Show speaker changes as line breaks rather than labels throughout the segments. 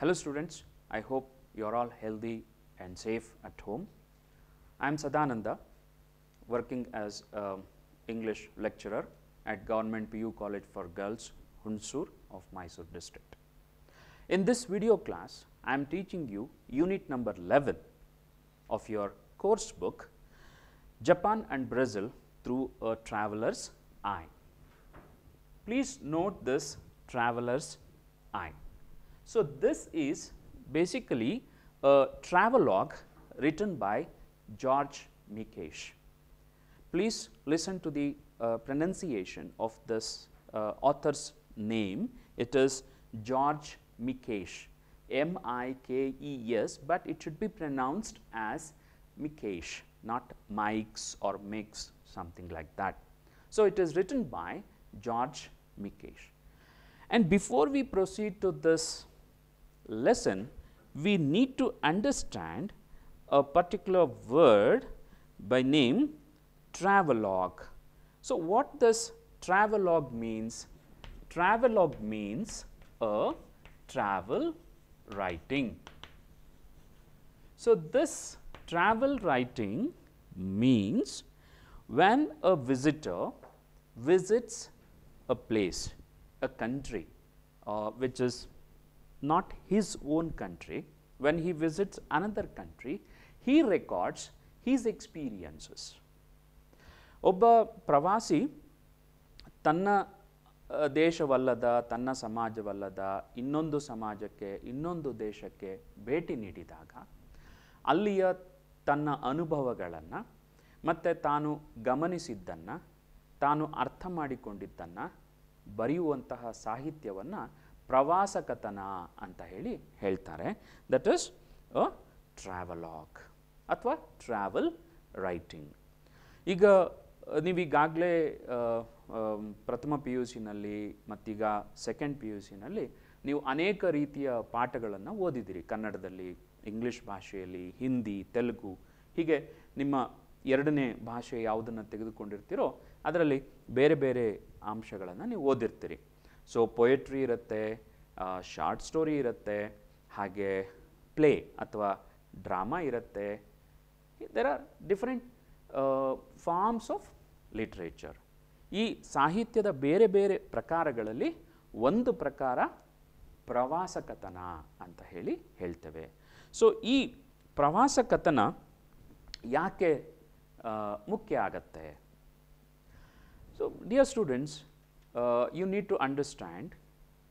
Hello students, I hope you are all healthy and safe at home. I am Sadananda, working as an English lecturer at Government PU College for Girls, Hunsur of Mysore district. In this video class, I am teaching you unit number 11 of your course book, Japan and Brazil through a traveler's eye. Please note this traveler's eye. So, this is basically a travelogue written by George Mikesh. Please listen to the uh, pronunciation of this uh, author's name. It is George Mikesh, M-I-K-E-S, but it should be pronounced as Mikesh, not Mikes or Mix, something like that. So, it is written by George Mikesh. And before we proceed to this lesson, we need to understand a particular word by name travelogue. So, what does travelogue means? Travelogue means a travel writing. So, this travel writing means when a visitor visits a place, a country uh, which is not his own country, when he visits another country, he records his experiences. ಒಬ್ಬ ಪ್ರವಾಸಿ ತನ್ನ ದೇಶವಲ್ಲದ ತನ್ನ ಸಮಾಜವಲ್ಲದ ಇನ್ನೊಂದು ಸಮಾಜಕ್ಕೆ ಇನ್ನೊಂದು ದೇಶಕ್ಕೆ ಭೇಟಿ ನೀಡಿದಾಗ ಅಲ್ಲಿಯ ತನ್ನ ಅನುಭವಗಳನ್ನು ಮತ್ತು ತಾನು ಗಮನಿಸಿದ್ದನ್ನು ತಾನು ಅರ್ಥ ಮಾಡಿಕೊಂಡಿದ್ದನ್ನು ಬರೆಯುವಂತಹ ಸಾಹಿತ್ಯವನ್ನು ಪ್ರವಾಸ ಕಥನ ಅಂತ ಹೇಳಿ ಹೇಳ್ತಾರೆ ದಟ್ ಇಸ್ ಅ ಟ್ರಾವಲಾಗ್ ಅಥವಾ ಟ್ರಾವೆಲ್ ರೈಟಿಂಗ್ ಈಗ ನೀವೀಗಾಗಲೇ ಪ್ರಥಮ ಪಿ ಯು ಸಿನಲ್ಲಿ ಮತ್ತೀಗ ಸೆಕೆಂಡ್ ಪಿ ಯು ಸಿನಲ್ಲಿ ನೀವು ಅನೇಕ ರೀತಿಯ ಪಾಠಗಳನ್ನು ಓದಿದ್ದೀರಿ ಕನ್ನಡದಲ್ಲಿ ಇಂಗ್ಲೀಷ್ ಭಾಷೆಯಲ್ಲಿ ಹಿಂದಿ ತೆಲುಗು ಹೀಗೆ ನಿಮ್ಮ ಎರಡನೇ ಭಾಷೆ ಯಾವುದನ್ನು ತೆಗೆದುಕೊಂಡಿರ್ತೀರೋ ಅದರಲ್ಲಿ ಬೇರೆ ಬೇರೆ ಅಂಶಗಳನ್ನು ನೀವು ಓದಿರ್ತೀರಿ ಸೊ ಪೊಯೆಟ್ರಿ ಇರುತ್ತೆ ಶಾರ್ಟ್ ಸ್ಟೋರಿ ಇರುತ್ತೆ ಹಾಗೆ ಪ್ಲೇ ಅಥವಾ ಡ್ರಾಮಾ ಇರುತ್ತೆ there are different forms of literature ಈ ಸಾಹಿತ್ಯದ ಬೇರೆ ಬೇರೆ ಪ್ರಕಾರಗಳಲ್ಲಿ ಒಂದು ಪ್ರಕಾರ ಪ್ರವಾಸ ಕಥನ ಅಂತ ಹೇಳಿ ಹೇಳ್ತೇವೆ ಸೊ ಈ ಪ್ರವಾಸ ಕಥನ ಯಾಕೆ ಮುಖ್ಯ ಆಗತ್ತೆ so dear students uh, you need to understand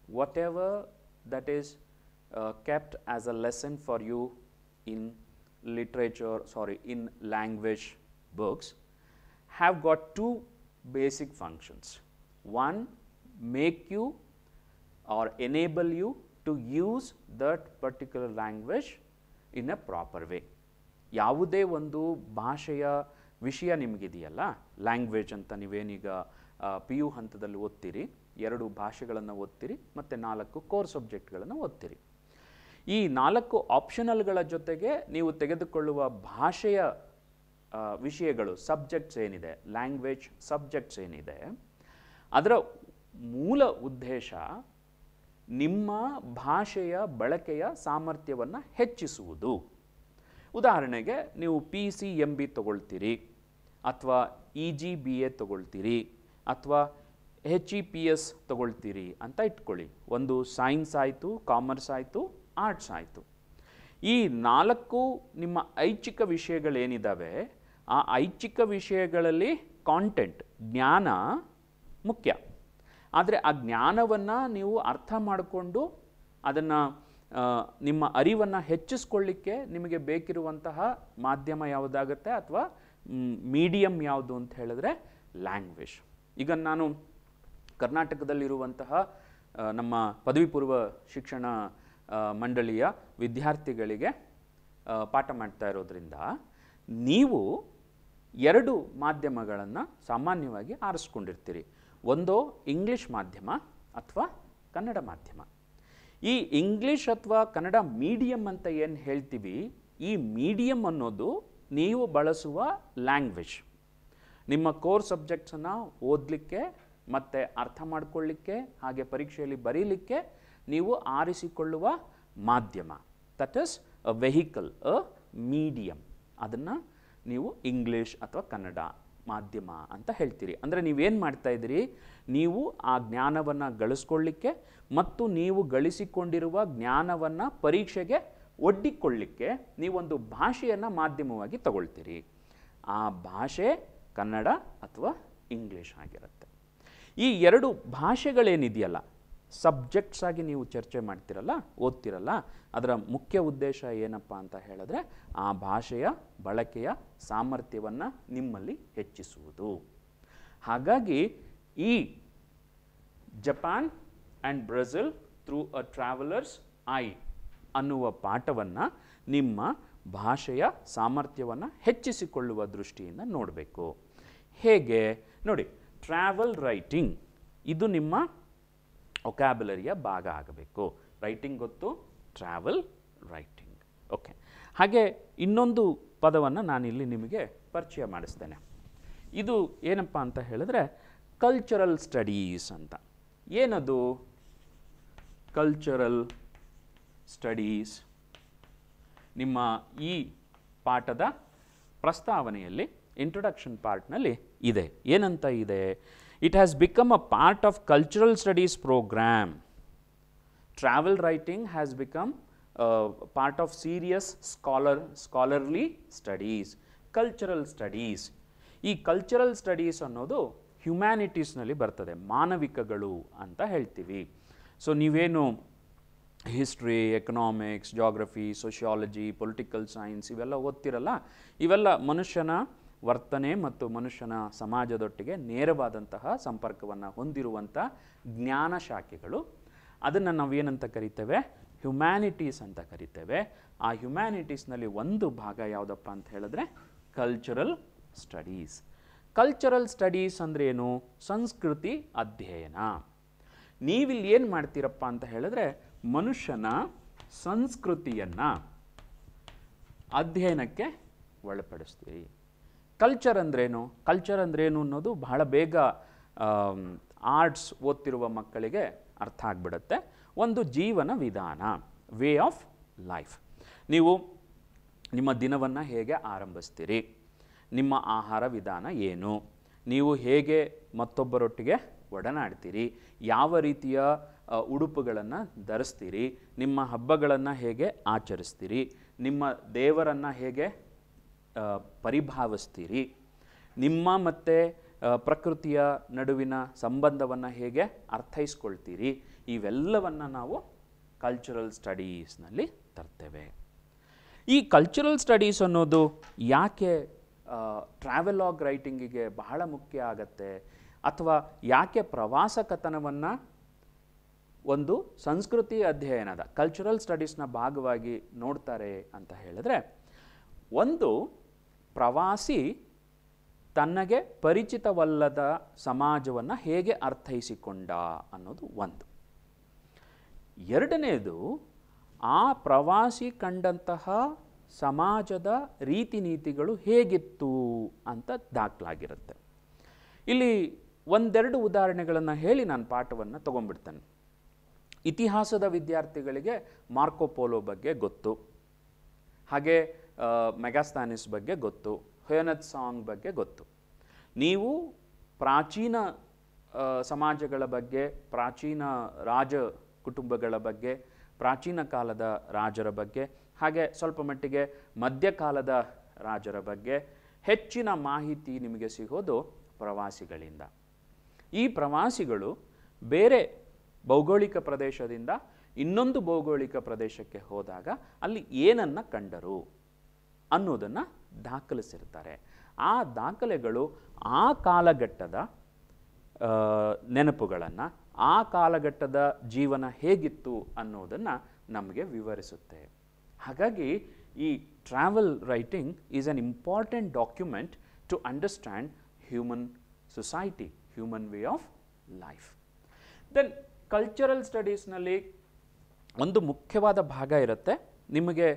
whatever that is uh, kept as a lesson for you in literature, sorry, in language books have got two basic functions. One, make you or enable you to use that particular language in a proper way. ಯಾವುದೇ ಒಂದು ಭಾಷೆಯ ವಿಷಯ ನಿಮಗಿದೆಯಲ್ಲ language ಅಂತ ನೀವೇನೀಗ P U ಹಂತದಲ್ಲಿ ಓದ್ತೀರಿ ಎರಡು ಭಾಷೆಗಳನ್ನು ಓದ್ತೀರಿ ಮತ್ತು ನಾಲ್ಕು ಕೋರ್ ಸಬ್ಜೆಕ್ಟ್ಗಳನ್ನು ಓದ್ತೀರಿ ಈ ನಾಲ್ಕು ಆಪ್ಷನಲ್ಗಳ ಜೊತೆಗೆ ನೀವು ತೆಗೆದುಕೊಳ್ಳುವ ಭಾಷೆಯ ವಿಷಯಗಳು ಸಬ್ಜೆಕ್ಟ್ಸ್ ಏನಿದೆ ಲ್ಯಾಂಗ್ವೇಜ್ ಸಬ್ಜೆಕ್ಟ್ಸ್ ಏನಿದೆ ಅದರ ಮೂಲ ಉದ್ದೇಶ ನಿಮ್ಮ ಭಾಷೆಯ ಬಳಕೆಯ ಸಾಮರ್ಥ್ಯವನ್ನು ಹೆಚ್ಚಿಸುವುದು ಉದಾಹರಣೆಗೆ ನೀವು ಪಿ ಸಿ ಎಂ ಬಿ ತಗೊಳ್ತೀರಿ ಅಥವಾ E e G B A ತಗೊಳ್ತೀರಿ ಅಥವಾ ಹೆಚ್ ಇ ಪಿ ಎಸ್ ತಗೊಳ್ತೀರಿ ಅಂತ ಇಟ್ಕೊಳ್ಳಿ ಒಂದು ಸೈನ್ಸ್ ಆಯಿತು ಕಾಮರ್ಸ್ ಆಯಿತು ಆರ್ಟ್ಸ್ ಆಯಿತು ಈ ನಾಲ್ಕು ನಿಮ್ಮ ಐಚ್ಛಿಕ ವಿಷಯಗಳೇನಿದ್ದಾವೆ ಆ ಐಚ್ಛಿಕ ವಿಷಯಗಳಲ್ಲಿ ಕಾಂಟೆಂಟ್ ಜ್ಞಾನ ಮುಖ್ಯ ಆದರೆ ಆ ಜ್ಞಾನವನ್ನು ನೀವು ಅರ್ಥ ಮಾಡಿಕೊಂಡು ಅದನ್ನು ನಿಮ್ಮ ಅರಿವನ್ನು ಹೆಚ್ಚಿಸ್ಕೊಳ್ಳಿಕ್ಕೆ ನಿಮಗೆ ಬೇಕಿರುವಂತಹ ಮಾಧ್ಯಮ ಯಾವುದಾಗತ್ತೆ ಅಥವಾ ಮೀಡಿಯಮ್ ಯಾವುದು ಅಂತ ಹೇಳಿದ್ರೆ ಲ್ಯಾಂಗ್ವೇಜ್ ಈಗ ನಾನು ಕರ್ನಾಟಕದಲ್ಲಿರುವಂತಹ ನಮ್ಮ ಪದವಿ ಪೂರ್ವ ಶಿಕ್ಷಣ ಮಂಡಳಿಯ ವಿದ್ಯಾರ್ಥಿಗಳಿಗೆ ಪಾಠ ಮಾಡ್ತಾ ಇರೋದ್ರಿಂದ ನೀವು ಎರಡು ಮಾಧ್ಯಮಗಳನ್ನು ಸಾಮಾನ್ಯವಾಗಿ ಆರಿಸ್ಕೊಂಡಿರ್ತೀರಿ ಒಂದೋ ಇಂಗ್ಲೀಷ್ ಮಾಧ್ಯಮ ಅಥವಾ ಕನ್ನಡ ಮಾಧ್ಯಮ ಈ ಇಂಗ್ಲೀಷ್ ಅಥವಾ ಕನ್ನಡ ಮೀಡಿಯಮ್ ಅಂತ ಏನು ಹೇಳ್ತೀವಿ ಈ ಮೀಡಿಯಮ್ ಅನ್ನೋದು ನೀವು ಬಳಸುವ ಲ್ಯಾಂಗ್ವೇಜ್ ನಿಮ್ಮ ಕೋರ್ ಸಬ್ಜೆಕ್ಟ್ಸನ್ನು ಓದಲಿಕ್ಕೆ ಮತ್ತು ಅರ್ಥ ಮಾಡಿಕೊಳ್ಳಿಕ್ಕೆ ಹಾಗೆ ಪರೀಕ್ಷೆಯಲ್ಲಿ ಬರೀಲಿಕ್ಕೆ ನೀವು ಆರಿಸಿಕೊಳ್ಳುವ ಮಾಧ್ಯಮ that is a vehicle a medium ಅದನ್ನು ನೀವು ಇಂಗ್ಲೀಷ್ ಅಥವಾ ಕನ್ನಡ ಮಾಧ್ಯಮ ಅಂತ ಹೇಳ್ತೀರಿ ಅಂದರೆ ನೀವೇನು ಮಾಡ್ತಾ ಇದ್ದೀರಿ ನೀವು ಆ ಜ್ಞಾನವನ್ನು ಗಳಿಸ್ಕೊಳ್ಳಿಕ್ಕೆ ಮತ್ತು ನೀವು ಗಳಿಸಿಕೊಂಡಿರುವ ಜ್ಞಾನವನ್ನು ಪರೀಕ್ಷೆಗೆ ಒಡ್ಡಿಕೊಳ್ಳಿಕ್ಕೆ ನೀವೊಂದು ಭಾಷೆಯನ್ನು ಮಾಧ್ಯಮವಾಗಿ ತಗೊಳ್ತೀರಿ ಆ ಭಾಷೆ ಕನ್ನಡ ಅಥವಾ ಇಂಗ್ಲೀಷ್ ಆಗಿರುತ್ತೆ ಈ ಎರಡು ಭಾಷೆಗಳೇನಿದೆಯಲ್ಲ ಸಬ್ಜೆಕ್ಟ್ಸ್ ಆಗಿ ನೀವು ಚರ್ಚೆ ಮಾಡ್ತಿರಲ್ಲ ಓದ್ತಿರಲ್ಲ ಅದರ ಮುಖ್ಯ ಉದ್ದೇಶ ಏನಪ್ಪ ಅಂತ ಹೇಳಿದ್ರೆ ಆ ಭಾಷೆಯ ಬಳಕೆಯ ಸಾಮರ್ಥ್ಯವನ್ನು ನಿಮ್ಮಲ್ಲಿ ಹೆಚ್ಚಿಸುವುದು ಹಾಗಾಗಿ ಈ Japan and Brazil through a traveller's eye ಅನ್ನುವ ಪಾಠವನ್ನು ನಿಮ್ಮ ಭಾಷೆಯ ಸಾಮರ್ಥ್ಯವನ್ನು ಹೆಚ್ಚಿಸಿಕೊಳ್ಳುವ ದೃಷ್ಟಿಯಿಂದ ನೋಡಬೇಕು ಹೇಗೆ ನೋಡಿ ಟ್ರಾವೆಲ್ ರೈಟಿಂಗ್ ಇದು ನಿಮ್ಮ ಒಕ್ಯಾಬುಲರಿಯ ಭಾಗ ಆಗಬೇಕು ರೈಟಿಂಗ್ ಗೊತ್ತು ಟ್ರಾವೆಲ್ ರೈಟಿಂಗ್ ಓಕೆ ಹಾಗೆ ಇನ್ನೊಂದು ಪದವನ್ನು ನಾನಿಲ್ಲಿ ನಿಮಗೆ ಪರಿಚಯ ಮಾಡಿಸ್ತೇನೆ ಇದು ಏನಪ್ಪ ಅಂತ ಹೇಳಿದ್ರೆ ಕಲ್ಚರಲ್ ಸ್ಟಡೀಸ್ ಅಂತ ಏನದು ಕಲ್ಚರಲ್ ಸ್ಟಡೀಸ್ ನಿಮ್ಮ ಈ ಪಾಠದ ಪ್ರಸ್ತಾವನೆಯಲ್ಲಿ ಇಂಟ್ರೊಡಕ್ಷನ್ ಪಾರ್ಟ್ನಲ್ಲಿ ಇದೆ ಏನಂತ ಇದೆ it has become a part of cultural studies programme travel writing has become part of serious scholar scholarly studies cultural studies ಈ ಕಲ್ಚರಲ್ ಸ್ಟಡೀಸ್ ಅನ್ನೋದು ಹ್ಯುಮ್ಯಾನಿಟೀಸ್ನಲ್ಲಿ ಬರ್ತದೆ ಮಾನವಿಕಗಳು ಅಂತ ಹೇಳ್ತೀವಿ ಸೊ ನೀವೇನು history economics geography sociology political science ಇವೆಲ್ಲ ಓದ್ತಿರಲ್ಲ ಇವೆಲ್ಲ ಮನುಷ್ಯನ ವರ್ತನೆ ಮತ್ತು ಮನುಷ್ಯನ ಸಮಾಜದೊಟ್ಟಿಗೆ ನೇರವಾದಂತಹ ಸಂಪರ್ಕವನ್ನು ಹೊಂದಿರುವಂಥ ಜ್ಞಾನ ಶಾಖೆಗಳು ಅದನ್ನು ನಾವೇನಂತ ಕರಿತೇವೆ ಹ್ಯುಮ್ಯಾನಿಟೀಸ್ ಅಂತ ಕರಿತೇವೆ ಆ ಹ್ಯುಮ್ಯಾನಿಟೀಸ್ನಲ್ಲಿ ಒಂದು ಭಾಗ ಯಾವುದಪ್ಪ ಅಂತ ಹೇಳಿದ್ರೆ ಕಲ್ಚರಲ್ ಸ್ಟಡೀಸ್ ಕಲ್ಚರಲ್ ಸ್ಟಡೀಸ್ ಅಂದರೆ ಏನು ಸಂಸ್ಕೃತಿ ಅಧ್ಯಯನ ನೀವಿಲ್ಲಿ ಏನು ಮಾಡ್ತೀರಪ್ಪ ಅಂತ ಹೇಳಿದ್ರೆ ಮನುಷ್ಯನ ಸಂಸ್ಕೃತಿಯನ್ನು ಅಧ್ಯಯನಕ್ಕೆ ಒಳಪಡಿಸ್ತೀರಿ ಕಲ್ಚರ್ ಅಂದ್ರೇನು ಕಲ್ಚರ್ ಅಂದ್ರೇನು ಅನ್ನೋದು ಬಹಳ ಬೇಗ ಆರ್ಟ್ಸ್ ಓದ್ತಿರುವ ಮಕ್ಕಳಿಗೆ ಅರ್ಥ ಆಗಿಬಿಡುತ್ತೆ ಒಂದು ಜೀವನ ವಿಧಾನ ವೇ ಆಫ್ ಲೈಫ್ ನೀವು ನಿಮ್ಮ ದಿನವನ್ನು ಹೇಗೆ ಆರಂಭಿಸ್ತೀರಿ ನಿಮ್ಮ ಆಹಾರ ವಿಧಾನ ಏನು ನೀವು ಹೇಗೆ ಮತ್ತೊಬ್ಬರೊಟ್ಟಿಗೆ ಒಡನಾಡ್ತೀರಿ ಯಾವ ರೀತಿಯ ಉಡುಪುಗಳನ್ನು ಧರಿಸ್ತೀರಿ ನಿಮ್ಮ ಹಬ್ಬಗಳನ್ನು ಹೇಗೆ ಆಚರಿಸ್ತೀರಿ ನಿಮ್ಮ ದೇವರನ್ನು ಹೇಗೆ ಪರಿಭಾವಿಸ್ತೀರಿ ನಿಮ್ಮ ಮತ್ತು ಪ್ರಕೃತಿಯ ನಡುವಿನ ಸಂಬಂಧವನ್ನು ಹೇಗೆ ಅರ್ಥೈಸ್ಕೊಳ್ತೀರಿ ಇವೆಲ್ಲವನ್ನು ನಾವು ಕಲ್ಚರಲ್ ಸ್ಟಡೀಸ್ನಲ್ಲಿ ತರ್ತೇವೆ ಈ ಕಲ್ಚರಲ್ ಸ್ಟಡೀಸ್ ಅನ್ನೋದು ಯಾಕೆ ಟ್ರಾವೆಲಾಗ್ ರೈಟಿಂಗಿಗೆ ಬಹಳ ಮುಖ್ಯ ಆಗತ್ತೆ ಅಥವಾ ಯಾಕೆ ಪ್ರವಾಸ ಕಥನವನ್ನು ಒಂದು ಸಂಸ್ಕೃತಿ ಅಧ್ಯಯನದ ಕಲ್ಚರಲ್ ಸ್ಟಡೀಸ್ನ ಭಾಗವಾಗಿ ನೋಡ್ತಾರೆ ಅಂತ ಹೇಳಿದ್ರೆ ಒಂದು ಪ್ರವಾಸಿ ತನ್ನಗೆ ಪರಿಚಿತವಲ್ಲದ ಸಮಾಜವನ್ನು ಹೇಗೆ ಅರ್ಥೈಸಿಕೊಂಡ ಅನ್ನೋದು ಒಂದು ಎರಡನೇದು ಆ ಪ್ರವಾಸಿ ಕಂಡಂತಹ ಸಮಾಜದ ರೀತಿ ನೀತಿಗಳು ಹೇಗಿತ್ತು ಅಂತ ದಾಖಲಾಗಿರುತ್ತೆ ಇಲ್ಲಿ ಒಂದೆರಡು ಉದಾಹರಣೆಗಳನ್ನು ಹೇಳಿ ನಾನು ಪಾಠವನ್ನು ತೊಗೊಂಡ್ಬಿಡ್ತೇನೆ ಇತಿಹಾಸದ ವಿದ್ಯಾರ್ಥಿಗಳಿಗೆ ಮಾರ್ಕೋಪೋಲೋ ಬಗ್ಗೆ ಗೊತ್ತು ಹಾಗೆ ಮೆಗಾಸ್ತಾನಿಸ್ ಬಗ್ಗೆ ಗೊತ್ತು ಹೊಯನತ್ ಸಾಂಗ್ ಬಗ್ಗೆ ಗೊತ್ತು ನೀವು ಪ್ರಾಚೀನ ಸಮಾಜಗಳ ಬಗ್ಗೆ ಪ್ರಾಚೀನ ರಾಜ ಕುಟುಂಬಗಳ ಬಗ್ಗೆ ಪ್ರಾಚೀನ ಕಾಲದ ರಾಜರ ಬಗ್ಗೆ ಹಾಗೆ ಸ್ವಲ್ಪ ಮಟ್ಟಿಗೆ ಮಧ್ಯಕಾಲದ ರಾಜರ ಬಗ್ಗೆ ಹೆಚ್ಚಿನ ಮಾಹಿತಿ ನಿಮಗೆ ಸಿಗೋದು ಪ್ರವಾಸಿಗಳಿಂದ ಈ ಪ್ರವಾಸಿಗಳು ಬೇರೆ ಭೌಗೋಳಿಕ ಪ್ರದೇಶದಿಂದ ಇನ್ನೊಂದು ಭೌಗೋಳಿಕ ಪ್ರದೇಶಕ್ಕೆ ಹೋದಾಗ ಅಲ್ಲಿ ಏನನ್ನು ಕಂಡರು ಅನ್ನೋದನ್ನು ದಾಖಲಿಸಿರ್ತಾರೆ ಆ ದಾಖಲೆಗಳು ಆ ಕಾಲಘಟ್ಟದ ನೆನಪುಗಳನ್ನು ಆ ಕಾಲಘಟ್ಟದ ಜೀವನ ಹೇಗಿತ್ತು ಅನ್ನೋದನ್ನು ನಮಗೆ ವಿವರಿಸುತ್ತೆ ಹಾಗಾಗಿ ಈ travel writing is an important document to understand human society human way of life then cultural ಸ್ಟಡೀಸ್ನಲ್ಲಿ ಒಂದು ಮುಖ್ಯವಾದ ಭಾಗ ಇರುತ್ತೆ ನಿಮಗೆ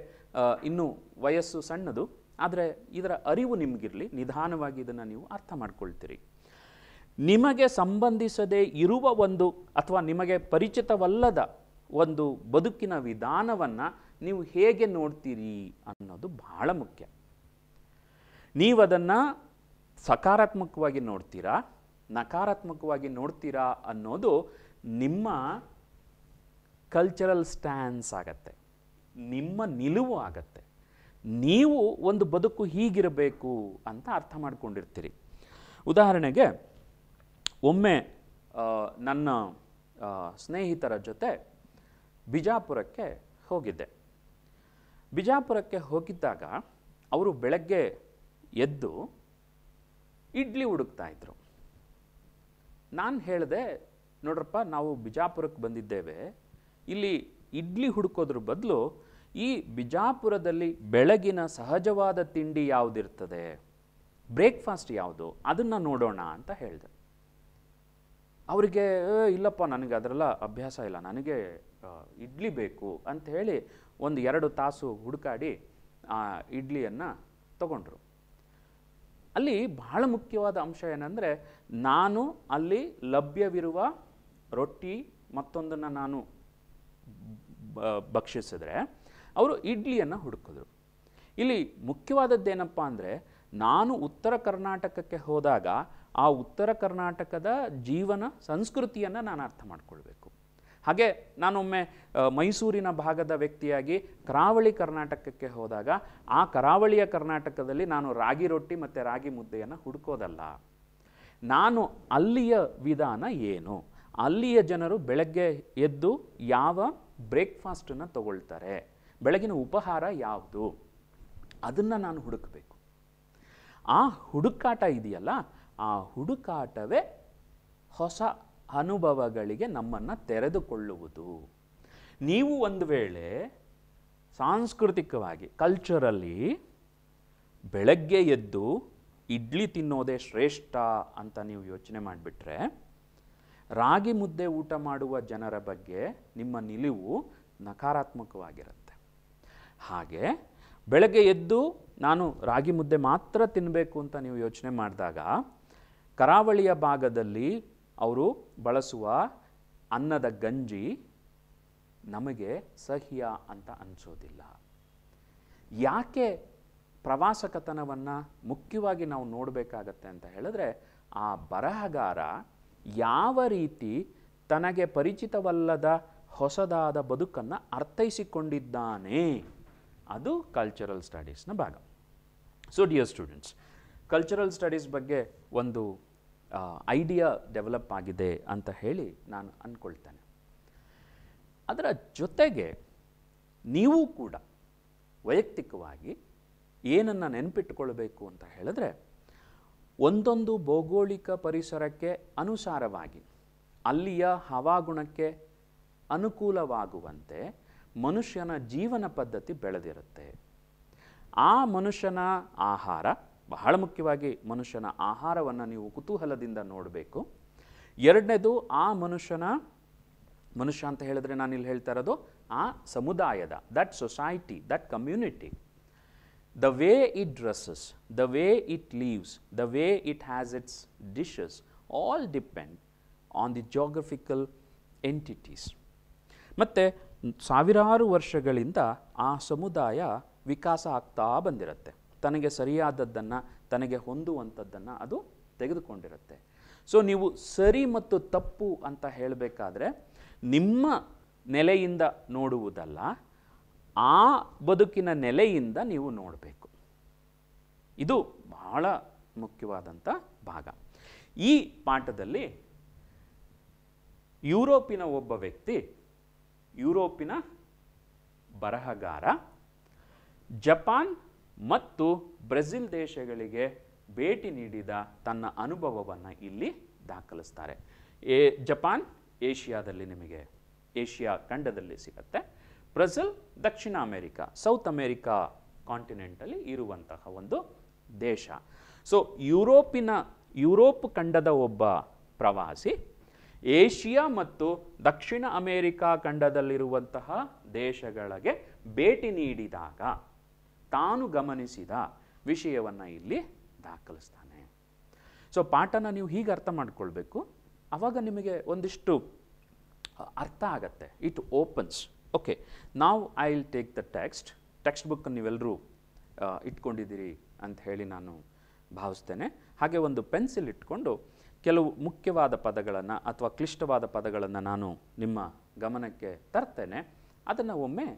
ಇನ್ನು ವಯಸ್ಸು ಸಣ್ಣದು ಆದರೆ ಇದರ ಅರಿವು ನಿಮಗಿರಲಿ ನಿಧಾನವಾಗಿ ಇದನ್ನು ನೀವು ಅರ್ಥ ಮಾಡ್ಕೊಳ್ತೀರಿ ನಿಮಗೆ ಸಂಬಂಧಿಸದೇ ಇರುವ ಒಂದು ಅಥವಾ ನಿಮಗೆ ಪರಿಚಿತವಲ್ಲದ ಒಂದು ಬದುಕಿನ ವಿಧಾನವನ್ನು ನೀವು ಹೇಗೆ ನೋಡ್ತೀರಿ ಅನ್ನೋದು ಬಹಳ ಮುಖ್ಯ ನೀವು ಅದನ್ನು ಸಕಾರಾತ್ಮಕವಾಗಿ ನೋಡ್ತೀರಾ ನಕಾರಾತ್ಮಕವಾಗಿ ನೋಡ್ತೀರಾ ಅನ್ನೋದು ನಿಮ್ಮ ಕಲ್ಚರಲ್ ಸ್ಟ್ಯಾನ್ಸ್ ಆಗತ್ತೆ ನಿಮ್ಮ ನಿಲುವು ಆಗತ್ತೆ ನೀವು ಒಂದು ಬದುಕು ಹೀಗಿರಬೇಕು ಅಂತ ಅರ್ಥ ಮಾಡ್ಕೊಂಡಿರ್ತೀರಿ ಉದಾಹರಣೆಗೆ ಒಮ್ಮೆ ನನ್ನ ಸ್ನೇಹಿತರ ಜೊತೆ ಬಿಜಾಪುರಕ್ಕೆ ಹೋಗಿದ್ದೆ ಬಿಜಾಪುರಕ್ಕೆ ಹೋಗಿದ್ದಾಗ ಅವರು ಬೆಳಗ್ಗೆ ಎದ್ದು ಇಡ್ಲಿ ಹುಡುಕ್ತಾಯಿದ್ರು ನಾನು ಹೇಳಿದೆ ನೋಡ್ರಪ್ಪ ನಾವು ಬಿಜಾಪುರಕ್ಕೆ ಬಂದಿದ್ದೇವೆ ಇಲ್ಲಿ ಇಡ್ಲಿ ಹುಡುಕೋದ್ರ ಬದಲು ಈ ಬಿಜಾಪುರದಲ್ಲಿ ಬೆಳಗಿನ ಸಹಜವಾದ ತಿಂಡಿ ಯಾವುದಿರ್ತದೆ ಬ್ರೇಕ್ಫಾಸ್ಟ್ ಯಾವುದು ಅದನ್ನು ನೋಡೋಣ ಅಂತ ಹೇಳಿದೆ ಅವರಿಗೆ ಇಲ್ಲಪ್ಪ ನನಗೆ ಅದರೆಲ್ಲ ಅಭ್ಯಾಸ ಇಲ್ಲ ನನಗೆ ಇಡ್ಲಿ ಬೇಕು ಅಂತ ಹೇಳಿ ಒಂದು ಎರಡು ತಾಸು ಹುಡುಕಾಡಿ ಆ ಇಡ್ಲಿಯನ್ನು ತಗೊಂಡ್ರು ಅಲ್ಲಿ ಬಹಳ ಮುಖ್ಯವಾದ ಅಂಶ ಏನಂದರೆ ನಾನು ಅಲ್ಲಿ ಲಭ್ಯವಿರುವ ರೊಟ್ಟಿ ಮತ್ತೊಂದನ್ನು ನಾನು ಭಕ್ಷಿಸಿದ್ರೆ ಅವರು ಇಡ್ಲಿಯನ್ನು ಹುಡುಕಿದ್ರು ಇಲ್ಲಿ ಮುಖ್ಯವಾದದ್ದೇನಪ್ಪ ಅಂದರೆ ನಾನು ಉತ್ತರ ಕರ್ನಾಟಕಕ್ಕೆ ಹೋದಾಗ ಆ ಉತ್ತರ ಕರ್ನಾಟಕದ ಜೀವನ ಸಂಸ್ಕೃತಿಯನ್ನು ನಾನು ಅರ್ಥ ಮಾಡಿಕೊಳ್ಬೇಕು ಹಾಗೆ ನಾನೊಮ್ಮೆ ಮೈಸೂರಿನ ಭಾಗದ ವ್ಯಕ್ತಿಯಾಗಿ ಕರಾವಳಿ ಕರ್ನಾಟಕಕ್ಕೆ ಹೋದಾಗ ಆ ಕರಾವಳಿಯ ಕರ್ನಾಟಕದಲ್ಲಿ ನಾನು ರಾಗಿ ರೊಟ್ಟಿ ಮತ್ತು ರಾಗಿ ಮುದ್ದೆಯನ್ನು ಹುಡುಕೋದಲ್ಲ ನಾನು ಅಲ್ಲಿಯ ವಿಧಾನ ಏನು ಅಲ್ಲಿಯ ಜನರು ಬೆಳಗ್ಗೆ ಎದ್ದು ಯಾವ ಬ್ರೇಕ್ಫಾಸ್ಟನ್ನು ತಗೊಳ್ತಾರೆ ಬೆಳಗಿನ ಉಪಹಾರ ಯಾವುದು ಅದನ್ನು ನಾನು ಹುಡುಕಬೇಕು ಆ ಹುಡುಕಾಟ ಇದೆಯಲ್ಲ ಆ ಹುಡುಕಾಟವೇ ಹೊಸ ಅನುಭವಗಳಿಗೆ ನಮ್ಮನ್ನು ತೆರೆದುಕೊಳ್ಳುವುದು ನೀವು ಒಂದು ವೇಳೆ ಸಾಂಸ್ಕೃತಿಕವಾಗಿ ಕಲ್ಚರಲ್ಲಿ ಬೆಳಗ್ಗೆ ಎದ್ದು ಇಡ್ಲಿ ತಿನ್ನೋದೇ ಶ್ರೇಷ್ಠ ಅಂತ ನೀವು ಯೋಚನೆ ಮಾಡಿಬಿಟ್ರೆ ರಾಗಿ ಮುದ್ದೆ ಊಟ ಮಾಡುವ ಜನರ ಬಗ್ಗೆ ನಿಮ್ಮ ನಿಲುವು ನಕಾರಾತ್ಮಕವಾಗಿರುತ್ತೆ ಹಾಗೆ ಬೆಳಗ್ಗೆ ಎದ್ದು ನಾನು ರಾಗಿ ಮುದ್ದೆ ಮಾತ್ರ ತಿನ್ನಬೇಕು ಅಂತ ನೀವು ಯೋಚನೆ ಮಾಡಿದಾಗ ಕರಾವಳಿಯ ಭಾಗದಲ್ಲಿ ಅವರು ಬಳಸುವ ಅನ್ನದ ಗಂಜಿ ನಮಗೆ ಸಹ್ಯ ಅಂತ ಅನಿಸೋದಿಲ್ಲ ಯಾಕೆ ಪ್ರವಾಸ ಕಥನವನ್ನು ಮುಖ್ಯವಾಗಿ ನಾವು ನೋಡಬೇಕಾಗತ್ತೆ ಅಂತ ಹೇಳಿದ್ರೆ ಆ ಬರಹಗಾರ ಯಾವ ರೀತಿ ತನಗೆ ಪರಿಚಿತವಲ್ಲದ ಹೊಸದಾದ ಬದುಕನ್ನು ಅರ್ಥೈಸಿಕೊಂಡಿದ್ದಾನೆ ಅದು ಕಲ್ಚರಲ್ ಸ್ಟಡೀಸ್ನ ಭಾಗ so dear students cultural studies ಬಗ್ಗೆ ಒಂದು ಐಡಿಯಾ ಡೆವಲಪ್ ಆಗಿದೆ ಅಂತ ಹೇಳಿ ನಾನು ಅಂದ್ಕೊಳ್ತೇನೆ ಅದರ ಜೊತೆಗೆ ನೀವು ಕೂಡ ವೈಯಕ್ತಿಕವಾಗಿ ಏನನ್ನು ನೆನಪಿಟ್ಟುಕೊಳ್ಬೇಕು ಅಂತ ಹೇಳಿದ್ರೆ ಒಂದೊಂದು ಭೌಗೋಳಿಕ ಪರಿಸರಕ್ಕೆ ಅನುಸಾರವಾಗಿ ಅಲ್ಲಿಯ ಹವಾಗುಣಕ್ಕೆ ಅನುಕೂಲವಾಗುವಂತೆ ಮನುಷ್ಯನ ಜೀವನ ಪದ್ಧತಿ ಬೆಳೆದಿರುತ್ತೆ ಆ ಮನುಷ್ಯನ ಆಹಾರ ಬಹಳ ಮುಖ್ಯವಾಗಿ ಮನುಷ್ಯನ ಆಹಾರವನ್ನು ನೀವು ಕುತೂಹಲದಿಂದ ನೋಡಬೇಕು ಎರಡನೇದು ಆ ಮನುಷ್ಯನ ಮನುಷ್ಯ ಅಂತ ಹೇಳಿದ್ರೆ ನಾನು ಇಲ್ಲಿ ಹೇಳ್ತಾ ಇರೋದು ಆ ಸಮುದಾಯದ that society that community the way it dresses the way it lives the way it has its dishes all depend on the geographical entities ಮತ್ತು ಸಾವಿರಾರು ವರ್ಷಗಳಿಂದ ಆ ಸಮುದಾಯ ವಿಕಾಸ ಆಗ್ತಾ ಬಂದಿರುತ್ತೆ ತನಗೆ ಸರಿಯಾದದ್ದನ್ನು ತನಗೆ ಹೊಂದುವಂಥದ್ದನ್ನು ಅದು ತೆಗೆದುಕೊಂಡಿರುತ್ತೆ ಸೊ ನೀವು ಸರಿ ಮತ್ತು ತಪ್ಪು ಅಂತ ಹೇಳಬೇಕಾದ್ರೆ ನಿಮ್ಮ ನೆಲೆಯಿಂದ ನೋಡುವುದಲ್ಲ ಆ ಬದುಕಿನ ನೆಲೆಯಿಂದ ನೀವು ನೋಡಬೇಕು ಇದು ಬಹಳ ಮುಖ್ಯವಾದಂಥ ಭಾಗ ಈ ಪಾಠದಲ್ಲಿ ಯುರೋಪಿನ ಒಬ್ಬ ವ್ಯಕ್ತಿ ಯುರೋಪಿನ ಬರಹಗಾರ ಜಪಾನ್ ಮತ್ತು ಬ್ರೆಜಿಲ್ ದೇಶಗಳಿಗೆ ಭೇಟಿ ನೀಡಿದ ತನ್ನ ಅನುಭವವನ್ನು ಇಲ್ಲಿ ದಾಖಲಿಸ್ತಾರೆ ಏ ಜಪಾನ್ ಏಷ್ಯಾದಲ್ಲಿ ನಿಮಗೆ ಏಷ್ಯಾ ಖಂಡದಲ್ಲಿ ಸಿಗುತ್ತೆ ಬ್ರೆಜಿಲ್ ದಕ್ಷಿಣ ಅಮೇರಿಕಾ ಸೌತ್ ಅಮೇರಿಕಾ ಕಾಂಟಿನೆಂಟಲ್ಲಿ ಇರುವಂತಹ ಒಂದು ದೇಶ ಸೊ ಯುರೋಪಿನ ಯುರೋಪ್ ಖಂಡದ ಒಬ್ಬ ಪ್ರವಾಸಿ ಏಷ್ಯಾ ಮತ್ತು ದಕ್ಷಿಣ ಅಮೇರಿಕಾ ಖಂಡದಲ್ಲಿರುವಂತಹ ದೇಶಗಳಿಗೆ ಭೇಟಿ ನೀಡಿದಾಗ ತಾನು ಗಮನಿಸಿದ ವಿಷಯವನ್ನು ಇಲ್ಲಿ ದಾಖಲಿಸ್ತಾನೆ ಸೊ ಪಾಠನ ನೀವು ಹೀಗೆ ಅರ್ಥ ಮಾಡಿಕೊಳ್ಬೇಕು ಆವಾಗ ನಿಮಗೆ ಒಂದಿಷ್ಟು ಅರ್ಥ ಆಗತ್ತೆ ಇಟ್ ಓಪನ್ಸ್ ಓಕೆ ನಾವು I will take the text text book ನೀವೆಲ್ಲರೂ ಇಟ್ಕೊಂಡಿದ್ದೀರಿ ಅಂತ ಹೇಳಿ ನಾನು ಭಾವಿಸ್ತೇನೆ ಹಾಗೆ ಒಂದು ಪೆನ್ಸಿಲ್ ಇಟ್ಕೊಂಡು ಕೆಲವು ಮುಖ್ಯವಾದ ಪದಗಳನ್ನು ಅಥವಾ ಕ್ಲಿಷ್ಟವಾದ ಪದಗಳನ್ನು ನಾನು ನಿಮ್ಮ ಗಮನಕ್ಕೆ ತರ್ತೇನೆ ಅದನ್ನು ಒಮ್ಮೆ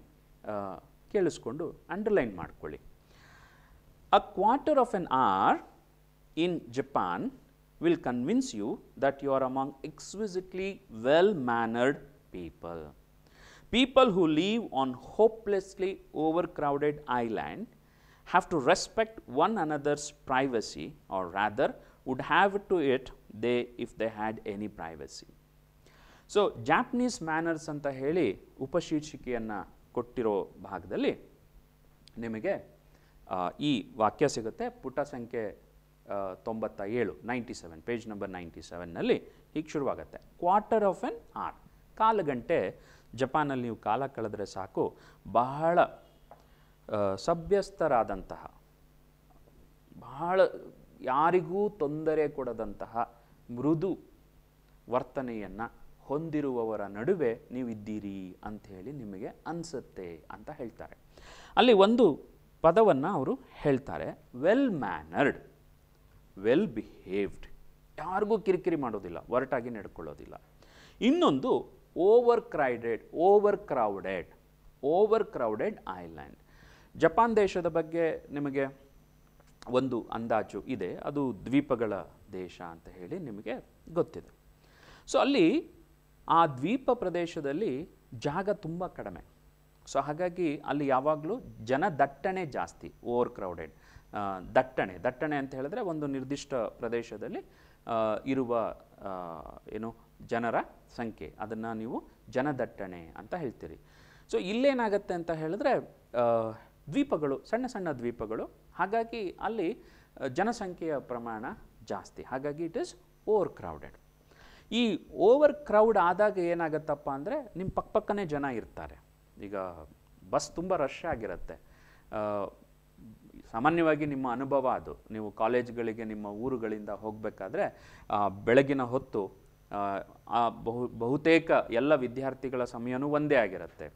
ಕೇಳಿಸ್ಕೊಂಡು mark. ಮಾಡ್ಕೊಳ್ಳಿ a quarter of an hour in Japan will convince you that you are among exquisitely well-mannered people. People who live on hopelessly overcrowded island have to respect one another's privacy or rather would have to it if they had any privacy. So, Japanese manners ಅಂತ ಹೇಳಿ ಉಪಶೀರ್ಷಿಕೆಯನ್ನು ಕೊಟ್ಟಿರೋ ಭಾಗದಲ್ಲಿ ನಿಮಗೆ ಈ ವಾಕ್ಯ ಸಿಗುತ್ತೆ ಪುಟ ಸಂಖ್ಯೆ ತೊಂಬತ್ತ ಏಳು ninety seven page number ninety ಸೆವೆನ್ನಲ್ಲಿ ಹೀಗೆ ಶುರುವಾಗುತ್ತೆ ಕ್ವಾರ್ಟರ್ ಆಫ್ ಎನ್ ಆರ್ ಕಾಲು ಗಂಟೆ ಜಪಾನಲ್ಲಿ ನೀವು ಕಾಲ ಕಳೆದ್ರೆ ಸಾಕು ಬಹಳ ಸಭ್ಯಸ್ಥರಾದಂತಹ ಬಹಳ ಯಾರಿಗೂ ತೊಂದರೆ ಕೊಡದಂತಹ ಮೃದು ವರ್ತನೆಯನ್ನು ಹೊಂದಿರುವವರ ನಡುವೆ ನೀವಿದ್ದೀರಿ ಹೇಳಿ ನಿಮಗೆ ಅನಿಸುತ್ತೆ ಅಂತ ಹೇಳ್ತಾರೆ ಅಲ್ಲಿ ಒಂದು ಪದವನ್ನು ಅವರು ಹೇಳ್ತಾರೆ ವೆಲ್ ಮ್ಯಾನರ್ಡ್ ವೆಲ್ ಬಿಹೇವ್ಡ್ ಯಾರಿಗೂ ಕಿರಿಕಿರಿ ಮಾಡೋದಿಲ್ಲ ಒರಟಾಗಿ ನಡ್ಕೊಳ್ಳೋದಿಲ್ಲ ಇನ್ನೊಂದು overcrowded overcrowded overcrowded island Japan ದೇಶದ ಬಗ್ಗೆ ನಿಮಗೆ ಒಂದು ಅಂದಾಜು ಇದೆ ಅದು ದ್ವೀಪಗಳ ದೇಶ ಅಂತ ಹೇಳಿ ನಿಮಗೆ ಗೊತ್ತಿದೆ ಸೊ ಅಲ್ಲಿ ಆ ದ್ವೀಪ ಪ್ರದೇಶದಲ್ಲಿ ಜಾಗ ತುಂಬ ಕಡಿಮೆ ಸೊ ಹಾಗಾಗಿ ಅಲ್ಲಿ ಯಾವಾಗಲೂ ಜನ ದಟ್ಟಣೆ ಜಾಸ್ತಿ ಓವರ್ ಕ್ರೌಡೆಡ್ ದಟ್ಟಣೆ ದಟ್ಟಣೆ ಅಂತ ಹೇಳಿದ್ರೆ ಒಂದು ನಿರ್ದಿಷ್ಟ ಪ್ರದೇಶದಲ್ಲಿ ಇರುವ ಏನು ಜನರ ಸಂಖ್ಯೆ ಅದನ್ನು ನೀವು ಜನದಟ್ಟಣೆ ಅಂತ ಹೇಳ್ತೀರಿ ಸೊ ಇಲ್ಲೇನಾಗತ್ತೆ ಅಂತ ಹೇಳಿದ್ರೆ ದ್ವೀಪಗಳು ಸಣ್ಣ ಸಣ್ಣ ದ್ವೀಪಗಳು ಹಾಗಾಗಿ ಅಲ್ಲಿ ಜನಸಂಖ್ಯೆಯ ಪ್ರಮಾಣ ಜಾಸ್ತಿ ಹಾಗಾಗಿ ಇಟ್ ಇಸ್ ಓವರ್ ಕ್ರೌಡೆಡ್ ಈ ಓವರ್ ಕ್ರೌಡ್ ಆದಾಗ ಏನಾಗುತ್ತಪ್ಪ ಅಂದರೆ ನಿಮ್ಮ ಪಕ್ಕಪಕ್ಕನೇ ಜನ ಇರ್ತಾರೆ ಈಗ ಬಸ್ ತುಂಬ ರಶ್ ಆಗಿರುತ್ತೆ ಸಾಮಾನ್ಯವಾಗಿ ನಿಮ್ಮ ಅನುಭವ ಅದು ನೀವು ಕಾಲೇಜ್ಗಳಿಗೆ ನಿಮ್ಮ ಊರುಗಳಿಂದ ಹೋಗಬೇಕಾದ್ರೆ ಬೆಳಗಿನ ಹೊತ್ತು ಆ ಬಹು ಬಹುತೇಕ ಎಲ್ಲ ವಿದ್ಯಾರ್ಥಿಗಳ ಸಮಯನೂ ಒಂದೇ ಆಗಿರುತ್ತೆ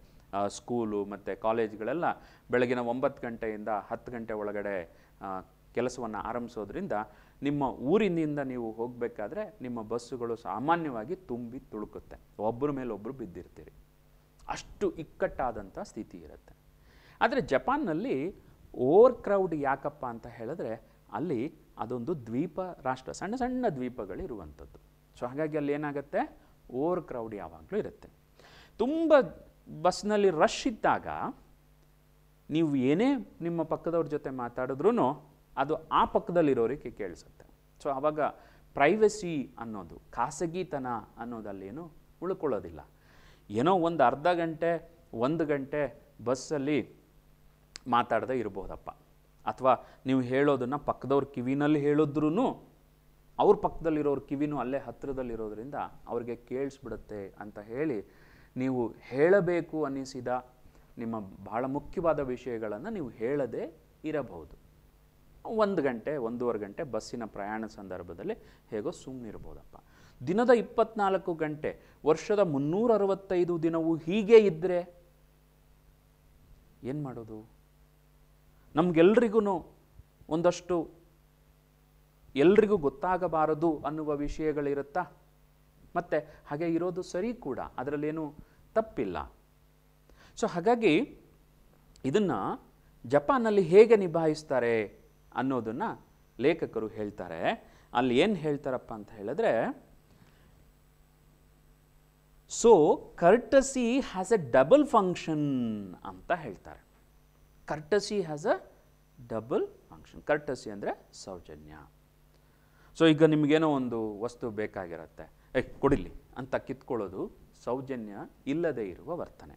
ಸ್ಕೂಲು ಮತ್ತು ಕಾಲೇಜ್ಗಳೆಲ್ಲ ಬೆಳಗಿನ ಒಂಬತ್ತು ಗಂಟೆಯಿಂದ ಹತ್ತು ಗಂಟೆ ಒಳಗಡೆ ಕೆಲಸವನ್ನು ಆರಂಭಿಸೋದ್ರಿಂದ ನಿಮ್ಮ ಊರಿನಿಂದ ನೀವು ಹೋಗಬೇಕಾದ್ರೆ ನಿಮ್ಮ ಬಸ್ಸುಗಳು ಸಾಮಾನ್ಯವಾಗಿ ತುಂಬಿ ತುಳುಕುತ್ತೆ ಒಬ್ಬರ ಮೇಲೆ ಒಬ್ಬರು ಬಿದ್ದಿರ್ತೀರಿ ಅಷ್ಟು ಇಕ್ಕಟ್ಟಾದಂಥ ಸ್ಥಿತಿ ಇರುತ್ತೆ ಆದರೆ ಜಪಾನ್ನಲ್ಲಿ ಓವರ್ ಕ್ರೌಡ್ ಯಾಕಪ್ಪ ಅಂತ ಹೇಳಿದ್ರೆ ಅಲ್ಲಿ ಅದೊಂದು ದ್ವೀಪ ರಾಷ್ಟ್ರ ಸಣ್ಣ ಸಣ್ಣ ದ್ವೀಪಗಳಿರುವಂಥದ್ದು ಸೊ ಹಾಗಾಗಿ ಅಲ್ಲಿ ಏನಾಗುತ್ತೆ ಓವರ್ ಕ್ರೌಡ್ ಯಾವಾಗಲೂ ಇರುತ್ತೆ ತುಂಬ ಬಸ್ನಲ್ಲಿ ರಶ್ ಇದ್ದಾಗ ನೀವು ಏನೇ ನಿಮ್ಮ ಪಕ್ಕದವ್ರ ಜೊತೆ ಮಾತಾಡಿದ್ರೂ ಅದು ಆ ಪಕ್ಕದಲ್ಲಿರೋರಿಗೆ ಕೇಳಿಸುತ್ತೆ ಸೊ ಆವಾಗ ಪ್ರೈವಸಿ ಅನ್ನೋದು ಖಾಸಗಿತನ ಅನ್ನೋದಲ್ಲೇನು ಉಳ್ಕೊಳ್ಳೋದಿಲ್ಲ ಏನೋ ಒಂದು ಅರ್ಧ ಗಂಟೆ ಒಂದು ಗಂಟೆ ಬಸ್ಸಲ್ಲಿ ಮಾತಾಡದೆ ಇರ್ಬೋದಪ್ಪ ಅಥವಾ ನೀವು ಹೇಳೋದನ್ನು ಪಕ್ಕದವ್ರ ಕಿವಿನಲ್ಲಿ ಹೇಳಿದ್ರೂ ಅವ್ರ ಪಕ್ಕದಲ್ಲಿರೋರು ಕಿವಿನೂ ಅಲ್ಲೇ ಹತ್ತಿರದಲ್ಲಿರೋದ್ರಿಂದ ಅವ್ರಿಗೆ ಕೇಳಿಸ್ಬಿಡುತ್ತೆ ಅಂತ ಹೇಳಿ ನೀವು ಹೇಳಬೇಕು ಅನ್ನಿಸಿದ ನಿಮ್ಮ ಬಹಳ ಮುಖ್ಯವಾದ ವಿಷಯಗಳನ್ನು ನೀವು ಹೇಳದೇ ಇರಬಹುದು ಒಂದು ಗಂಟೆ ಒಂದೂವರೆ ಗಂಟೆ ಬಸ್ಸಿನ ಪ್ರಯಾಣ ಸಂದರ್ಭದಲ್ಲಿ ಹೇಗೋ ಸುಮ್ಮನಿರ್ಬೋದಪ್ಪ ದಿನದ ಇಪ್ಪತ್ನಾಲ್ಕು ಗಂಟೆ ವರ್ಷದ ಮುನ್ನೂರ ಅರವತ್ತೈದು ದಿನವೂ ಹೀಗೆ ಇದ್ದರೆ ಏನು ಮಾಡೋದು ನಮಗೆಲ್ರಿಗೂ ಒಂದಷ್ಟು ಎಲ್ರಿಗೂ ಗೊತ್ತಾಗಬಾರದು ಅನ್ನುವ ವಿಷಯಗಳಿರುತ್ತಾ ಮತ್ತು ಹಾಗೆ ಇರೋದು ಸರಿ ಕೂಡ ಅದರಲ್ಲೇನು ತಪ್ಪಿಲ್ಲ ಸೊ ಹಾಗಾಗಿ ಇದನ್ನು ಜಪಾನಲ್ಲಿ ಹೇಗೆ ನಿಭಾಯಿಸ್ತಾರೆ ಅನ್ನೋದನ್ನು ಲೇಖಕರು ಹೇಳ್ತಾರೆ ಅಲ್ಲಿ ಏನು ಹೇಳ್ತಾರಪ್ಪ ಅಂತ ಹೇಳಿದ್ರೆ so courtesy has a double function ಅಂತ ಹೇಳ್ತಾರೆ courtesy has a double function courtesy ಅಂದರೆ ಸೌಜನ್ಯ ಸೊ ಈಗ ನಿಮಗೇನೋ ಒಂದು ವಸ್ತು ಬೇಕಾಗಿರುತ್ತೆ ಏ ಕೊಡಿಲಿ ಅಂತ ಕಿತ್ಕೊಳ್ಳೋದು ಸೌಜನ್ಯ ಇಲ್ಲದೆ ಇರುವ ವರ್ತನೆ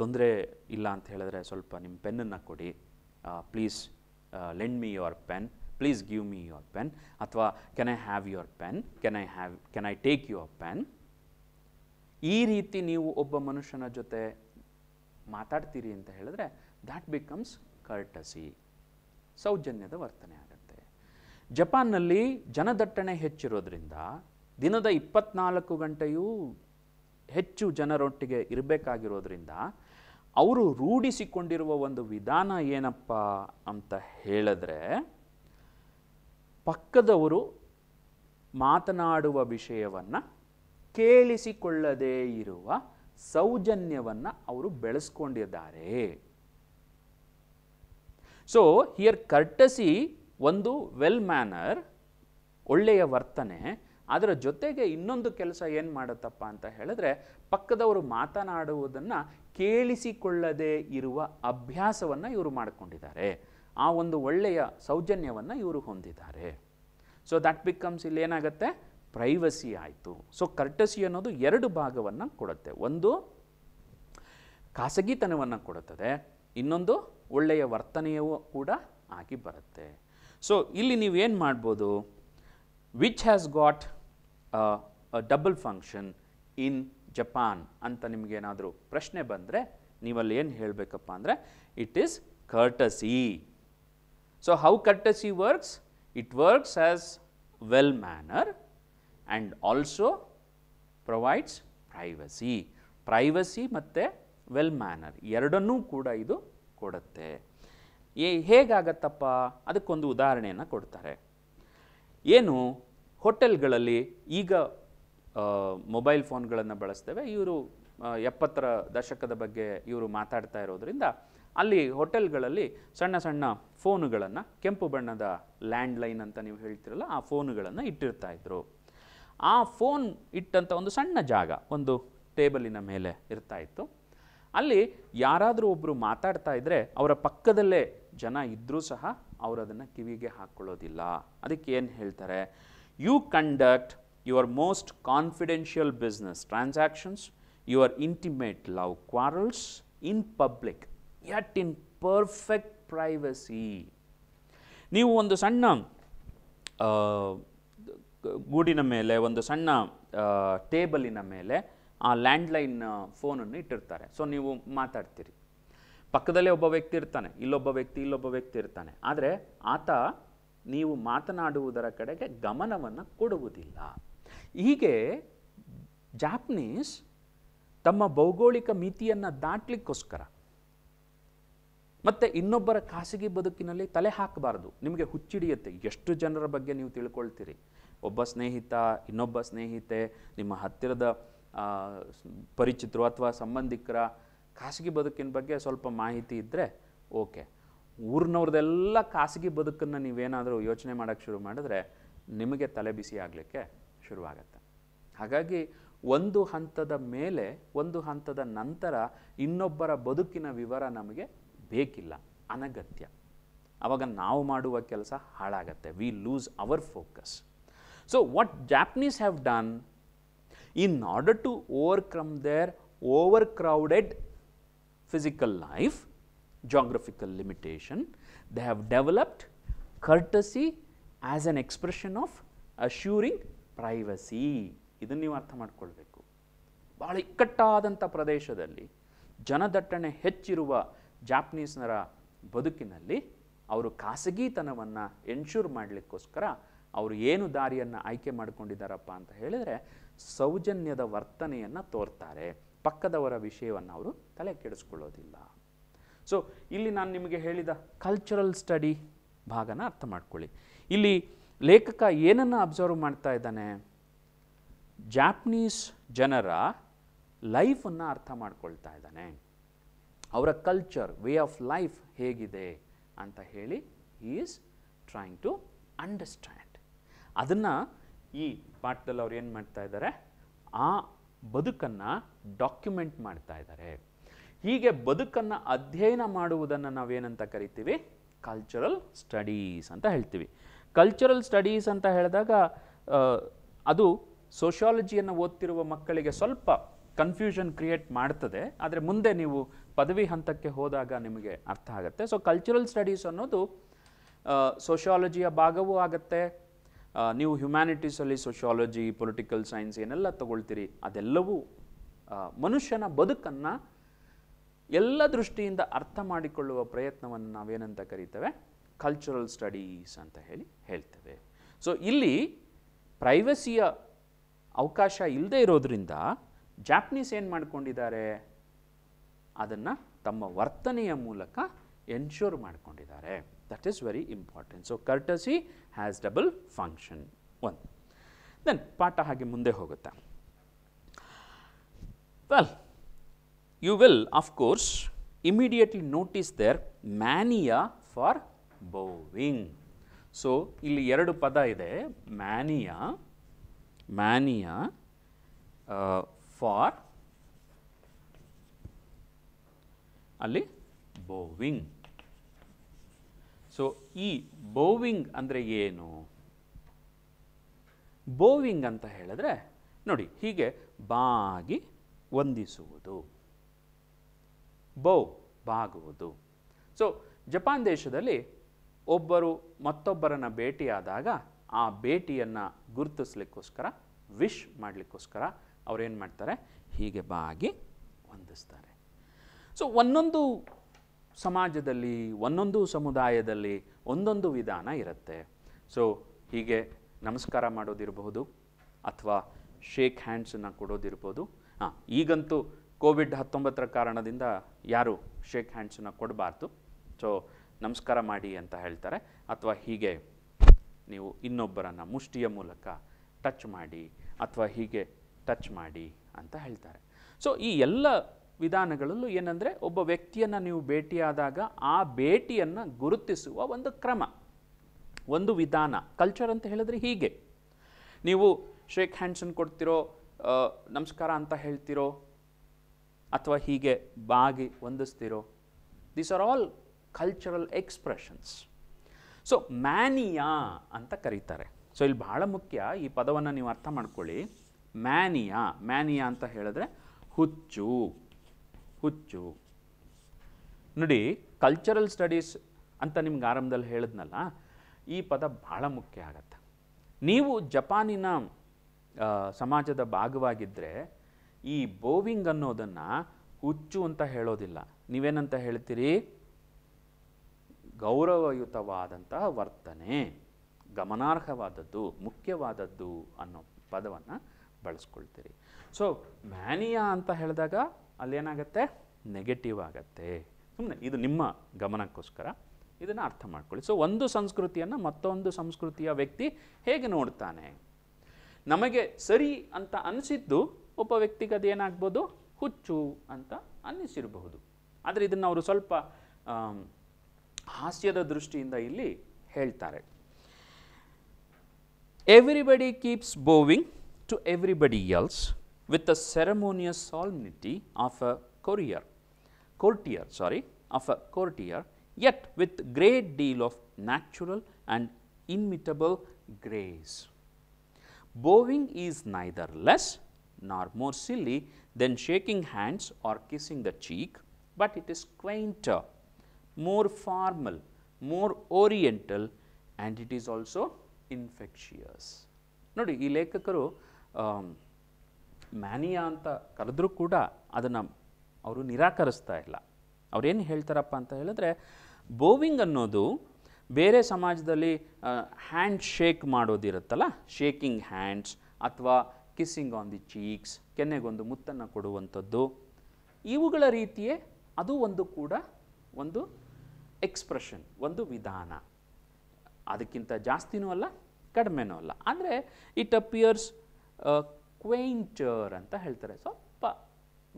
ತೊಂದರೆ ಇಲ್ಲ ಅಂತ ಹೇಳಿದ್ರೆ ಸ್ವಲ್ಪ ನಿಮ್ಮ ಪೆನ್ನನ್ನು ಕೊಡಿ Uh, please uh, lend me your pen, please give me your pen ಅಥವಾ can I have your pen, can I have, can I take your pen. ಈ ರೀತಿ ನೀವು ಒಬ್ಬ ಮನುಷ್ಯನ ಜೊತೆ ಮಾತಾಡ್ತೀರಿ ಅಂತ ಹೇಳಿದ್ರೆ ದ್ಯಾಟ್ ಬಿಕಮ್ಸ್ ಕರ್ಟಸಿ ಸೌಜನ್ಯದ ವರ್ತನೆ ಆಗುತ್ತೆ ಜಪಾನ್ನಲ್ಲಿ ಜನದಟ್ಟಣೆ ಹೆಚ್ಚಿರೋದ್ರಿಂದ ದಿನದ ಇಪ್ಪತ್ನಾಲ್ಕು ಗಂಟೆಯೂ ಹೆಚ್ಚು ಜನರೊಟ್ಟಿಗೆ ಇರಬೇಕಾಗಿರೋದ್ರಿಂದ ಅವರು ರೂಢಿಸಿಕೊಂಡಿರುವ ಒಂದು ವಿಧಾನ ಏನಪ್ಪ ಅಂತ ಹೇಳಿದ್ರೆ ಪಕ್ಕದವರು ಮಾತನಾಡುವ ವಿಷಯವನ್ನು ಕೇಳಿಸಿಕೊಳ್ಳದೇ ಇರುವ ಸೌಜನ್ಯವನ್ನು ಅವರು ಬೆಳೆಸ್ಕೊಂಡಿದ್ದಾರೆ ಸೊ ಹಿಯರ್ ಕರ್ಟಸಿ ಒಂದು ವೆಲ್ ಮ್ಯಾನರ್ ಒಳ್ಳೆಯ ವರ್ತನೆ ಅದರ ಜೊತೆಗೆ ಇನ್ನೊಂದು ಕೆಲಸ ಏನು ಮಾಡುತ್ತಪ್ಪ ಅಂತ ಹೇಳಿದ್ರೆ ಪಕ್ಕದವರು ಮಾತನಾಡುವುದನ್ನು ಕೇಳಿಸಿಕೊಳ್ಳದೇ ಇರುವ ಅಭ್ಯಾಸವನ್ನು ಇವರು ಮಾಡಿಕೊಂಡಿದ್ದಾರೆ ಆ ಒಂದು ಒಳ್ಳೆಯ ಸೌಜನ್ಯವನ್ನು ಇವರು ಹೊಂದಿದ್ದಾರೆ ಸೊ ದಟ್ ಬಿಕಮ್ಸ್ ಇಲ್ಲಿ ಏನಾಗುತ್ತೆ ಪ್ರೈವಸಿ ಆಯಿತು ಸೊ ಕರ್ಟಸಿ ಅನ್ನೋದು ಎರಡು ಭಾಗವನ್ನು ಕೊಡುತ್ತೆ ಒಂದು ಖಾಸಗಿತನವನ್ನು ಕೊಡುತ್ತದೆ ಇನ್ನೊಂದು ಒಳ್ಳೆಯ ವರ್ತನೆಯೂ ಕೂಡ ಆಗಿ ಬರುತ್ತೆ ಸೊ ಇಲ್ಲಿ ನೀವೇನು ಮಾಡ್ಬೋದು which has got double function in Japan ಅಂತ ನಿಮಗೇನಾದರೂ ಪ್ರಶ್ನೆ ಬಂದರೆ ನೀವಲ್ಲಿ ಏನು ಹೇಳಬೇಕಪ್ಪ ಅಂದರೆ it is courtesy so how courtesy works it works as well manner and also provides privacy privacy ಮತ್ತು ವೆಲ್ ಮ್ಯಾನರ್ ಎರಡನ್ನೂ ಕೂಡ ಇದು ಕೊಡುತ್ತೆ ಏ ಹೇಗಾಗತ್ತಪ್ಪ ಅದಕ್ಕೊಂದು ಉದಾಹರಣೆಯನ್ನು ಕೊಡ್ತಾರೆ ಏನು ಹೋಟೆಲ್ಗಳಲ್ಲಿ ಈಗ ಮೊಬೈಲ್ ಫೋನ್ಗಳನ್ನು ಬಳಸ್ತೇವೆ ಇವರು ಎಪ್ಪತ್ತರ ದಶಕದ ಬಗ್ಗೆ ಇವರು ಮಾತಾಡ್ತಾ ಇರೋದ್ರಿಂದ ಅಲ್ಲಿ ಹೋಟೆಲ್ಗಳಲ್ಲಿ ಸಣ್ಣ ಸಣ್ಣ ಫೋನುಗಳನ್ನು ಕೆಂಪು ಬಣ್ಣದ ಲ್ಯಾಂಡ್ಲೈನ್ ಅಂತ ನೀವು ಹೇಳ್ತಿರಲ್ಲ ಆ ಫೋನುಗಳನ್ನು ಇಟ್ಟಿರ್ತಾ ಇದ್ರು ಆ ಫೋನ್ ಇಟ್ಟಂಥ ಒಂದು ಸಣ್ಣ ಜಾಗ ಒಂದು ಟೇಬಲಿನ ಮೇಲೆ ಇರ್ತಾ ಇತ್ತು ಅಲ್ಲಿ ಯಾರಾದರೂ ಒಬ್ಬರು ಮಾತಾಡ್ತಾ ಇದ್ದರೆ ಅವರ ಪಕ್ಕದಲ್ಲೇ ಜನ ಇದ್ದರೂ ಸಹ ಅವರದನ್ನು ಕಿವಿಗೆ ಹಾಕ್ಕೊಳ್ಳೋದಿಲ್ಲ ಅದಕ್ಕೆ ಏನು ಹೇಳ್ತಾರೆ you conduct your most confidential business transactions, your intimate love quarrels in public, yet in perfect privacy. ನೀವು ಒಂದು ಸಣ್ಣ ಗೂಡಿನ ಮೇಲೆ ಒಂದು ಸಣ್ಣ ಟೇಬಲಿನ ಮೇಲೆ ಆ ಲ್ಯಾಂಡ್ಲೈನ್ ಫೋನನ್ನು ಇಟ್ಟಿರ್ತಾರೆ ಸೊ ನೀವು ಮಾತಾಡ್ತೀರಿ ಪಕ್ಕದಲ್ಲೇ ಒಬ್ಬ ವ್ಯಕ್ತಿ ಇರ್ತಾನೆ ಇಲ್ಲೊಬ್ಬ ವ್ಯಕ್ತಿ ಇಲ್ಲೊಬ್ಬ ವ್ಯಕ್ತಿ ಇರ್ತಾನೆ ಆದರೆ ಆತ ನೀವು ಮಾತನಾಡುವುದರ ಕಡೆಗೆ ಗಮನವನ್ನು ಕೊಡುವುದಿಲ್ಲ ಹೀಗೆ ಜಾಪನೀಸ್ ತಮ್ಮ ಭೌಗೋಳಿಕ ಮಿತಿಯನ್ನು ದಾಟ್ಲಿಕ್ಕೋಸ್ಕರ ಮತ್ತು ಇನ್ನೊಬ್ಬರ ಖಾಸಗಿ ಬದುಕಿನಲ್ಲಿ ತಲೆ ಹಾಕಬಾರ್ದು ನಿಮಗೆ ಹುಚ್ಚಿಡಿಯುತ್ತೆ ಎಷ್ಟು ಜನರ ಬಗ್ಗೆ ನೀವು ತಿಳ್ಕೊಳ್ತೀರಿ ಒಬ್ಬ ಸ್ನೇಹಿತ ಇನ್ನೊಬ್ಬ ಸ್ನೇಹಿತೆ ನಿಮ್ಮ ಹತ್ತಿರದ ಪರಿಚಿತರು ಅಥವಾ ಸಂಬಂಧಿಕರ ಖಾಸಗಿ ಬದುಕಿನ ಬಗ್ಗೆ ಸ್ವಲ್ಪ ಮಾಹಿತಿ ಇದ್ದರೆ ಓಕೆ ಊರಿನವ್ರದ್ದೆಲ್ಲ ಖಾಸಗಿ ಬದುಕನ್ನು ನೀವೇನಾದರೂ ಯೋಚನೆ ಮಾಡೋಕ್ಕೆ ಶುರು ಮಾಡಿದ್ರೆ ನಿಮಗೆ ತಲೆ ಬಿಸಿ ಆಗಲಿಕ್ಕೆ ಶುರುವಾಗತ್ತೆ ಹಾಗಾಗಿ ಒಂದು ಹಂತದ ಮೇಲೆ ಒಂದು ಹಂತದ ನಂತರ ಇನ್ನೊಬ್ಬರ ಬದುಕಿನ ವಿವರ ನಮಗೆ ಬೇಕಿಲ್ಲ ಅನಗತ್ಯ ಆವಾಗ ನಾವು ಮಾಡುವ ಕೆಲಸ ಹಾಳಾಗತ್ತೆ we lose our focus so what Japanese have done in order to overcome their overcrowded physical life geographical limitation they have developed courtesy as an expression of assuring privacy ಇದನ್ನು ನೀವು ಅರ್ಥ ಮಾಡ್ಕೊಳ್ಬೇಕು ಭಾಳ ಇಕ್ಕಟ್ಟಾದಂಥ ಪ್ರದೇಶದಲ್ಲಿ ಜನದಟ್ಟಣೆ ಹೆಚ್ಚಿರುವ ಜಾಪನೀಸ್ನರ ಬದುಕಿನಲ್ಲಿ ಅವರು ಖಾಸಗಿತನವನ್ನು ಎನ್ಶೂರ್ ಮಾಡಲಿಕ್ಕೋಸ್ಕರ ಅವರು ಏನು ದಾರಿಯನ್ನು ಆಯ್ಕೆ ಮಾಡಿಕೊಂಡಿದ್ದಾರಪ್ಪ ಅಂತ ಹೇಳಿದರೆ ಸೌಜನ್ಯದ ವರ್ತನೆಯನ್ನು ತೋರ್ತಾರೆ ಪಕ್ಕದವರ ವಿಷಯವನ್ನು ಅವರು ತಲೆ ಕೆಡಿಸ್ಕೊಳ್ಳೋದಿಲ್ಲ ಸೊ ಇಲ್ಲಿ ನಾನು ನಿಮಗೆ ಹೇಳಿದ ಕಲ್ಚರಲ್ ಸ್ಟಡಿ ಭಾಗನ ಅರ್ಥ ಮಾಡ್ಕೊಳ್ಳಿ ಇಲ್ಲಿ ಲೇಖಕ ಏನನ್ನು ಅಬ್ಸರ್ವ್ ಮಾಡ್ತಾ ಇದ್ದಾನೆ ಜಾಪನೀಸ್ ಜನರ ಲೈಫನ್ನು ಅರ್ಥ ಮಾಡ್ಕೊಳ್ತಾ ಇದ್ದಾನೆ ಅವರ ಕಲ್ಚರ್ ವೇ ಆಫ್ ಲೈಫ್ ಹೇಗಿದೆ ಅಂತ ಹೇಳಿ ಈಸ್ ಟ್ರಾಯಿಂಗ್ ಟು ಅಂಡರ್ಸ್ಟ್ಯಾಂಡ್ ಅದನ್ನು ಈ ಪಾಠದಲ್ಲಿ ಅವ್ರು ಏನು ಮಾಡ್ತಾ ಇದ್ದಾರೆ ಆ ಬದುಕನ್ನು ಡಾಕ್ಯುಮೆಂಟ್ ಮಾಡ್ತಾ ಇದ್ದಾರೆ ಹೀಗೆ ಬದುಕನ್ನು ಅಧ್ಯಯನ ಮಾಡುವುದನ್ನು ನಾವೇನಂತ ಕರಿತೀವಿ ಕಲ್ಚರಲ್ ಸ್ಟಡೀಸ್ ಅಂತ ಹೇಳ್ತೀವಿ ಕಲ್ಚರಲ್ ಸ್ಟಡೀಸ್ ಅಂತ ಹೇಳಿದಾಗ ಅದು ಸೋಷಿಯಾಲಜಿಯನ್ನು ಓದ್ತಿರುವ ಮಕ್ಕಳಿಗೆ ಸ್ವಲ್ಪ ಕನ್ಫ್ಯೂಷನ್ ಕ್ರಿಯೇಟ್ ಮಾಡ್ತದೆ ಆದರೆ ಮುಂದೆ ನೀವು ಪದವಿ ಹಂತಕ್ಕೆ ಹೋದಾಗ ನಿಮಗೆ ಅರ್ಥ ಆಗುತ್ತೆ ಸೊ ಕಲ್ಚರಲ್ ಸ್ಟಡೀಸ್ ಅನ್ನೋದು ಸೋಷಿಯಾಲಜಿಯ ಭಾಗವೂ ಆಗುತ್ತೆ ನೀವು ಹ್ಯುಮ್ಯಾನಿಟೀಸಲ್ಲಿ ಸೋಷಿಯಾಲಜಿ ಪೊಲಿಟಿಕಲ್ ಸೈನ್ಸ್ ಏನೆಲ್ಲ ತಗೊಳ್ತೀರಿ ಅದೆಲ್ಲವೂ ಮನುಷ್ಯನ ಬದುಕನ್ನು ಎಲ್ಲ ದೃಷ್ಟಿಯಿಂದ ಅರ್ಥ ಮಾಡಿಕೊಳ್ಳುವ ಪ್ರಯತ್ನವನ್ನು ನಾವೇನಂತ ಕರಿತೇವೆ ಕಲ್ಚರಲ್ ಸ್ಟಡೀಸ್ ಅಂತ ಹೇಳಿ ಹೇಳ್ತೇವೆ ಸೊ ಇಲ್ಲಿ ಪ್ರೈವಸಿಯ ಅವಕಾಶ ಇಲ್ಲದೆ ಇರೋದರಿಂದ ಜಾಪನೀಸ್ ಏನು ಮಾಡ್ಕೊಂಡಿದ್ದಾರೆ ಅದನ್ನು ತಮ್ಮ ವರ್ತನೆಯ ಮೂಲಕ ಎನ್ಶೋರ್ ಮಾಡ್ಕೊಂಡಿದ್ದಾರೆ that is very important so courtesy has double function one then ಪಾಠ ಹಾಗೆ ಮುಂದೆ ಹೋಗುತ್ತಾ well you will of course immediately notice their mania for bowing so ಇಲ್ಲಿ ಎರಡು ಪದ ಇದೆ ಮ್ಯಾನಿಯ ಮ್ಯಾನಿಯ ಫಾರ್ ಅಲ್ಲಿ ಬೋವಿಂಗ್ ಸೊ ಈ ಬೋವಿಂಗ್ ಅಂದರೆ ಏನು ಬೋವಿಂಗ್ ಅಂತ ಹೇಳಿದ್ರೆ ನೋಡಿ ಹೀಗೆ ಬಾಗಿ ವಂದಿಸುವುದು ಬೋ ಬಾಗುವುದು ಸೊ ಜಪಾನ್ ದೇಶದಲ್ಲಿ ಒಬ್ಬರು ಮತ್ತೊಬ್ಬರನ್ನು ಭೇಟಿಯಾದಾಗ ಆ ಭೇಟಿಯನ್ನು ಗುರುತಿಸ್ಲಿಕ್ಕೋಸ್ಕರ ವಿಶ್ ಮಾಡಲಿಕ್ಕೋಸ್ಕರ ಏನು ಮಾಡ್ತಾರೆ ಹೀಗೆ ಬಾಗಿ ಹೊಂದಿಸ್ತಾರೆ ಸೊ ಒಂದೊಂದು ಸಮಾಜದಲ್ಲಿ ಒಂದೊಂದು ಸಮುದಾಯದಲ್ಲಿ ಒಂದೊಂದು ವಿಧಾನ ಇರುತ್ತೆ ಸೊ ಹೀಗೆ ನಮಸ್ಕಾರ ಮಾಡೋದಿರಬಹುದು ಅಥವಾ ಶೇಕ್ ಹ್ಯಾಂಡ್ಸನ್ನು ಕೊಡೋದಿರ್ಬೋದು ಹಾಂ ಈಗಂತೂ ಕೋವಿಡ್ ಹತ್ತೊಂಬತ್ತರ ಕಾರಣದಿಂದ ಯಾರು ಶೇಕ್ ಹ್ಯಾಂಡ್ಸನ್ನು ಕೊಡಬಾರ್ದು ಸೊ ನಮಸ್ಕಾರ ಮಾಡಿ ಅಂತ ಹೇಳ್ತಾರೆ ಅಥವಾ ಹೀಗೆ ನೀವು ಇನ್ನೊಬ್ಬರನ್ನು ಮುಷ್ಟಿಯ ಮೂಲಕ ಟಚ್ ಮಾಡಿ ಅಥವಾ ಹೀಗೆ ಟಚ್ ಮಾಡಿ ಅಂತ ಹೇಳ್ತಾರೆ ಸೊ ಈ ಎಲ್ಲ ವಿಧಾನಗಳಲ್ಲೂ ಏನಂದರೆ ಒಬ್ಬ ವ್ಯಕ್ತಿಯನ್ನು ನೀವು ಭೇಟಿಯಾದಾಗ ಆ ಭೇಟಿಯನ್ನು ಗುರುತಿಸುವ ಒಂದು ಕ್ರಮ ಒಂದು ವಿಧಾನ ಕಲ್ಚರ್ ಅಂತ ಹೇಳಿದ್ರೆ ಹೀಗೆ ನೀವು ಶೇಕ್ ಹ್ಯಾಂಡ್ಸನ್ ಕೊಡ್ತಿರೋ ನಮಸ್ಕಾರ ಅಂತ ಹೇಳ್ತಿರೋ ಅಥವಾ ಹೀಗೆ ಬಾಗಿ ವಂದಿಸ್ತಿರೋ these are all cultural expressions so mania ಅಂತ ಕರೀತಾರೆ ಸೊ ಇಲ್ಲಿ ಬಹಳ ಮುಖ್ಯ ಈ ಪದವನ್ನು ನೀವು ಅರ್ಥ ಮಾಡ್ಕೊಳ್ಳಿ ಮ್ಯಾನಿಯಾ ಮ್ಯಾನಿಯಾ ಅಂತ ಹೇಳಿದ್ರೆ ಹುಚ್ಚು ಹುಚ್ಚು ನೋಡಿ ಕಲ್ಚರಲ್ ಸ್ಟಡೀಸ್ ಅಂತ ನಿಮ್ಗೆ ಆರಂಭದಲ್ಲಿ ಹೇಳಿದ್ನಲ್ಲ ಈ ಪದ ಬಹಳ ಮುಖ್ಯ ಆಗತ್ತೆ ನೀವು ಜಪಾನಿನ ಸಮಾಜದ ಭಾಗವಾಗಿದ್ದರೆ ಈ ಬೋವಿಂಗ್ ಅನ್ನೋದನ್ನು ಹುಚ್ಚು ಅಂತ ಹೇಳೋದಿಲ್ಲ ನೀವೇನಂತ ಹೇಳ್ತೀರಿ ಗೌರವಯುತವಾದಂತಹ ವರ್ತನೆ ಗಮನಾರ್ಹವಾದದ್ದು ಮುಖ್ಯವಾದದ್ದು ಅನ್ನೋ ಪದವನ್ನು ಬಳಸ್ಕೊಳ್ತೀರಿ ಸೊ ಮ್ಯಾನಿಯಾ ಅಂತ ಹೇಳಿದಾಗ ಅಲ್ಲೇನಾಗತ್ತೆ ನೆಗೆಟಿವ್ ಆಗತ್ತೆ ಸುಮ್ಮನೆ ಇದು ನಿಮ್ಮ ಗಮನಕ್ಕೋಸ್ಕರ ಇದನ್ನು ಅರ್ಥ ಮಾಡ್ಕೊಳ್ಳಿ ಸೊ ಒಂದು ಸಂಸ್ಕೃತಿಯನ್ನು ಮತ್ತೊಂದು ಸಂಸ್ಕೃತಿಯ ವ್ಯಕ್ತಿ ಹೇಗೆ ನೋಡ್ತಾನೆ ನಮಗೆ ಸರಿ ಅಂತ ಅನಿಸಿದ್ದು ಒಬ್ಬ ವ್ಯಕ್ತಿಗೆ ಅದೇನಾಗ್ಬೋದು ಹುಚ್ಚು ಅಂತ ಅನ್ನಿಸಿರಬಹುದು ಆದರೆ ಇದನ್ನು ಅವರು ಸ್ವಲ್ಪ ಹಾಸ್ಯದ ದೃಷ್ಟಿಯಿಂದ ಇಲ್ಲಿ ಹೇಳ್ತಾರೆ everybody keeps bowing to everybody else with a ceremonious solemnity of a courier courtier sorry of a courtier yet with great deal of natural and imitable grace. Bowing is neither less nor more silly than shaking hands or kissing the cheek, but it is quainter more formal, more oriental and it is also infectious. ನೋಡಿ ಈ ಲೇಖಕರು mania ಅಂತ ಕರೆದ್ರೂ ಕೂಡ ಅದನ್ನು ಅವರು ನಿರಾಕರಿಸ್ತಾ ಇಲ್ಲ ಏನು ಹೇಳ್ತಾರಪ್ಪ ಅಂತ ಹೇಳಿದ್ರೆ ಬೋವಿಂಗ್ ಅನ್ನೋದು ಬೇರೆ ಸಮಾಜದಲ್ಲಿ ಹ್ಯಾಂಡ್ ಶೇಕ್ ಮಾಡೋದಿರುತ್ತಲ್ಲ ಶೇಕಿಂಗ್ ಹ್ಯಾಂಡ್ಸ್ ಅಥವಾ ಕಿಸ್ಸಿಂಗ್ ಆನ್ ದಿ ಚೀಕ್ಸ್ ಕೆನ್ನೆಗೊಂದು ಮುತ್ತನ್ನು ಕೊಡುವಂಥದ್ದು ಇವುಗಳ ರೀತಿಯೇ ಅದು ಒಂದು ಕೂಡ ಒಂದು ಎಕ್ಸ್ಪ್ರೆಷನ್ ಒಂದು ವಿಧಾನ ಅದಕ್ಕಿಂತ ಜಾಸ್ತಿನೂ ಅಲ್ಲ ಕಡಿಮೆನೂ ಅಲ್ಲ ಅಂದರೆ ಇಟ್ ಅಪಿಯರ್ಸ್ ಕ್ವೇಂಚರ್ ಅಂತ ಹೇಳ್ತಾರೆ ಸ್ವಲ್ಪ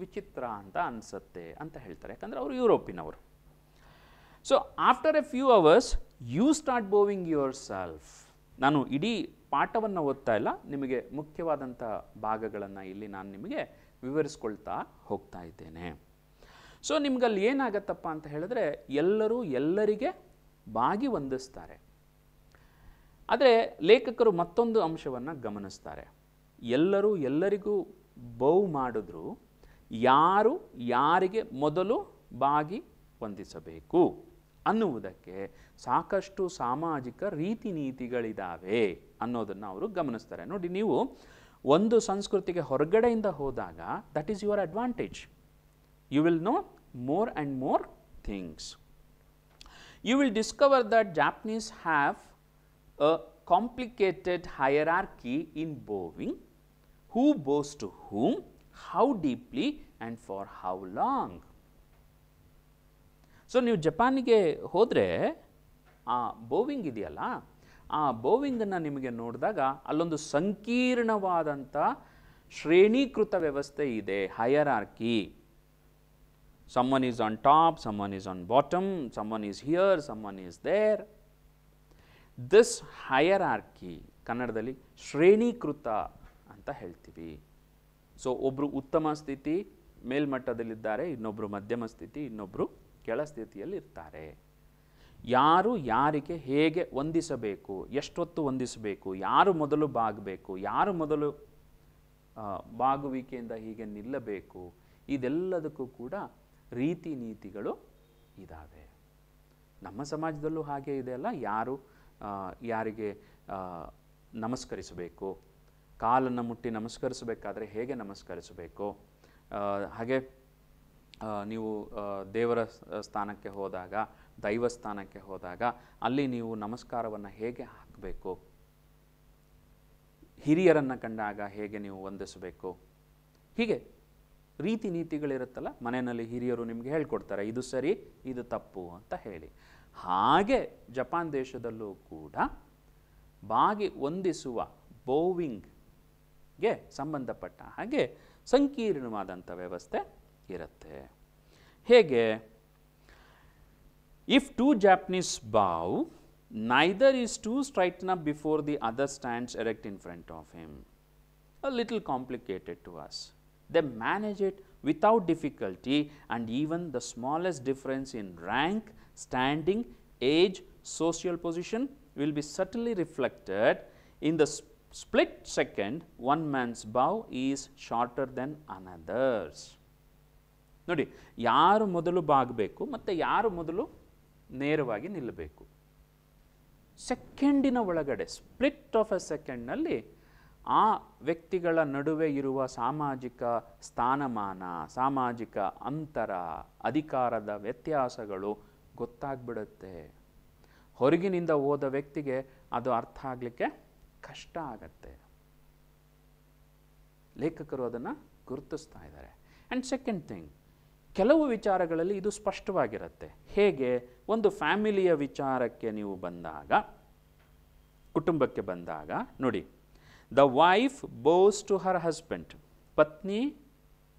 ವಿಚಿತ್ರ ಅಂತ ಅನಿಸುತ್ತೆ ಅಂತ ಹೇಳ್ತಾರೆ ಯಾಕಂದರೆ ಅವರು ಯುರೋಪಿನವರು so after a few hours you start bowing yourself ನಾನು ಇಡೀ ಪಾಠವನ್ನು ಓದ್ತಾ ಇಲ್ಲ ನಿಮಗೆ ಮುಖ್ಯವಾದಂಥ ಭಾಗಗಳನ್ನು ಇಲ್ಲಿ ನಾನು ನಿಮಗೆ ವಿವರಿಸ್ಕೊಳ್ತಾ ಹೋಗ್ತಾ ಇದ್ದೇನೆ ಸೊ ನಿಮ್ಗಲ್ಲಿ ಏನಾಗತ್ತಪ್ಪ ಅಂತ ಹೇಳಿದ್ರೆ ಎಲ್ಲರೂ ಎಲ್ಲರಿಗೆ ಬಾಗಿ ವಂದಿಸ್ತಾರೆ ಆದರೆ ಲೇಖಕರು ಮತ್ತೊಂದು ಅಂಶವನ್ನು ಗಮನಿಸ್ತಾರೆ ಎಲ್ಲರೂ ಎಲ್ಲರಿಗೂ ಬೌ ಮಾಡಿದ್ರು ಯಾರು ಯಾರಿಗೆ ಮೊದಲು ಬಾಗಿ ಹೊಂದಿಸಬೇಕು ಅನ್ನುವುದಕ್ಕೆ ಸಾಕಷ್ಟು ಸಾಮಾಜಿಕ ರೀತಿ ನೀತಿಗಳಿದ್ದಾವೆ ಅನ್ನೋದನ್ನು ಅವರು ಗಮನಿಸ್ತಾರೆ ನೋಡಿ ನೀವು ಒಂದು ಸಂಸ್ಕೃತಿಗೆ ಹೊರಗಡೆಯಿಂದ ಹೋದಾಗ that is your advantage you will know more and more things. You will discover that Japanese have a complicated hierarchy in bowing, who bows to whom, how deeply and for how long. So, new Japanese ge hodre, uh, bowing idiyala, uh, bowing na nimge nodadaga, allondu sankirna vadanta, shreni kruta the hierarchy. Someone is on top someone is on bottom someone is here someone is there this hierarchy ಕನ್ನಡದಲ್ಲಿ ಶ್ರೇಣೀಕೃತ ಅಂತ ಹೇಳ್ತೀವಿ so ಒಬ್ಬರು ಉತ್ತಮ ಸ್ಥಿತಿ ಮೇಲ್ಮಟ್ಟದಲ್ಲಿದ್ದಾರೆ ಇನ್ನೊಬ್ಬರು ಮಧ್ಯಮ ಸ್ಥಿತಿ ಇನ್ನೊಬ್ಬರು ಕೆಳ ಸ್ಥಿತಿಯಲ್ಲಿರ್ತಾರೆ ಯಾರು ಯಾರಿಗೆ ಹೇಗೆ ಹೊಂದಿಸಬೇಕು ಎಷ್ಟೊತ್ತು ಹೊಂದಿಸಬೇಕು ಯಾರು ಮೊದಲು ಬಾಗಬೇಕು ಯಾರು ಮೊದಲು ಬಾಗುವಿಕೆಯಿಂದ ಹೀಗೆ ನಿಲ್ಲಬೇಕು ಇದೆಲ್ಲದಕ್ಕೂ ಕೂಡ ರೀತಿ ನೀತಿಗಳು ಇದ್ದಾವೆ ನಮ್ಮ ಸಮಾಜದಲ್ಲೂ ಹಾಗೆ ಇದೆ ಅಲ್ಲ ಯಾರು ಯಾರಿಗೆ ನಮಸ್ಕರಿಸಬೇಕು ಕಾಲನ್ನು ಮುಟ್ಟಿ ನಮಸ್ಕರಿಸಬೇಕಾದ್ರೆ ಹೇಗೆ ನಮಸ್ಕರಿಸಬೇಕು ಹಾಗೆ ನೀವು ದೇವರ ಸ್ಥಾನಕ್ಕೆ ಹೋದಾಗ ದೈವಸ್ಥಾನಕ್ಕೆ ಹೋದಾಗ ಅಲ್ಲಿ ನೀವು ನಮಸ್ಕಾರವನ್ನು ಹೇಗೆ ಹಾಕಬೇಕು ಹಿರಿಯರನ್ನು ಕಂಡಾಗ ಹೇಗೆ ನೀವು ವಂದಿಸಬೇಕು ಹೀಗೆ ರೀತಿ ನೀತಿಗಳಿರುತ್ತಲ್ಲ ಮನೆಯಲ್ಲಿ ಹಿರಿಯರು ನಿಮಗೆ ಹೇಳ್ಕೊಡ್ತಾರೆ ಇದು ಸರಿ ಇದು ತಪ್ಪು ಅಂತ ಹೇಳಿ ಹಾಗೆ ಜಪಾನ್ ದೇಶದಲ್ಲೂ ಕೂಡ ಬಾಗಿ ಹೊಂದಿಸುವ ಬೋವಿಂಗ್ಗೆ ಸಂಬಂಧಪಟ್ಟ ಹಾಗೆ ಸಂಕೀರ್ಣವಾದಂಥ ವ್ಯವಸ್ಥೆ ಇರುತ್ತೆ ಹೇಗೆ if two Japanese bow neither is to straighten before the other stands erect in front of him a little complicated to us They manage it without difficulty and even the smallest difference in rank, standing, age, social position will be subtly reflected in the sp split second one man's bow is shorter than another's. modalu ಯಾರು ಮೊದಲು yaru modalu ಯಾರು ಮೊದಲು ನೇರವಾಗಿ ನಿಲ್ಲಬೇಕು ಸೆಕೆಂಡಿನ split of a second, nalli. ಆ ವ್ಯಕ್ತಿಗಳ ನಡುವೆ ಇರುವ ಸಾಮಾಜಿಕ ಸ್ಥಾನಮಾನ ಸಾಮಾಜಿಕ ಅಂತರ ಅಧಿಕಾರದ ವ್ಯತ್ಯಾಸಗಳು ಗೊತ್ತಾಗ್ಬಿಡುತ್ತೆ ಹೊರಗಿನಿಂದ ಹೋದ ವ್ಯಕ್ತಿಗೆ ಅದು ಅರ್ಥ ಆಗಲಿಕ್ಕೆ ಕಷ್ಟ ಆಗತ್ತೆ ಲೇಖಕರು ಅದನ್ನು ಗುರುತಿಸ್ತಾ ಇದ್ದಾರೆ ಆ್ಯಂಡ್ ಸೆಕೆಂಡ್ ಥಿಂಗ್ ಕೆಲವು ವಿಚಾರಗಳಲ್ಲಿ ಇದು ಸ್ಪಷ್ಟವಾಗಿರುತ್ತೆ ಹೇಗೆ ಒಂದು ಫ್ಯಾಮಿಲಿಯ ವಿಚಾರಕ್ಕೆ ನೀವು ಬಂದಾಗ ಕುಟುಂಬಕ್ಕೆ ಬಂದಾಗ ನೋಡಿ the wife bows to her husband ಪತ್ನಿ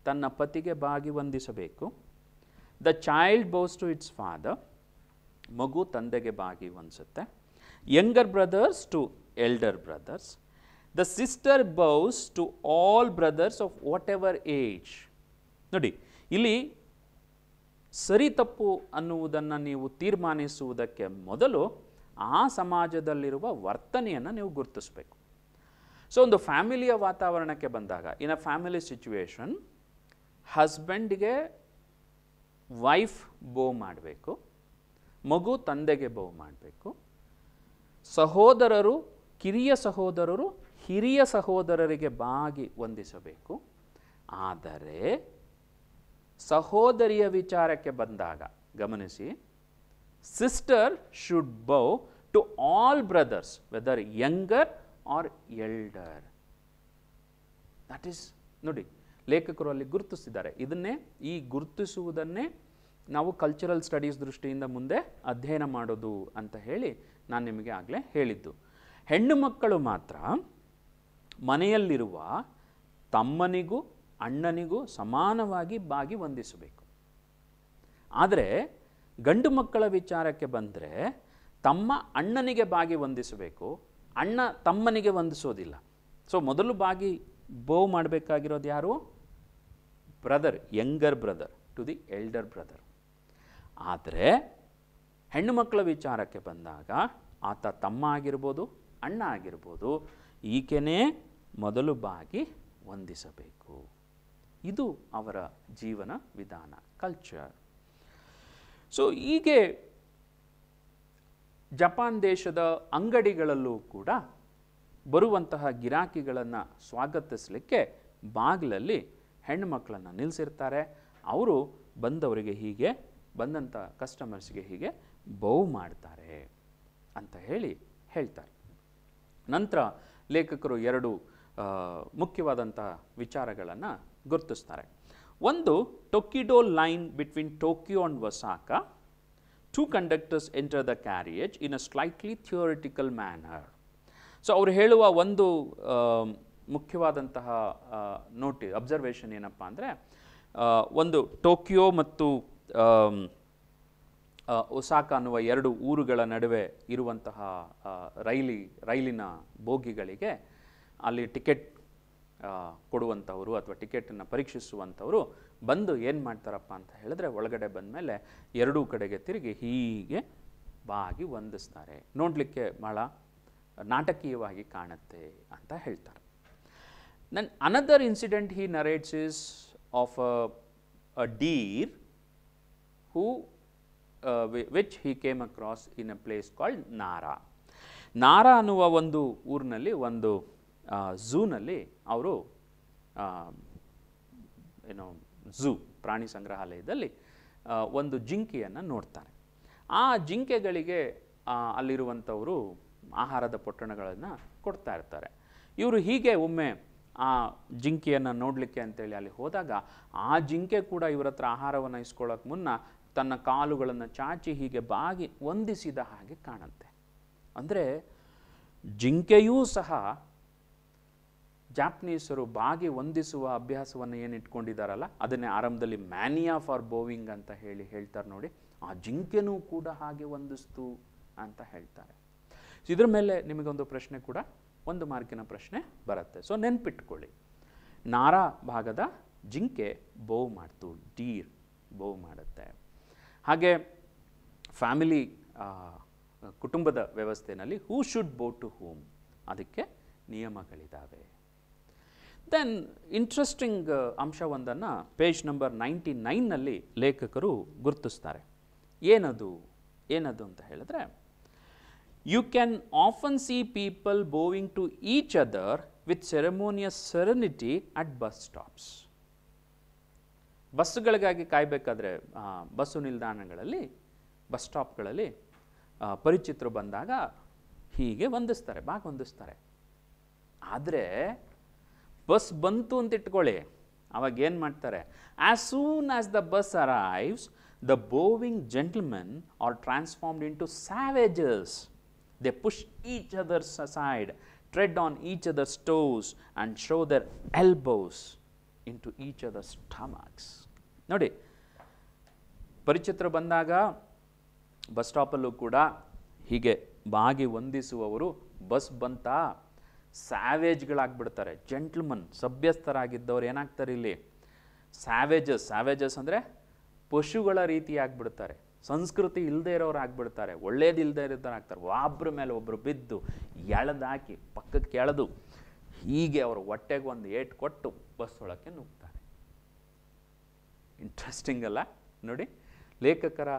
ತನ್ನ ಪತಿಗೆ ಬಾಗಿ ವಂದಿಸಬೇಕು the child bows to its father ಮಗು ತಂದೆಗೆ ಬಾಗಿ ವಂದಿಸುತ್ತೆ younger brothers to elder brothers the sister bows to all brothers of whatever age ನೋಡಿ ಇಲ್ಲಿ ಸರಿ ತಪ್ಪು ಅನ್ನುವುದನ್ನು ನೀವು ತೀರ್ಮಾನಿಸುವುದಕ್ಕೆ ಮೊದಲು ಆ ಸಮಾಜದಲ್ಲಿರುವ ವರ್ತನೆಯನ್ನು ನೀವು ಗುರುತಿಸಬೇಕು ಸೊ ಒಂದು ಫ್ಯಾಮಿಲಿಯ ವಾತಾವರಣಕ್ಕೆ ಬಂದಾಗ ಇನ್ ಅ ಫ್ಯಾಮಿಲಿ ಸಿಚುವೇಶನ್ ಹಸ್ಬೆಂಡ್ಗೆ ವೈಫ್ ಬೋ ಮಾಡಬೇಕು ಮಗು ತಂದೆಗೆ ಬೋ ಮಾಡಬೇಕು ಸಹೋದರರು ಕಿರಿಯ ಸಹೋದರರು ಹಿರಿಯ ಸಹೋದರರಿಗೆ ಬಾಗಿ ವಂದಿಸಬೇಕು ಆದರೆ ಸಹೋದರಿಯ ವಿಚಾರಕ್ಕೆ ಬಂದಾಗ ಗಮನಿಸಿ sister should bow to all brothers whether younger or elder that is ನೋಡಿ ಲೇಖಕರು ಅಲ್ಲಿ ಗುರುತಿಸಿದ್ದಾರೆ ಇದನ್ನೇ ಈ ಗುರುತಿಸುವುದನ್ನೇ ನಾವು ಕಲ್ಚರಲ್ ಸ್ಟಡೀಸ್ ದೃಷ್ಟಿಯಿಂದ ಮುಂದೆ ಅಧ್ಯಯನ ಮಾಡೋದು ಅಂತ ಹೇಳಿ ನಾನು ನಿಮಗೆ ಆಗಲೇ ಹೇಳಿದ್ದು ಹೆಣ್ಣು ಮಕ್ಕಳು ಮಾತ್ರ ಮನೆಯಲ್ಲಿರುವ ತಮ್ಮನಿಗೂ ಅಣ್ಣನಿಗೂ ಸಮಾನವಾಗಿ ಬಾಗಿ ವಂದಿಸಬೇಕು ಆದರೆ ಗಂಡು ಮಕ್ಕಳ ವಿಚಾರಕ್ಕೆ ಬಂದರೆ ತಮ್ಮ ಅಣ್ಣನಿಗೆ ಬಾಗಿ ವಂದಿಸಬೇಕು ಅಣ್ಣ ತಮ್ಮನಿಗೆ ವಂದಿಸೋದಿಲ್ಲ ಸೊ ಮೊದಲು ಬಾಗಿ ಬೋವ್ ಮಾಡಬೇಕಾಗಿರೋದು ಯಾರು brother younger brother to the elder brother ಆದರೆ ಹೆಣ್ಣು ಮಕ್ಕಳ ವಿಚಾರಕ್ಕೆ ಬಂದಾಗ ಆತ ತಮ್ಮ ಆಗಿರ್ಬೋದು ಅಣ್ಣ ಆಗಿರ್ಬೋದು ಈಕೆನೇ ಮೊದಲು ಬಾಗಿ ವಂದಿಸಬೇಕು ಇದು ಅವರ ಜೀವನ ವಿಧಾನ ಕಲ್ಚರ್ ಸೊ ಹೀಗೆ ಜಪಾನ್ ದೇಶದ ಅಂಗಡಿಗಳಲ್ಲೂ ಕೂಡ ಬರುವಂತಹ ಗಿರಾಕಿಗಳನ್ನು ಸ್ವಾಗತಿಸಲಿಕ್ಕೆ ಬಾಗಿಲಲ್ಲಿ ಹೆಣ್ಣುಮಕ್ಕಳನ್ನು ನಿಲ್ಲಿಸಿರ್ತಾರೆ ಅವರು ಬಂದವರಿಗೆ ಹೀಗೆ ಬಂದಂಥ ಕಸ್ಟಮರ್ಸ್ಗೆ ಹೀಗೆ ಬೌ ಮಾಡ್ತಾರೆ ಅಂತ ಹೇಳಿ ಹೇಳ್ತಾರೆ ನಂತರ ಲೇಖಕರು ಎರಡು ಮುಖ್ಯವಾದಂಥ ವಿಚಾರಗಳನ್ನು ಗುರುತಿಸ್ತಾರೆ ಒಂದು Tokaido line between Tokyo and Osaka two conductors enter the carriage in a slightly theoretical manner so ಅವರು ಹೇಳುವ ಒಂದು ಮುಖ್ಯವಾದಂತಹ ನೋಟಿ ಅಬ್ಸರ್ವೇಷನ್ ಏನಪ್ಪ ಅಂದರೆ ಒಂದು ಟೋಕಿಯೋ ಮತ್ತು ಒಸಾಕ ಅನ್ನುವ ಎರಡು ಊರುಗಳ ನಡುವೆ ಇರುವಂತಹ ರೈಲಿ ರೈಲಿನ ಬೋಗಿಗಳಿಗೆ ಅಲ್ಲಿ ಟಿಕೆಟ್ ಕೊಡುವಂಥವರು ಅಥವಾ ಟಿಕೆಟನ್ನು ಪರೀಕ್ಷಿಸುವಂಥವರು ಬಂದು ಏನು ಮಾಡ್ತಾರಪ್ಪ ಅಂತ ಹೇಳಿದ್ರೆ ಒಳಗಡೆ ಬಂದ ಮೇಲೆ ಎರಡೂ ಕಡೆಗೆ ತಿರುಗಿ ಹೀಗೆ ಬಾಗಿ ಹೊಂದಿಸ್ತಾರೆ ನೋಡಲಿಕ್ಕೆ ಭಾಳ ನಾಟಕೀಯವಾಗಿ ಕಾಣುತ್ತೆ ಅಂತ ಹೇಳ್ತಾರೆ ನನ್ನ another incident he narrates is of a deer who which he came across in a place called Nara Nara ಅನ್ನುವ ಒಂದು ಊರಿನಲ್ಲಿ ಒಂದು ಝೂನಲ್ಲಿ ಅವರು ಏನು ಝೂ ಪ್ರಾಣಿ ಸಂಗ್ರಹಾಲಯದಲ್ಲಿ ಒಂದು ಜಿಂಕೆಯನ್ನು ನೋಡ್ತಾರೆ ಆ ಜಿಂಕೆಗಳಿಗೆ ಅಲ್ಲಿರುವಂಥವರು ಆಹಾರದ ಪೊಟ್ಟಣಗಳನ್ನು ಕೊಡ್ತಾ ಇರ್ತಾರೆ ಇವರು ಹೀಗೆ ಒಮ್ಮೆ ಆ ಜಿಂಕೆಯನ್ನು ನೋಡಲಿಕ್ಕೆ ಅಂತೇಳಿ ಅಲ್ಲಿ ಹೋದಾಗ ಆ ಜಿಂಕೆ ಕೂಡ ಇವರ ಹತ್ರ ಆಹಾರವನ್ನು ಇಸ್ಕೊಳ್ಳೋಕೆ ಮುನ್ನ ತನ್ನ ಕಾಲುಗಳನ್ನು ಚಾಚಿ ಹೀಗೆ ಬಾಗಿ ಹೊಂದಿಸಿದ ಹಾಗೆ ಕಾಣುತ್ತೆ ಅಂದರೆ ಜಿಂಕೆಯೂ ಸಹ ಜಾಪನೀಸರು ಬಾಗಿ ಹೊಂದಿಸುವ ಅಭ್ಯಾಸವನ್ನು ಏನು ಇಟ್ಕೊಂಡಿದ್ದಾರಲ್ಲ ಅದನ್ನೇ ಆರಂಭದಲ್ಲಿ ಮ್ಯಾನಿಯಾ ಫಾರ್ ಬೋವಿಂಗ್ ಅಂತ ಹೇಳಿ ಹೇಳ್ತಾರೆ ನೋಡಿ ಆ ಜಿಂಕೆನೂ ಕೂಡ ಹಾಗೆ ಹೊಂದಿಸ್ತು ಅಂತ ಹೇಳ್ತಾರೆ ಇದ್ರ ಮೇಲೆ ನಿಮಗೊಂದು ಪ್ರಶ್ನೆ ಕೂಡ ಒಂದು ಮಾರ್ಕಿನ ಪ್ರಶ್ನೆ ಬರುತ್ತೆ ಸೊ ನೆನ್ಪಿಟ್ಕೊಳ್ಳಿ ನಾರಾ ಭಾಗದ ಜಿಂಕೆ ಬೋವ್ ಮಾಡ್ತು ಡೀರ್ ಬೋವ್ ಮಾಡುತ್ತೆ ಹಾಗೆ ಫ್ಯಾಮಿಲಿ ಕುಟುಂಬದ ವ್ಯವಸ್ಥೆಯಲ್ಲಿ ಹೂ ಶುಡ್ ಬೋ ಟು ಹೂಮ್ ಅದಕ್ಕೆ ನಿಯಮಗಳಿದ್ದಾವೆ ದೆನ್ ಇಂಟ್ರೆಸ್ಟಿಂಗ್ ಅಂಶವೊಂದನ್ನು ಪೇಜ್ ನಂಬರ್ ನೈಂಟಿ ನೈನ್ನಲ್ಲಿ ಲೇಖಕರು ಗುರುತಿಸ್ತಾರೆ ಏನದು ಏನದು ಅಂತ ಹೇಳಿದ್ರೆ you can often see people bowing to each other with ceremonious serenity at bus stops ಬಸ್ಸುಗಳಿಗಾಗಿ ಕಾಯಬೇಕಾದ್ರೆ ಬಸ್ಸು ನಿಲ್ದಾಣಗಳಲ್ಲಿ ಬಸ್ ಸ್ಟಾಪ್ಗಳಲ್ಲಿ ಪರಿಚಿತರು ಬಂದಾಗ ಹೀಗೆ ಹೊಂದಿಸ್ತಾರೆ ಭಾಗ ಹೊಂದಿಸ್ತಾರೆ ಆದರೆ ಬಸ್ ಬಂತು ಅಂತ ಇಟ್ಕೊಳ್ಳಿ ಅವಾಗ ಏನು ಮಾಡ್ತಾರೆ as soon as the bus arrives the bowing gentlemen are transformed into savages they push each other's side tread on each other toes and show their elbows into each other stomachs ನೋಡಿ ಪರಿಚಿತ್ರ ಬಂದಾಗ bus ಸ್ಟಾಪಲ್ಲೂ ಕೂಡ ಹೀಗೆ ಬಾಗಿ ವಂದಿಸುವವರು bus ಬಂತಾ ಸ್ಯಾವೇಜ್ಗಳಾಗ್ಬಿಡ್ತಾರೆ gentleman ಸಭ್ಯಸ್ಥರಾಗಿದ್ದವ್ರು ಏನಾಗ್ತಾರೆ ಇಲ್ಲಿ ಸ್ಯಾವೇಜಸ್ ಸ್ಯಾವೇಜಸ್ ಅಂದರೆ ಪಶುಗಳ ರೀತಿ ಆಗಿಬಿಡ್ತಾರೆ ಸಂಸ್ಕೃತಿ ಇಲ್ಲದೇ ಇರೋರು ಆಗ್ಬಿಡ್ತಾರೆ ಇಲ್ಲದೇ ಇರೋದವ್ರು ಆಗ್ತಾರೆ ಒಬ್ಬರ ಮೇಲೆ ಒಬ್ಬರು ಬಿದ್ದು ಎಳೆದಾಕಿ ಪಕ್ಕಕ್ಕೆ ಎಳೆದು ಹೀಗೆ ಅವರು ಹೊಟ್ಟೆಗೆ ಒಂದು ಏಟ್ ಕೊಟ್ಟು ಬಸ್ ಒಳಕ್ಕೆ ನುಗ್ತಾರೆ ಇಂಟ್ರೆಸ್ಟಿಂಗ್ ಅಲ್ಲ ನೋಡಿ ಲೇಖಕರ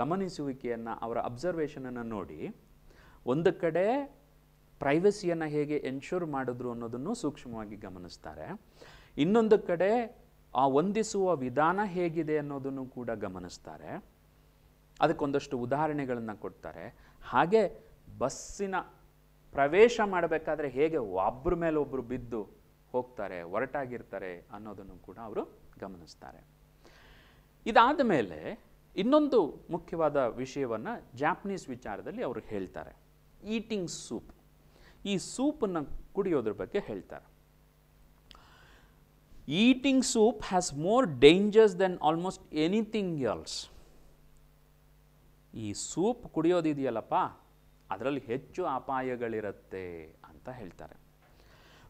ಗಮನಿಸುವಿಕೆಯನ್ನು ಅವರ ಅಬ್ಸರ್ವೇಷನನ್ನು ನೋಡಿ ಒಂದು ಕಡೆ ಪ್ರೈವಸಿಯನ್ನು ಹೇಗೆ ಎನ್ಶೂರ್ ಮಾಡಿದ್ರು ಅನ್ನೋದನ್ನು ಸೂಕ್ಷ್ಮವಾಗಿ ಗಮನಿಸ್ತಾರೆ ಇನ್ನೊಂದು ಕಡೆ ಆ ಹೊಂದಿಸುವ ವಿಧಾನ ಹೇಗಿದೆ ಅನ್ನೋದನ್ನು ಕೂಡ ಗಮನಿಸ್ತಾರೆ ಅದಕ್ಕೊಂದಷ್ಟು ಉದಾಹರಣೆಗಳನ್ನು ಕೊಡ್ತಾರೆ ಹಾಗೆ ಬಸ್ಸಿನ ಪ್ರವೇಶ ಮಾಡಬೇಕಾದ್ರೆ ಹೇಗೆ ಒಬ್ಬರ ಒಬ್ಬರು ಬಿದ್ದು ಹೋಗ್ತಾರೆ ಒರಟಾಗಿರ್ತಾರೆ ಅನ್ನೋದನ್ನು ಕೂಡ ಅವರು ಗಮನಿಸ್ತಾರೆ ಇದಾದ ಮೇಲೆ ಇನ್ನೊಂದು ಮುಖ್ಯವಾದ ವಿಷಯವನ್ನು ಜಾಪನೀಸ್ ವಿಚಾರದಲ್ಲಿ ಅವರು ಹೇಳ್ತಾರೆ ಈಟಿಂಗ್ ಸೂಪ್ ಈ ಸೂಪನ್ನು ಕುಡಿಯೋದ್ರ ಬಗ್ಗೆ ಹೇಳ್ತಾರೆ eating soup has more dangers than almost anything else ಈ ಸೂಪ್ ಕುಡಿಯೋದಿದೆಯಲ್ಲಪ್ಪ ಅದರಲ್ಲಿ ಹೆಚ್ಚು ಅಪಾಯಗಳಿರುತ್ತೆ ಅಂತ ಹೇಳ್ತಾರೆ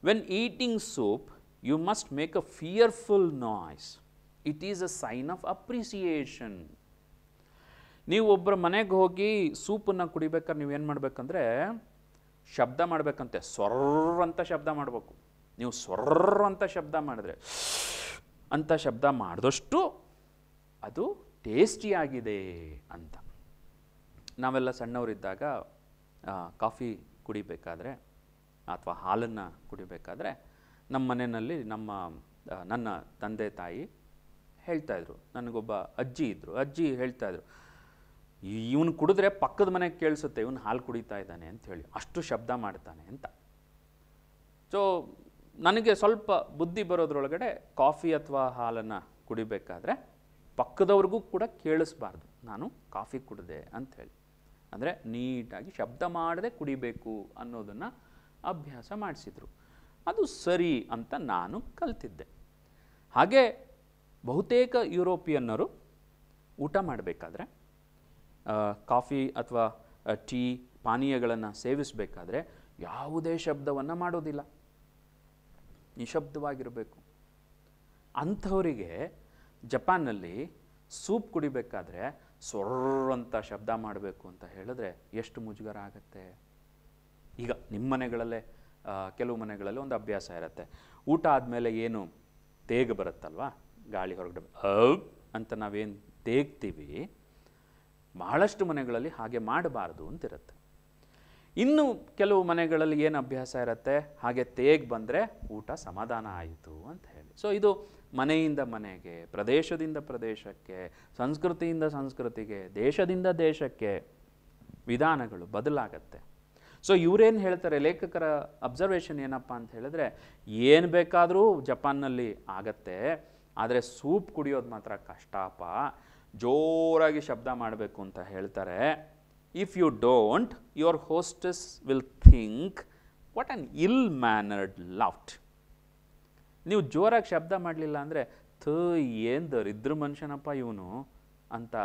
when eating soup you must make a fearful noise it is a sign of appreciation ನೀವು ಒಬ್ಬರ ಮನೆಗೆ ಹೋಗಿ ಸೂಪನ್ನು ಕುಡಿಬೇಕಾದ್ರೆ ನೀವೇನು ಮಾಡಬೇಕಂದ್ರೆ ಶಬ್ದ ಮಾಡಬೇಕಂತೆ ಸ್ವರ್ರ್ ಅಂತ ಶಬ್ದ ಮಾಡಬೇಕು ನೀವು ಸ್ವರ್ರ್ ಅಂತ ಶಬ್ದ ಮಾಡಿದ್ರೆ ಅಂತ ಶಬ್ದ ಮಾಡಿದಷ್ಟು ಅದು ಟೇಸ್ಟಿಯಾಗಿದೆ ಅಂತ ನಾವೆಲ್ಲ ಸಣ್ಣವರಿದ್ದಾಗ ಕಾಫಿ ಕುಡಿಬೇಕಾದ್ರೆ ಅಥವಾ ಹಾಲನ್ನು ಕುಡಿಬೇಕಾದ್ರೆ ನಮ್ಮ ಮನೆಯಲ್ಲಿ ನಮ್ಮ ನನ್ನ ತಂದೆ ತಾಯಿ ಹೇಳ್ತಾಯಿದ್ರು ನನಗೊಬ್ಬ ಅಜ್ಜಿ ಇದ್ದರು ಅಜ್ಜಿ ಹೇಳ್ತಾಯಿದ್ರು ಇವನು ಕುಡಿದ್ರೆ ಪಕ್ಕದ ಮನೆಗೆ ಕೇಳಿಸುತ್ತೆ ಇವನು ಹಾಲು ಕುಡಿತಾ ಇದ್ದಾನೆ ಅಂತ ಹೇಳಿ ಅಷ್ಟು ಶಬ್ದ ಮಾಡ್ತಾನೆ ಅಂತ ಸೊ ನನಗೆ ಸ್ವಲ್ಪ ಬುದ್ಧಿ ಬರೋದ್ರೊಳಗಡೆ ಕಾಫಿ ಅಥವಾ ಹಾಲನ್ನು ಕುಡಿಬೇಕಾದ್ರೆ ಪಕ್ಕದವ್ರಿಗೂ ಕೂಡ ಕೇಳಿಸ್ಬಾರ್ದು ನಾನು ಕಾಫಿ ಕುಡಿದೆ ಅಂಥೇಳಿ ಅಂದರೆ ನೀಟಾಗಿ ಶಬ್ದ ಮಾಡದೆ ಕುಡಿಬೇಕು ಅನ್ನೋದನ್ನು ಅಭ್ಯಾಸ ಮಾಡಿಸಿದರು ಅದು ಸರಿ ಅಂತ ನಾನು ಕಲ್ತಿದ್ದೆ ಹಾಗೆ ಬಹುತೇಕ ಯುರೋಪಿಯನ್ನರು ಊಟ ಮಾಡಬೇಕಾದ್ರೆ ಕಾಫಿ ಅಥವಾ ಟೀ ಪಾನೀಯಗಳನ್ನು ಸೇವಿಸಬೇಕಾದ್ರೆ ಯಾವುದೇ ಶಬ್ದವನ್ನು ಮಾಡೋದಿಲ್ಲ ನಿಶಬ್ದವಾಗಿರಬೇಕು ಅಂಥವರಿಗೆ ಜಪಾನಲ್ಲಿ ಸೂಪ್ ಕುಡಿಬೇಕಾದ್ರೆ ಅಂತ ಶಬ್ದ ಮಾಡಬೇಕು ಅಂತ ಹೇಳಿದ್ರೆ ಎಷ್ಟು ಮುಜುಗರ ಆಗತ್ತೆ ಈಗ ನಿಮ್ಮ ಮನೆಗಳಲ್ಲೇ ಕೆಲವು ಮನೆಗಳಲ್ಲಿ ಒಂದು ಅಭ್ಯಾಸ ಇರುತ್ತೆ ಊಟ ಆದಮೇಲೆ ಏನು ತೇಗ ಬರುತ್ತಲ್ವಾ ಗಾಳಿ ಹೊರಗಡೆ ಅಂತ ನಾವೇನು ತೇಗ್ತೀವಿ ಬಹಳಷ್ಟು ಮನೆಗಳಲ್ಲಿ ಹಾಗೆ ಮಾಡಬಾರ್ದು ಅಂತಿರುತ್ತೆ ಇನ್ನು ಕೆಲವು ಮನೆಗಳಲ್ಲಿ ಏನು ಅಭ್ಯಾಸ ಇರುತ್ತೆ ಹಾಗೆ ತೇಗ್ ಬಂದರೆ ಊಟ ಸಮಾಧಾನ ಆಯಿತು ಅಂತ ಹೇಳಿ ಸೊ ಇದು ಮನೆಯಿಂದ ಮನೆಗೆ ಪ್ರದೇಶದಿಂದ ಪ್ರದೇಶಕ್ಕೆ ಸಂಸ್ಕೃತಿಯಿಂದ ಸಂಸ್ಕೃತಿಗೆ ದೇಶದಿಂದ ದೇಶಕ್ಕೆ ವಿಧಾನಗಳು ಬದಲಾಗತ್ತೆ ಸೊ ಇವರೇನು ಹೇಳ್ತಾರೆ ಲೇಖಕರ ಅಬ್ಸರ್ವೇಷನ್ ಏನಪ್ಪ ಅಂತ ಹೇಳಿದ್ರೆ ಏನು ಬೇಕಾದರೂ ಜಪಾನ್ನಲ್ಲಿ ಆಗತ್ತೆ ಆದರೆ ಸೂಪ್ ಕುಡಿಯೋದು ಮಾತ್ರ ಕಷ್ಟಪ್ಪ ಜೋರಾಗಿ ಶಬ್ದ ಮಾಡಬೇಕು ಅಂತ ಹೇಳ್ತಾರೆ if you don't your hostess will think what an ill mannered lout ನೀವು ಜೋರಾಗಿ ಶಬ್ದ ಮಾಡಲಿಲ್ಲ ಅಂದರೆ ಥ ಏನು ಇದ್ರ ಮನುಷ್ಯನಪ್ಪ ಇವನು ಅಂತ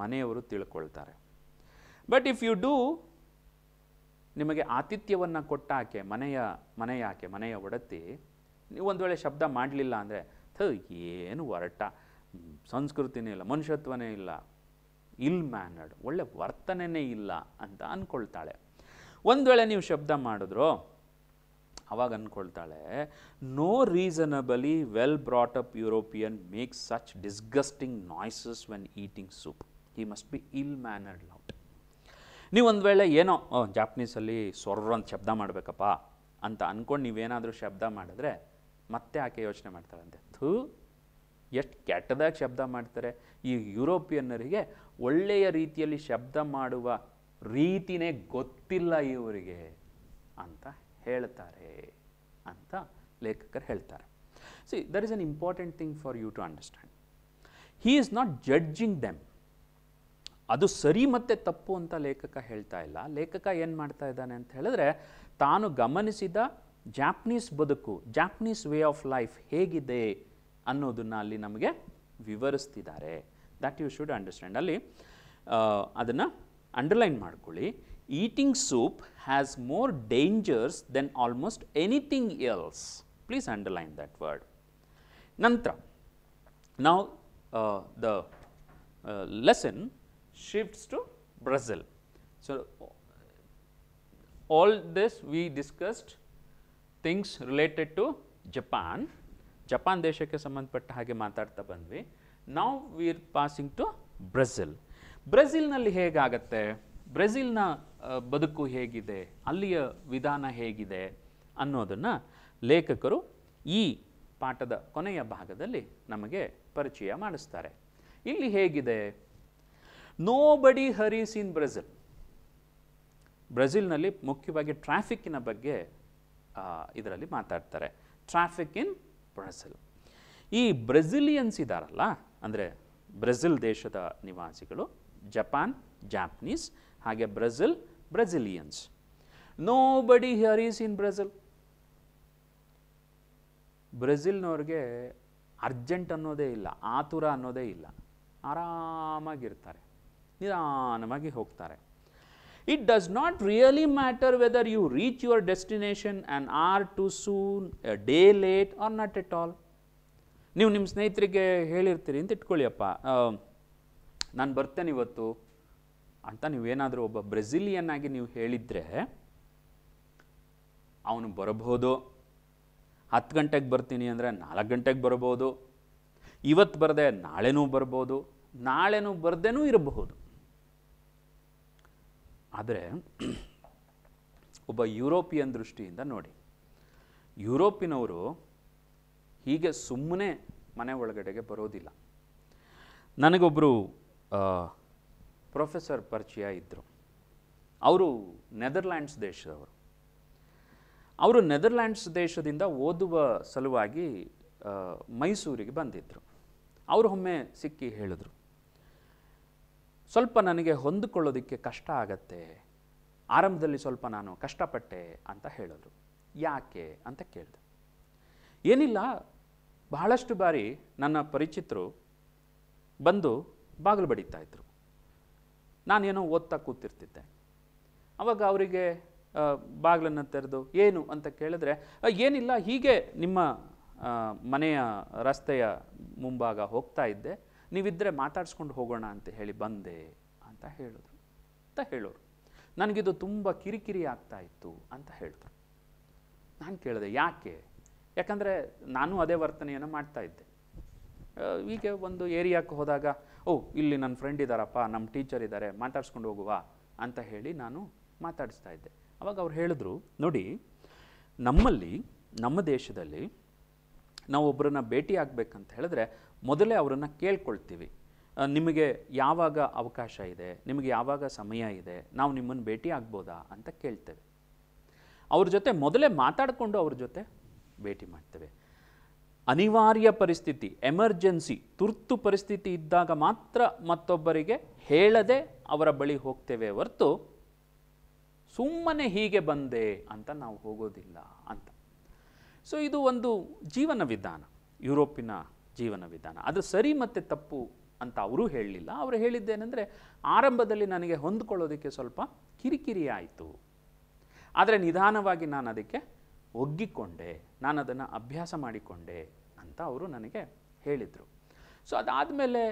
ಮನೆಯವರು ತಿಳ್ಕೊಳ್ತಾರೆ ಬಟ್ ಇಫ್ ಯು ಡೂ ನಿಮಗೆ ಆತಿಥ್ಯವನ್ನು ಕೊಟ್ಟಾಕೆ ಮನೆಯ ಮನೆಯಾಕೆ ಮನೆಯ ಒಡತಿ ನೀವು ಒಂದು ವೇಳೆ ಶಬ್ದ ಮಾಡಲಿಲ್ಲ ಅಂದರೆ ಥ ಏನು ಒರಟ ಸಂಸ್ಕೃತಿನೇ ಇಲ್ಲ ಮನುಷ್ಯತ್ವನೇ ಇಲ್ಲ ಇಲ್ ಮ್ಯಾನರ್ಡ್ ಒಳ್ಳೆ ವರ್ತನೆನೇ ಇಲ್ಲ ಅಂತ ಅಂದ್ಕೊಳ್ತಾಳೆ ಒಂದು ವೇಳೆ ನೀವು ಶಬ್ದ ಮಾಡಿದ್ರು ಅವಾಗ ಅಂದ್ಕೊಳ್ತಾಳೆ no reasonably well brought up European makes such disgusting noises when eating soup he must be ill mannered lout ಒಂದು ವೇಳೆ ಏನೋ ಜಾಪನೀಸಲ್ಲಿ ಸೊರ್ರ ಅಂತ ಶಬ್ದ ಮಾಡಬೇಕಪ್ಪ ಅಂತ ಅಂದ್ಕೊಂಡು ನೀವೇನಾದರೂ ಶಬ್ದ ಮಾಡಿದ್ರೆ ಮತ್ತೆ ಆಕೆ ಯೋಚನೆ ಮಾಡ್ತಾಳಂತೆ ಥೂ ಎಷ್ಟು ಕೆಟ್ಟದಾಗಿ ಶಬ್ದ ಮಾಡ್ತಾರೆ ಈ ಯುರೋಪಿಯನ್ನರಿಗೆ ಒಳ್ಳೆಯ ರೀತಿಯಲ್ಲಿ ಶಬ್ದ ಮಾಡುವ ರೀತಿನೇ ಗೊತ್ತಿಲ್ಲ ಇವರಿಗೆ ಅಂತ ಹೇಳ್ತಾರೆ ಅಂತ ಲೇಖಕರು ಹೇಳ್ತಾರೆ see there is an important thing for you to understand he is not judging them ಅದು ಸರಿ ಮತ್ತೆ ತಪ್ಪು ಅಂತ ಲೇಖಕ ಹೇಳ್ತಾ ಇಲ್ಲ ಲೇಖಕ ಏನು ಮಾಡ್ತಾ ಇದ್ದಾನೆ ಅಂತ ಹೇಳಿದ್ರೆ ತಾನು ಗಮನಿಸಿದ ಜಾಪನೀಸ್ ಬದುಕು ಜಾಪನೀಸ್ ವೇ ಆಫ್ ಲೈಫ್ ಹೇಗಿದೆ ಅನ್ನೋದನ್ನು ಅಲ್ಲಿ ನಮಗೆ ವಿವರಿಸ್ತಿದ್ದಾರೆ ದ್ಯಾಟ್ ಯು ಶುಡ್ ಅಂಡರ್ಸ್ಟ್ಯಾಂಡ್ ಅಲ್ಲಿ ಅದನ್ನು ಅಂಡರ್ಲೈನ್ ಮಾಡ್ಕೊಳ್ಳಿ eating soup has more dangers than almost anything else please underline that word ನಂತರ ನಾವು the lesson shifts to Brazil so all this we discussed things related to Japan Japan ದೇಶಕ್ಕೆ ಸಂಬಂಧಪಟ್ಟ ಹಾಗೆ ಮಾತಾಡ್ತಾ ಬಂದ್ವಿ ನಾವು ವೀರ್ ಪಾಸಿಂಗ್ ಟು ಬ್ರೆಜಿಲ್ ಬ್ರೆಜಿಲ್ನಲ್ಲಿ ಹೇಗಾಗತ್ತೆ ಬ್ರೆಜಿಲ್ನ ಬದುಕು ಹೇಗಿದೆ ಅಲ್ಲಿಯ ವಿಧಾನ ಹೇಗಿದೆ ಅನ್ನೋದನ್ನು ಲೇಖಕರು ಈ ಪಾಠದ ಕೊನೆಯ ಭಾಗದಲ್ಲಿ ನಮಗೆ ಪರಿಚಯ ಮಾಡಿಸ್ತಾರೆ ಇಲ್ಲಿ ಹೇಗಿದೆ ನೋ ಬಡಿ ಹರೀಸ್ ಇನ್ ಬ್ರೆಜಿಲ್ ಬ್ರೆಜಿಲ್ನಲ್ಲಿ ಮುಖ್ಯವಾಗಿ ಟ್ರಾಫಿಕ್ಕಿನ ಬಗ್ಗೆ ಇದರಲ್ಲಿ ಮಾತಾಡ್ತಾರೆ ಟ್ರಾಫಿಕ್ ಇನ್ ಬಳಸಲು ಈ ಬ್ರೆಜಿಲಿಯನ್ಸ್ ಇದ್ದಾರಲ್ಲ ಅಂದರೆ ಬ್ರೆಜಿಲ್ ದೇಶದ ನಿವಾಸಿಗಳು ಜಪಾನ್ ಜಾಪನೀಸ್ ಹಾಗೆ Brazil Brazilians nobody hurries in Brazil ಬ್ರೆಜಿಲ್ನವ್ರಿಗೆ ಅರ್ಜೆಂಟ್ ಅನ್ನೋದೇ ಇಲ್ಲ ಆತುರ ಅನ್ನೋದೇ ಇಲ್ಲ ಆರಾಮಾಗಿರ್ತಾರೆ ನಿಧಾನವಾಗಿ ಹೋಗ್ತಾರೆ It does not really matter whether you reach your destination an hour too soon, a day late or not at all. ನೀವು ನಿಮ್ಮ ಸ್ನೇಹಿತರಿಗೆ ಹೇಳಿರ್ತೀರಿ ಅಂತ ಇಟ್ಕೊಳ್ಳಿಯಪ್ಪ ನಾನು ಬರ್ತೇನೆ ಇವತ್ತು ಅಂತ ನೀವೇನಾದರೂ ಒಬ್ಬ ಬ್ರೆಸಿಲಿಯನ್ ಆಗಿ ನೀವು ಹೇಳಿದರೆ ಅವನು ಬರಬಹುದು ಹತ್ತು ಗಂಟೆಗೆ ಬರ್ತೀನಿ ಅಂದರೆ ನಾಲ್ಕು ಗಂಟೆಗೆ ಬರ್ಬೋದು ಇವತ್ತು ಬರದೆ ನಾಳೆನೂ ಬರ್ಬೋದು ನಾಳೆನೂ ಬರ್ದೇನೂ ಇರಬಹುದು ಆದರೆ ಒಬ್ಬ ಯುರೋಪಿಯನ್ ದೃಷ್ಟಿಯಿಂದ ನೋಡಿ ಯುರೋಪಿನವರು ಹೀಗೆ ಸುಮ್ಮನೆ ಮನೆ ಒಳಗಡೆಗೆ ಬರೋದಿಲ್ಲ ನನಗೊಬ್ಬರು ಪ್ರೊಫೆಸರ್ ಪರಿಚಯ ಇದ್ದರು ಅವರು ನೆದರ್ಲ್ಯಾಂಡ್ಸ್ ದೇಶದವರು ಅವರು ನೆದರ್ಲ್ಯಾಂಡ್ಸ್ ದೇಶದಿಂದ ಓದುವ ಸಲುವಾಗಿ ಮೈಸೂರಿಗೆ ಬಂದಿದ್ದರು ಅವರು ಒಮ್ಮೆ ಸಿಕ್ಕಿ ಹೇಳಿದ್ರು ಸ್ವಲ್ಪ ನನಗೆ ಹೊಂದಿಕೊಳ್ಳೋದಕ್ಕೆ ಕಷ್ಟ ಆಗತ್ತೆ ಆರಂಭದಲ್ಲಿ ಸ್ವಲ್ಪ ನಾನು ಕಷ್ಟಪಟ್ಟೆ ಅಂತ ಹೇಳಿದ್ರು ಯಾಕೆ ಅಂತ ಕೇಳಿದೆ ಏನಿಲ್ಲ ಬಹಳಷ್ಟು ಬಾರಿ ನನ್ನ ಪರಿಚಿತರು ಬಂದು ಬಾಗಿಲು ಬಡಿತಾ ಇದ್ರು ನಾನೇನೋ ಓದ್ತಾ ಕೂತಿರ್ತಿದ್ದೆ ಅವಾಗ ಅವರಿಗೆ ಬಾಗಿಲನ್ನು ತೆರೆದು ಏನು ಅಂತ ಕೇಳಿದ್ರೆ ಏನಿಲ್ಲ ಹೀಗೆ ನಿಮ್ಮ ಮನೆಯ ರಸ್ತೆಯ ಮುಂಭಾಗ ಹೋಗ್ತಾ ಇದ್ದೆ ನೀವಿದ್ದರೆ ಮಾತಾಡಿಸ್ಕೊಂಡು ಹೋಗೋಣ ಅಂತ ಹೇಳಿ ಬಂದೆ ಅಂತ ಹೇಳಿದ್ರು ಅಂತ ಹೇಳೋರು ನನಗಿದು ತುಂಬ ಕಿರಿಕಿರಿ ಆಗ್ತಾ ಇತ್ತು ಅಂತ ಹೇಳಿದ್ರು ನಾನು ಕೇಳಿದೆ ಯಾಕೆ ಯಾಕಂದರೆ ನಾನು ಅದೇ ವರ್ತನೆಯನ್ನು ಮಾಡ್ತಾ ಇದ್ದೆ ಈಗ ಒಂದು ಏರಿಯಾಕ್ಕೆ ಹೋದಾಗ ಓ ಇಲ್ಲಿ ನನ್ನ ಫ್ರೆಂಡ್ ಇದ್ದಾರಪ್ಪ ನಮ್ಮ ಟೀಚರ್ ಇದ್ದಾರೆ ಮಾತಾಡ್ಸ್ಕೊಂಡು ಹೋಗುವ ಅಂತ ಹೇಳಿ ನಾನು ಮಾತಾಡಿಸ್ತಾ ಇದ್ದೆ ಅವಾಗ ಅವ್ರು ಹೇಳಿದ್ರು ನೋಡಿ ನಮ್ಮಲ್ಲಿ ನಮ್ಮ ದೇಶದಲ್ಲಿ ನಾವು ಒಬ್ಬರನ್ನ ಭೇಟಿ ಆಗಬೇಕಂತ ಹೇಳಿದ್ರೆ ಮೊದಲೇ ಅವರನ್ನು ಕೇಳ್ಕೊಳ್ತೀವಿ ನಿಮಗೆ ಯಾವಾಗ ಅವಕಾಶ ಇದೆ ನಿಮಗೆ ಯಾವಾಗ ಸಮಯ ಇದೆ ನಾವು ನಿಮ್ಮನ್ನು ಭೇಟಿ ಆಗ್ಬೋದಾ ಅಂತ ಕೇಳ್ತೇವೆ ಅವ್ರ ಜೊತೆ ಮೊದಲೇ ಮಾತಾಡಿಕೊಂಡು ಅವ್ರ ಜೊತೆ ಭೇಟಿ ಮಾಡ್ತೇವೆ ಅನಿವಾರ್ಯ ಪರಿಸ್ಥಿತಿ ಎಮರ್ಜೆನ್ಸಿ ತುರ್ತು ಪರಿಸ್ಥಿತಿ ಇದ್ದಾಗ ಮಾತ್ರ ಮತ್ತೊಬ್ಬರಿಗೆ ಹೇಳದೆ ಅವರ ಬಳಿ ಹೋಗ್ತೇವೆ ಹೊರತು ಸುಮ್ಮನೆ ಹೀಗೆ ಬಂದೆ ಅಂತ ನಾವು ಹೋಗೋದಿಲ್ಲ ಅಂತ ಸೊ ಇದು ಒಂದು ಜೀವನ ವಿಧಾನ ಯುರೋಪಿನ ಜೀವನ ವಿಧಾನ ಅದು ಸರಿ ಮತ್ತು ತಪ್ಪು ಅಂತ ಅವರೂ ಹೇಳಲಿಲ್ಲ ಅವರು ಹೇಳಿದ್ದೇನೆಂದರೆ ಆರಂಭದಲ್ಲಿ ನನಗೆ ಹೊಂದ್ಕೊಳ್ಳೋದಕ್ಕೆ ಸ್ವಲ್ಪ ಕಿರಿಕಿರಿ ಆಯಿತು ಆದರೆ ನಿಧಾನವಾಗಿ ನಾನು ಅದಕ್ಕೆ ಒಗ್ಗಿಕೊಂಡೆ ನಾನು ಅದನ್ನು ಅಭ್ಯಾಸ ಮಾಡಿಕೊಂಡೆ ಅಂತ ಅವರು ನನಗೆ ಹೇಳಿದರು ಸೊ ಅದಾದಮೇಲೆ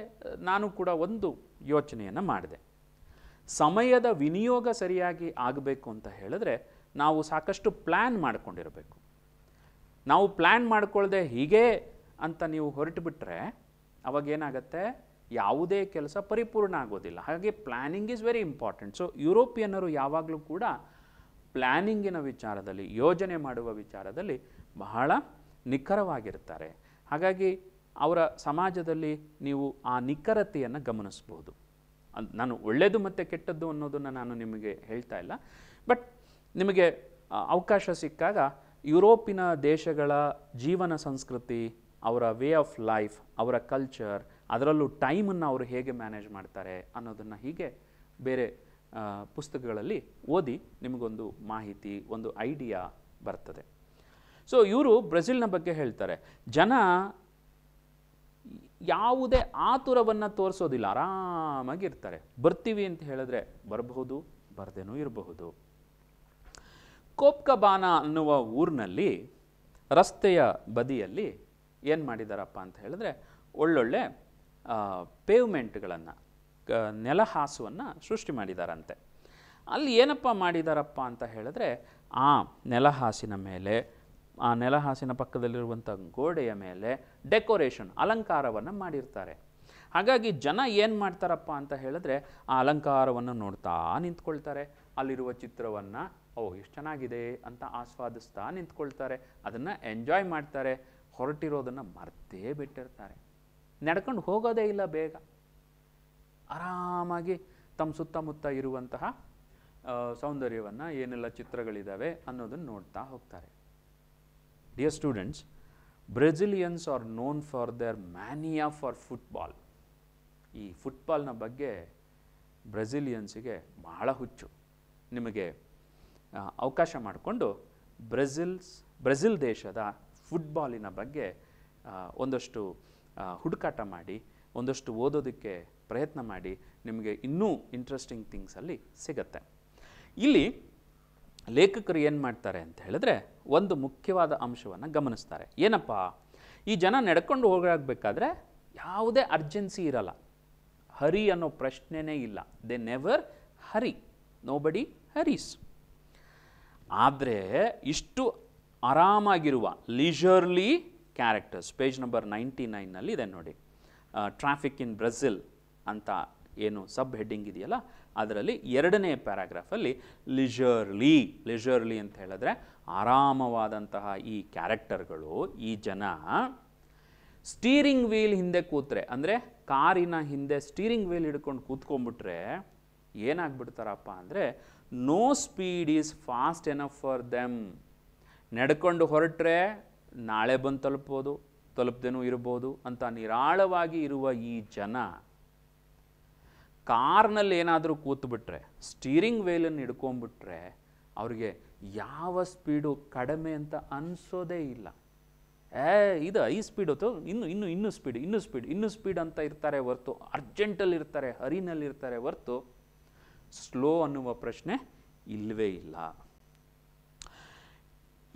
ನಾನು ಕೂಡ ಒಂದು ಯೋಚನೆಯನ್ನು ಮಾಡಿದೆ ಸಮಯದ ವಿನಿಯೋಗ ಸರಿಯಾಗಿ ಆಗಬೇಕು ಅಂತ ಹೇಳಿದ್ರೆ ನಾವು ಸಾಕಷ್ಟು ಪ್ಲ್ಯಾನ್ ಮಾಡಿಕೊಂಡಿರಬೇಕು ನಾವು ಪ್ಲ್ಯಾನ್ ಮಾಡಿಕೊಳ್ಳದೆ ಹೀಗೇ ಅಂತ ನೀವು ಹೊರಟು ಬಿಟ್ಟರೆ ಅವಾಗೇನಾಗತ್ತೆ ಯಾವುದೇ ಕೆಲಸ ಪರಿಪೂರ್ಣ ಆಗೋದಿಲ್ಲ ಹಾಗೆ planning is very important so ಯುರೋಪಿಯನ್ನರು ಯಾವಾಗಲೂ ಕೂಡ ಪ್ಲ್ಯಾನಿಂಗಿನ ವಿಚಾರದಲ್ಲಿ ಯೋಜನೆ ಮಾಡುವ ವಿಚಾರದಲ್ಲಿ ಬಹಳ ನಿಖರವಾಗಿರ್ತಾರೆ ಹಾಗಾಗಿ ಅವರ ಸಮಾಜದಲ್ಲಿ ನೀವು ಆ ನಿಖರತೆಯನ್ನು ಗಮನಿಸ್ಬೋದು ನಾನು ಒಳ್ಳೆಯದು ಮತ್ತು ಕೆಟ್ಟದ್ದು ಅನ್ನೋದನ್ನು ನಾನು ನಿಮಗೆ ಹೇಳ್ತಾ ಇಲ್ಲ ಬಟ್ ನಿಮಗೆ ಅವಕಾಶ ಸಿಕ್ಕಾಗ ಯುರೋಪಿನ ದೇಶಗಳ ಜೀವನ ಸಂಸ್ಕೃತಿ ಅವರ ವೇ ಆಫ್ ಲೈಫ್ ಅವರ ಕಲ್ಚರ್ ಅದರಲ್ಲೂ ಟೈಮನ್ನು ಅವರು ಹೇಗೆ ಮ್ಯಾನೇಜ್ ಮಾಡ್ತಾರೆ ಅನ್ನೋದನ್ನು ಹೀಗೆ ಬೇರೆ ಪುಸ್ತಕಗಳಲ್ಲಿ ಓದಿ ನಿಮಗೊಂದು ಮಾಹಿತಿ ಒಂದು ಐಡಿಯಾ ಬರ್ತದೆ ಸೊ ಇವರು ಬ್ರೆಜಿಲ್ನ ಬಗ್ಗೆ ಹೇಳ್ತಾರೆ ಜನ ಯಾವುದೇ ಆತುರವನ್ನು ತೋರಿಸೋದಿಲ್ಲ ಆರಾಮಾಗಿರ್ತಾರೆ ಬರ್ತೀವಿ ಅಂತ ಹೇಳಿದ್ರೆ ಬರಬಹುದು ಬರದೇನೂ ಇರಬಹುದು ಕೋಪ್ಕಬಾನ ಅನ್ನುವ ಊರಿನಲ್ಲಿ ರಸ್ತೆಯ ಬದಿಯಲ್ಲಿ ಏನು ಮಾಡಿದಾರಪ್ಪ ಅಂತ ಹೇಳಿದ್ರೆ ಒಳ್ಳೊಳ್ಳೆ ಪೇವ್ಮೆಂಟ್ಗಳನ್ನು ನೆಲಹಾಸುವನ್ನು ಸೃಷ್ಟಿ ಮಾಡಿದಾರಂತೆ ಅಲ್ಲಿ ಏನಪ್ಪ ಮಾಡಿದಾರಪ್ಪ ಅಂತ ಹೇಳಿದ್ರೆ ಆ ನೆಲಹಾಸಿನ ಮೇಲೆ ಆ ನೆಲಹಾಸಿನ ಪಕ್ಕದಲ್ಲಿರುವಂಥ ಗೋಡೆಯ ಮೇಲೆ ಡೆಕೋರೇಷನ್ ಅಲಂಕಾರವನ್ನು ಮಾಡಿರ್ತಾರೆ ಹಾಗಾಗಿ ಜನ ಏನು ಮಾಡ್ತಾರಪ್ಪ ಅಂತ ಹೇಳಿದ್ರೆ ಆ ಅಲಂಕಾರವನ್ನು ನೋಡ್ತಾ ನಿಂತ್ಕೊಳ್ತಾರೆ ಅಲ್ಲಿರುವ ಚಿತ್ರವನ್ನು ಓಹ್ ಎಷ್ಟು ಚೆನ್ನಾಗಿದೆ ಅಂತ ಆಸ್ವಾದಿಸ್ತಾ ನಿಂತ್ಕೊಳ್ತಾರೆ ಅದನ್ನು ಎಂಜಾಯ್ ಮಾಡ್ತಾರೆ ಹೊರಟಿರೋದನ್ನು ಮರ್ತೇ ಬಿಟ್ಟಿರ್ತಾರೆ ನಡ್ಕೊಂಡು ಹೋಗೋದೇ ಇಲ್ಲ ಬೇಗ ಆರಾಮಾಗಿ ತಮ್ಮ ಸುತ್ತಮುತ್ತ ಇರುವಂತಹ ಸೌಂದರ್ಯವನ್ನು ಏನೆಲ್ಲ ಚಿತ್ರಗಳಿದ್ದಾವೆ ಅನ್ನೋದನ್ನು ನೋಡ್ತಾ ಹೋಗ್ತಾರೆ dear students Brazilians are known for their mania for football ಈ ಫುಟ್ಬಾಲ್ನ ಬಗ್ಗೆ ಬ್ರೆಜಿಲಿಯನ್ಸಿಗೆ ಬಹಳ ಹುಚ್ಚು ನಿಮಗೆ ಅವಕಾಶ ಮಾಡಿಕೊಂಡು ಬ್ರೆಜಿಲ್ಸ್ ಬ್ರೆಜಿಲ್ ದೇಶದ ಫುಟ್ಬಾಲಿನ ಬಗ್ಗೆ ಒಂದಷ್ಟು ಹುಡುಕಾಟ ಮಾಡಿ ಒಂದಷ್ಟು ಓದೋದಕ್ಕೆ ಪ್ರಯತ್ನ ಮಾಡಿ ನಿಮಗೆ ಇನ್ನೂ ಇಂಟ್ರೆಸ್ಟಿಂಗ್ ಥಿಂಗ್ಸಲ್ಲಿ ಸಿಗತ್ತೆ ಇಲ್ಲಿ ಲೇಖಕರು ಏನು ಮಾಡ್ತಾರೆ ಅಂತ ಹೇಳಿದ್ರೆ ಒಂದು ಮುಖ್ಯವಾದ ಅಂಶವನ್ನು ಗಮನಿಸ್ತಾರೆ ಏನಪ್ಪ ಈ ಜನ ನಡ್ಕೊಂಡು ಹೋಗಬೇಕಾದ್ರೆ ಯಾವುದೇ ಅರ್ಜೆನ್ಸಿ ಇರಲ್ಲ ಹರಿ ಅನ್ನೋ ಪ್ರಶ್ನೆನೇ ಇಲ್ಲ ದೆ ನೆವರ್ ಹರಿ ನೋ ಬಡಿ ಹರೀಸ್ ಆದರೆ ಇಷ್ಟು ಆರಾಮಾಗಿರುವ leisurely characters page number ninety ನೈನ್ನಲ್ಲಿ ಇದೆ ನೋಡಿ ಟ್ರಾಫಿಕ್ ಇನ್ ಬ್ರೆಜಿಲ್ ಅಂತ ಏನು ಸಬ್ ಹೆಡ್ಡಿಂಗ್ ಇದೆಯಲ್ಲ ಅದರಲ್ಲಿ ಎರಡನೇ ಪ್ಯಾರಾಗ್ರಾಫಲ್ಲಿ ಲಿಜರ್ಲಿ ಲಿಜರ್ಲಿ ಅಂತ ಹೇಳಿದ್ರೆ ಆರಾಮವಾದಂತಹ ಈ ಕ್ಯಾರೆಕ್ಟರ್ಗಳು ಈ ಜನ ಸ್ಟೀರಿಂಗ್ ವೀಲ್ ಹಿಂದೆ ಕೂತ್ರೆ ಅಂದರೆ ಕಾರಿನ ಹಿಂದೆ ಸ್ಟೀರಿಂಗ್ ವೀಲ್ ಹಿಡ್ಕೊಂಡು ಕೂತ್ಕೊಂಡ್ಬಿಟ್ರೆ ಏನಾಗ್ಬಿಡ್ತಾರಪ್ಪ ಅಂದರೆ no speed is fast enough for them ನಡ್ಕೊಂಡು ಹೊರಟ್ರೆ ನಾಳೆ ಬಂದು ತಲುಪ್ಬೋದು ತಲುಪ್ದೇನೂ ಇರ್ಬೋದು ಅಂತ ನಿರಾಳವಾಗಿ ಇರುವ ಈ ಜನ ಕಾರ್ನಲ್ಲಿ ಏನಾದರೂ ಕೂತ್ಬಿಟ್ರೆ ಸ್ಟೀರಿಂಗ್ ವೇಲನ್ನು ಹಿಡ್ಕೊಂಬಿಟ್ರೆ ಅವ್ರಿಗೆ ಯಾವ ಸ್ಪೀಡು ಕಡಿಮೆ ಅಂತ ಅನಿಸೋದೇ ಇಲ್ಲ ಏ ಇದು ಐ ಸ್ಪೀಡ್ ಹೊತ್ತು ಇನ್ನು ಇನ್ನು ಇನ್ನೂ ಸ್ಪೀಡ್ ಇನ್ನು ಸ್ಪೀಡ್ ಇನ್ನು ಸ್ಪೀಡ್ ಅಂತ ಇರ್ತಾರೆ ಹೊರ್ತು ಇರ್ತಾರೆ ಹರಿನಲ್ಲಿರ್ತಾರೆ ಹೊರ್ತು ಸ್ಲೋ ಅನ್ನುವ ಪ್ರಶ್ನೆ ಇಲ್ಲವೇ ಇಲ್ಲ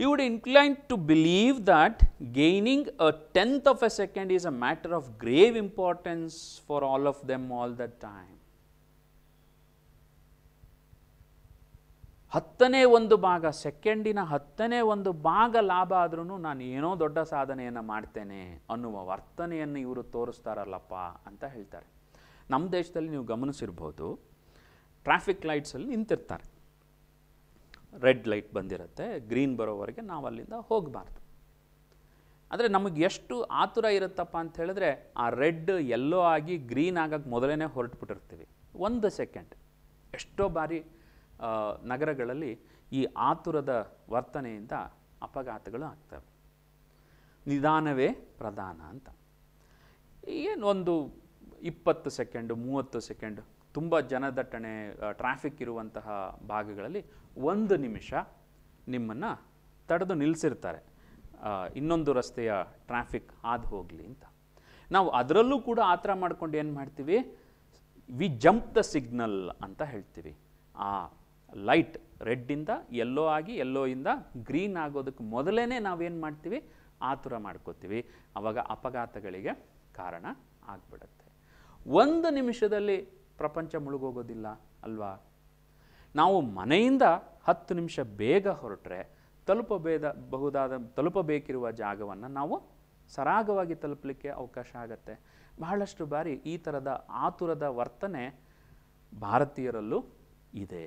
you would incline to believe that gaining a tenth of a second is a matter of grave importance for all of them all the time. ಹತ್ತನೇ ಒಂದು ಭಾಗ ಸೆಕೆಂಡಿನ ಹತ್ತನೇ ಒಂದು ಭಾಗ ಲಾಭ ಆದ್ರೂ ನಾನು ಏನೋ ದೊಡ್ಡ ಸಾಧನೆಯನ್ನು ಮಾಡ್ತೇನೆ ಅನ್ನುವ ವರ್ತನೆಯನ್ನು ಇವರು ತೋರಿಸ್ತಾರಲ್ಲಪ್ಪ ಅಂತ ಹೇಳ್ತಾರೆ ನಮ್ಮ ದೇಶದಲ್ಲಿ ನೀವು ಗಮನಿಸಿರ್ಬೋದು ಟ್ರಾಫಿಕ್ ಲೈಟ್ಸಲ್ಲಿ ನಿಂತಿರ್ತಾರೆ ರೆಡ್ ಲೈಟ್ ಬಂದಿರುತ್ತೆ ಗ್ರೀನ್ ಬರೋವರೆಗೆ ನಾವು ಅಲ್ಲಿಂದ ಹೋಗಬಾರ್ದು ಆದರೆ ನಮಗೆ ಎಷ್ಟು ಆತುರ ಇರುತ್ತಪ್ಪ ಅಂತ ಹೇಳಿದ್ರೆ ಆ ರೆಡ್ ಎಲ್ಲೋ ಆಗಿ ಗ್ರೀನ್ ಆಗೋಕ್ಕೆ ಮೊದಲೇ ಹೊರಟುಬಿಟ್ಟಿರ್ತೀವಿ ಒಂದು ಸೆಕೆಂಡ್ ಎಷ್ಟೋ ಬಾರಿ ನಗರಗಳಲ್ಲಿ ಈ ಆತುರದ ವರ್ತನೆಯಿಂದ ಅಪಘಾತಗಳು ಆಗ್ತವೆ ನಿಧಾನವೇ ಪ್ರಧಾನ ಅಂತ ಏನು ಒಂದು ಇಪ್ಪತ್ತು ಸೆಕೆಂಡು ಮೂವತ್ತು ಸೆಕೆಂಡು ತುಂಬ ಜನದಟ್ಟಣೆ ಟ್ರಾಫಿಕ್ ಇರುವಂತಹ ಭಾಗಗಳಲ್ಲಿ ಒಂದು ನಿಮಿಷ ನಿಮ್ಮನ್ನು ತಡೆದು ನಿಲ್ಲಿಸಿರ್ತಾರೆ ಇನ್ನೊಂದು ರಸ್ತೆಯ ಟ್ರಾಫಿಕ್ ಆದ ಹೋಗಲಿ ಅಂತ ನಾವು ಅದರಲ್ಲೂ ಕೂಡ ಆ ಥರ ಮಾಡ್ಕೊಂಡು ಏನು ಮಾಡ್ತೀವಿ ವಿ ಜಂಪ್ ದ ಸಿಗ್ನಲ್ ಅಂತ ಹೇಳ್ತೀವಿ ಆ ಲೈಟ್ ರೆಡ್ಡಿಂದ ಎಲ್ಲೋ ಆಗಿ ಎಲ್ಲೋಯಿಂದ ಗ್ರೀನ್ ಆಗೋದಕ್ಕೆ ಮೊದಲೇ ನಾವೇನು ಮಾಡ್ತೀವಿ ಆತುರ ಮಾಡ್ಕೋತೀವಿ ಆವಾಗ ಅಪಘಾತಗಳಿಗೆ ಕಾರಣ ಆಗ್ಬಿಡುತ್ತೆ ಒಂದು ನಿಮಿಷದಲ್ಲಿ ಪ್ರಪಂಚ ಮುಳುಗೋಗೋದಿಲ್ಲ ಅಲ್ವಾ ನಾವು ಮನೆಯಿಂದ ಹತ್ತು ನಿಮಿಷ ಬೇಗ ಹೊರಟ್ರೆ ತಲುಪಬೇದ ಬಹುದಾದ ತಲುಪಬೇಕಿರುವ ಜಾಗವನ್ನು ನಾವು ಸರಾಗವಾಗಿ ತಲುಪಲಿಕ್ಕೆ ಅವಕಾಶ ಆಗತ್ತೆ ಬಹಳಷ್ಟು ಬಾರಿ ಈ ಥರದ ಆತುರದ ವರ್ತನೆ ಭಾರತೀಯರಲ್ಲೂ ಇದೆ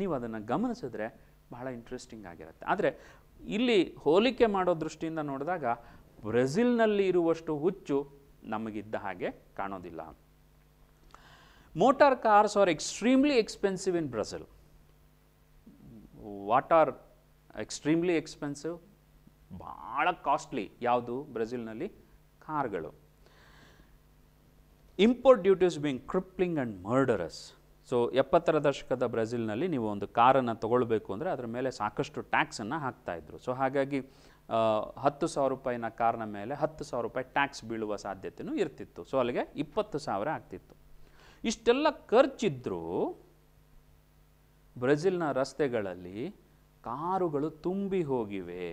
ನೀವು ಅದನ್ನು ಗಮನಿಸಿದ್ರೆ ಬಹಳ ಇಂಟ್ರೆಸ್ಟಿಂಗ್ ಆಗಿರುತ್ತೆ ಆದರೆ ಇಲ್ಲಿ ಹೋಲಿಕೆ ಮಾಡೋ ದೃಷ್ಟಿಯಿಂದ ನೋಡಿದಾಗ ಬ್ರೆಜಿಲ್ನಲ್ಲಿ ಇರುವಷ್ಟು ಹುಚ್ಚು ನಮಗಿದ್ದ ಹಾಗೆ ಕಾಣೋದಿಲ್ಲ motor cars are extremely expensive in Brazil. What are extremely expensive? ಭಾಳ ಕಾಸ್ಟ್ಲಿ ಯಾವುದು ಬ್ರೆಜಿಲ್ನಲ್ಲಿ ಕಾರ್ಗಳು import duties being crippling and murderous so ಎಪ್ಪತ್ತರ ದಶಕದ ಬ್ರೆಜಿಲ್ನಲ್ಲಿ ನೀವು ಒಂದು ಕಾರನ್ನು ತೊಗೊಳ್ಬೇಕು ಅಂದರೆ ಅದರ ಮೇಲೆ ಸಾಕಷ್ಟು ಟ್ಯಾಕ್ಸನ್ನು ಹಾಕ್ತಾಯಿದ್ರು ಸೊ ಹಾಗಾಗಿ ಹತ್ತು ಸಾವಿರ ರೂಪಾಯಿನ ಕಾರ್ನ ಮೇಲೆ ಹತ್ತು ಸಾವಿರ ರೂಪಾಯಿ ಟ್ಯಾಕ್ಸ್ ಬೀಳುವ ಸಾಧ್ಯತೆಯೂ ಇರ್ತಿತ್ತು ಸೊ ಅಲ್ಲಿಗೆ ಇಪ್ಪತ್ತು ಸಾವಿರ ಆಗ್ತಿತ್ತು ಇಷ್ಟೆಲ್ಲ ಖರ್ಚಿದ್ರೂ ಬ್ರೆಜಿಲ್ನ ರಸ್ತೆಗಳಲ್ಲಿ ಕಾರುಗಳು ತುಂಬಿ ಹೋಗಿವೆ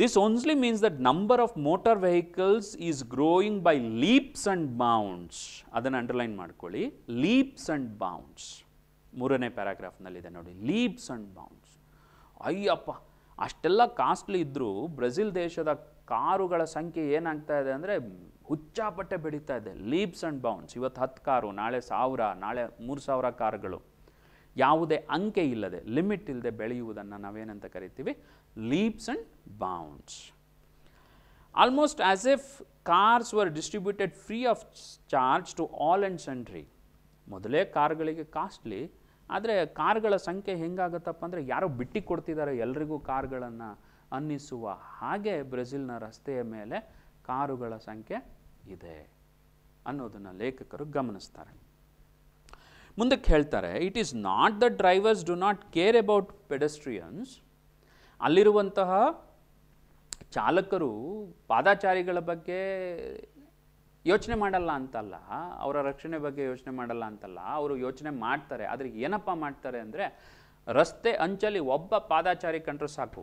this only means that number of motor vehicles is growing by leaps and bounds ಅದನ್ನು ಅಂಡರ್ಲೈನ್ ಮಾಡ್ಕೊಳ್ಳಿ ಲೀಪ್ಸ್ ಅಂಡ್ ಬೌಂಡ್ಸ್ ಮೂರನೇ ಪ್ಯಾರಾಗ್ರಾಫ್ನಲ್ಲಿದೆ ನೋಡಿ ಲೀಪ್ಸ್ ಅಂಡ್ ಬೌಂಡ್ಸ್ ಅಯ್ಯಪ್ಪ ಅಷ್ಟೆಲ್ಲ ಕಾಸ್ಟ್ಲಿ ಇದ್ದರೂ ಬ್ರೆಜಿಲ್ ದೇಶದ ಕಾರುಗಳ ಸಂಖ್ಯೆ ಏನಾಗ್ತಾ ಇದೆ ಅಂದರೆ ಹುಚ್ಚಾಪಟ್ಟೆ ಬೆಳೀತಾ ಇದೆ ಲೀಪ್ಸ್ ಆ್ಯಂಡ್ ಬೌನ್ಸ್ ಇವತ್ತು ಹತ್ತು ಕಾರು ನಾಳೆ ಸಾವಿರ ನಾಳೆ ಮೂರು ಸಾವಿರ ಕಾರುಗಳು ಯಾವುದೇ ಅಂಕೆ ಇಲ್ಲದೆ ಲಿಮಿಟ್ ಇಲ್ಲದೆ ಬೆಳೆಯುವುದನ್ನು ನಾವೇನಂತ ಕರಿತೀವಿ leaps and bounds almost as if cars were distributed free of charge to all and sundry ಮೊದಲೇ ಕಾರ್ಗಳಿಗೆ ಕಾಸ್ಟ್ಲಿ ಆದರೆ ಕಾರ್ಗಳ ಸಂಖ್ಯೆ ಹೆಂಗಾಗತ್ತಪ್ಪ ಅಂದರೆ ಯಾರೋ ಬಿಟ್ಟಿ ಕೊಡ್ತಿದ್ದಾರೆ ಎಲ್ರಿಗೂ ಕಾರ್ಗಳನ್ನು ಅನ್ನಿಸುವ ಹಾಗೆ ಬ್ರೆಜಿಲ್ನ ರಸ್ತೆಯ ಮೇಲೆ ಕಾರುಗಳ ಸಂಖ್ಯೆ ಇದೆ ಅನ್ನೋದನ್ನು ಲೇಖಕರು ಗಮನಿಸ್ತಾರೆ ಮುಂದಕ್ಕೆ ಹೇಳ್ತಾರೆ it is not the drivers do not care about pedestrians ಅಲ್ಲಿರುವಂತಹ ಚಾಲಕರು ಪಾದಾಚಾರಿಗಳ ಬಗ್ಗೆ ಯೋಚನೆ ಮಾಡಲ್ಲ ಅಂತಲ್ಲ ಅವರ ರಕ್ಷಣೆ ಬಗ್ಗೆ ಯೋಚನೆ ಮಾಡಲ್ಲ ಅಂತಲ್ಲ ಅವರು ಯೋಚನೆ ಮಾಡ್ತಾರೆ ಆದರೆ ಏನಪ್ಪ ಮಾಡ್ತಾರೆ ಅಂದರೆ ರಸ್ತೆ ಅಂಚಲಿ ಒಬ್ಬ ಪಾದಾಚಾರಿ ಕಂಡ್ರೆ ಸಾಕು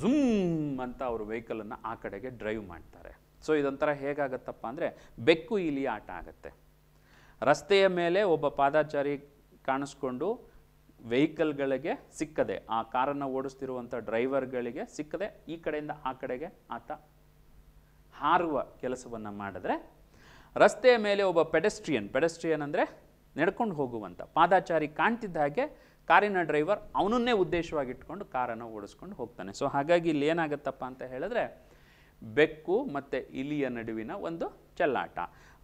ಝುಮ್ ಅಂತ ಅವರು ವೆಹಿಕಲನ್ನು ಆ ಕಡೆಗೆ ಡ್ರೈವ್ ಮಾಡ್ತಾರೆ ಸೊ ಇದೊಂಥರ ಹೇಗಾಗತ್ತಪ್ಪ ಅಂದರೆ ಬೆಕ್ಕು ಇಲಿ ಆಟ ಆಗುತ್ತೆ ರಸ್ತೆಯ ಮೇಲೆ ಒಬ್ಬ ಪಾದಾಚಾರಿ ಕಾಣಿಸ್ಕೊಂಡು ವೆಹಿಕಲ್ಗಳಿಗೆ ಸಿಕ್ಕದೆ ಆ ಕಾರನ್ನು ಓಡಿಸ್ತಿರುವಂಥ ಡ್ರೈವರ್ಗಳಿಗೆ ಸಿಕ್ಕದೆ ಈ ಕಡೆಯಿಂದ ಆ ಕಡೆಗೆ ಆತ ಹಾರುವ ಕೆಲಸವನ್ನು ಮಾಡಿದ್ರೆ ರಸ್ತೆಯ ಮೇಲೆ ಒಬ್ಬ ಪೆಡೆಸ್ಟ್ರಿಯನ್ ಪೆಡೆಸ್ಟ್ರಿಯನ್ ಅಂದರೆ ನಡ್ಕೊಂಡು ಹೋಗುವಂಥ ಪಾದಾಚಾರಿ ಕಾಣ್ತಿದ್ದ ಹಾಗೆ ಕಾರಿನ ಡ್ರೈವರ್ ಅವನನ್ನೇ ಉದ್ದೇಶವಾಗಿಟ್ಕೊಂಡು ಕಾರನ್ನು ಓಡಿಸ್ಕೊಂಡು ಹೋಗ್ತಾನೆ ಸೊ ಹಾಗಾಗಿ ಇಲ್ಲಿ ಏನಾಗುತ್ತಪ್ಪ ಅಂತ ಹೇಳಿದ್ರೆ ಬೆಕ್ಕು ಮತ್ತು ಇಲಿಯ ನಡುವಿನ ಒಂದು ಚೆಲ್ಲಾಟ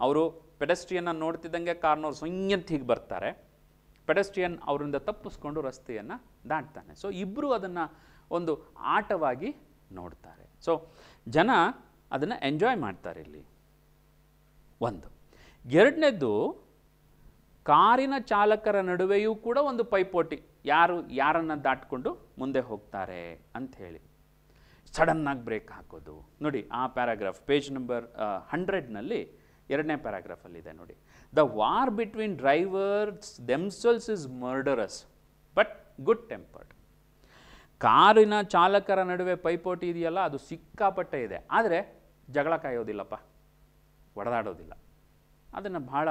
ಅವರು ಪೆಡೆಸ್ಟ್ರಿಯನ್ನು ನೋಡ್ತಿದ್ದಂಗೆ ಕಾರ್ನವ್ರು ಸ್ವಯಂತ ಹೀಗೆ ಬರ್ತಾರೆ ಪೆಡೆಸ್ಟ್ರಿಯನ್ ಅವರಿಂದ ತಪ್ಪಿಸ್ಕೊಂಡು ರಸ್ತೆಯನ್ನು ದಾಟ್ತಾನೆ ಸೊ ಇಬ್ಬರು ಅದನ್ನು ಒಂದು ಆಟವಾಗಿ ನೋಡ್ತಾರೆ ಸೊ ಜನ ಅದನ್ನು ಎಂಜಾಯ್ ಮಾಡ್ತಾರೆ ಇಲ್ಲಿ ಒಂದು ಎರಡನೇದು ಕಾರಿನ ಚಾಲಕರ ನಡುವೆಯೂ ಕೂಡ ಒಂದು ಪೈಪೋಟಿ ಯಾರು ಯಾರನ್ನು ದಾಟ್ಕೊಂಡು ಮುಂದೆ ಹೋಗ್ತಾರೆ ಅಂಥೇಳಿ ಸಡನ್ನಾಗಿ ಬ್ರೇಕ್ ಹಾಕೋದು ನೋಡಿ ಆ ಪ್ಯಾರಾಗ್ರಾಫ್ ಪೇಜ್ ನಂಬರ್ ಹಂಡ್ರೆಡ್ನಲ್ಲಿ ಎರಡನೇ ಪ್ಯಾರಾಗ್ರಾಫಲ್ಲಿದೆ ನೋಡಿ the war between drivers themselves is murderous but good tempered ಕಾರಿನ ಚಾಲಕರ ನಡುವೆ ಪೈಪೋಟಿ ಇದೆಯಲ್ಲ ಅದು ಸಿಕ್ಕಾಪಟ್ಟೆ ಇದೆ ಆದರೆ ಜಗಳ ಕಾಯೋದಿಲ್ಲಪ್ಪ ಒಡೆದಾಡೋದಿಲ್ಲ ಅದನ್ನು ಬಹಳ